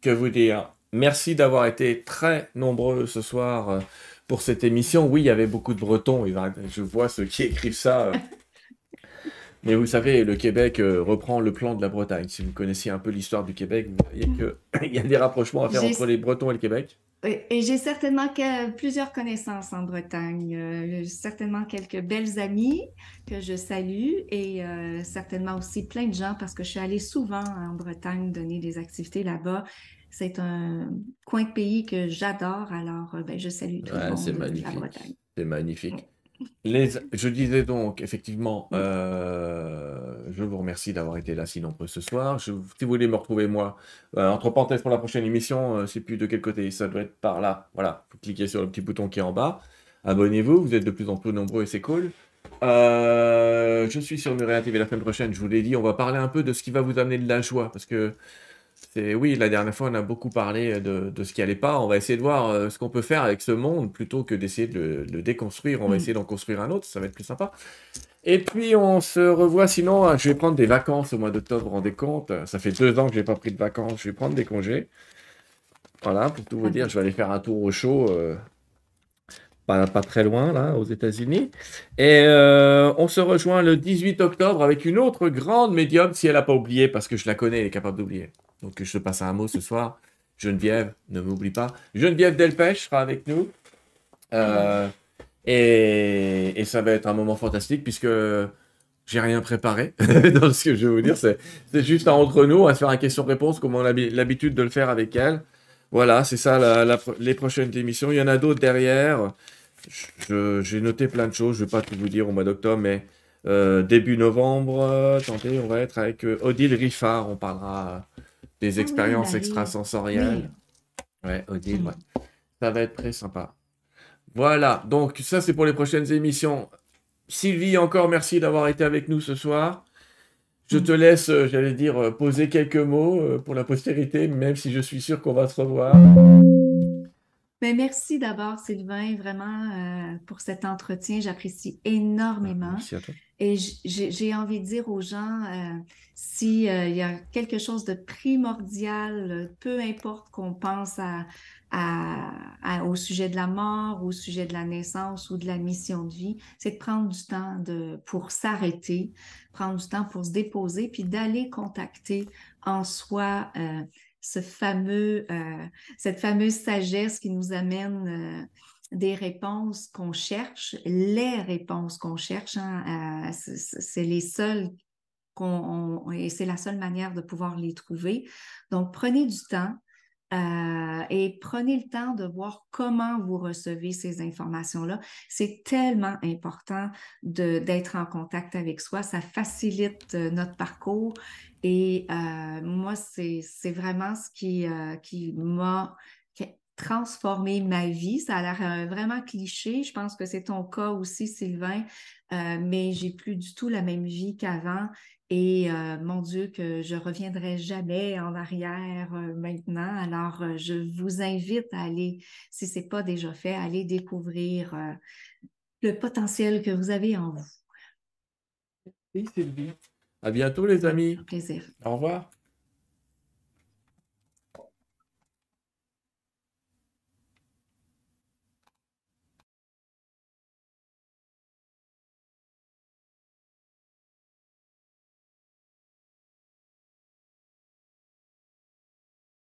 que vous dire Merci d'avoir été très nombreux ce soir euh, pour cette émission. Oui, il y avait beaucoup de Bretons. Ben, je vois ceux qui écrivent ça. Euh. Mais vous savez, le Québec euh, reprend le plan de la Bretagne. Si vous connaissiez un peu l'histoire du Québec, vous voyez qu'il y a des rapprochements à faire entre les Bretons et le Québec. Et j'ai certainement plusieurs connaissances en Bretagne, euh, certainement quelques belles amies que je salue et euh, certainement aussi plein de gens parce que je suis allée souvent en Bretagne donner des activités là-bas. C'est un coin de pays que j'adore, alors euh, ben, je salue tout le monde. C'est magnifique. C'est magnifique. Mm je disais donc, effectivement, mm. euh, je vous remercie d'avoir été là si nombreux ce soir. Je, si vous voulez me retrouver, moi, euh, entre parenthèses pour la prochaine émission, ne euh, c'est plus de quel côté, ça doit être par là. Voilà, vous cliquez sur le petit bouton qui est en bas. Abonnez-vous, vous êtes de plus en plus nombreux et c'est cool. je suis sur Muréa TV la semaine prochaine, je vous l'ai dit, on va parler un peu de ce qui va vous amener de la joie parce que oui, la dernière fois on a beaucoup parlé euh, de, de ce qui allait pas. On va essayer de voir euh, ce qu'on peut faire avec ce monde plutôt que d'essayer de le, déconstruire. On va mm. essayer d'en construire un autre, ça va être plus sympa. Et puis on se revoit. Sinon, euh, je vais prendre des vacances au mois d'octobre. Vous rendez compte Ça fait deux ans que j'ai pas pris de vacances. Je vais prendre des congés. Voilà, pour tout vous dire, je vais aller faire un tour au show. Pas, pas, très loin, là, aux États-Unis. Et on se rejoint le 18 octobre avec une autre grande médium, si elle n'a pas oublié, parce que je la connais, elle est capable d'oublier. Donc je te passe un mot ce soir. Geneviève, ne m'oublie pas. Geneviève Delpech sera avec nous. Euh, et, ça va être un moment fantastique puisque j'ai rien préparé. Donc ce que je vais vous dire, c'est juste entre nous, on va se faire un question-réponse comme on a l'habitude de le faire avec elle. Voilà, c'est ça les prochaines émissions. Il y en a d'autres derrière. J'ai noté plein de choses, je ne vais pas tout vous dire au mois d'octobre, mais euh, début novembre, euh, on va être avec Odile Riffard, on parlera des ah expériences extrasensorielles. Ouais, Odile, oh, mm. Ça va être très sympa. Voilà, donc ça c'est pour les prochaines émissions. Sylvie, encore merci d'avoir été avec nous ce soir. Je mm. te laisse, euh, j'allais dire, euh, poser quelques mots euh, pour la postérité, même si je suis sûr qu'on va se revoir. Mais ben, merci d'abord, Sylvain, vraiment euh, pour cet entretien. J'apprécie énormément. Merci à toi. Et j'ai envie de dire aux gens, euh, s'il euh, y a quelque chose de primordial, peu importe qu'on pense au sujet de la mort, au sujet de la naissance ou de la mission de vie, c'est de prendre du temps pour s'arrêter, prendre du temps pour se déposer, puis d'aller contacter en soi fameux, euh, cette fameuse sagesse qui nous amène euh, des réponses qu'on cherche, les réponses qu'on cherche, hein, c'est les seules qu'on, et c'est la seule manière de pouvoir les trouver. Donc, prenez du temps, euh, et prenez le temps de voir comment vous recevez ces informations-là. C'est tellement important d'être en contact avec soi. Ça facilite euh, notre parcours. Et euh, moi, c'est vraiment ce qui, qui m'a transformé ma vie. Ça a l'air vraiment cliché. Je pense que c'est ton cas aussi, Sylvain. mais j'ai plus du tout la même vie qu'avant. Et euh, mon Dieu, que je reviendrai jamais en arrière euh, maintenant. Alors, euh, je vous invite à aller, si ce n'est pas déjà fait, à aller découvrir le potentiel que vous avez en vous. Merci Sylvie. À bientôt les amis. plaisir. Au revoir.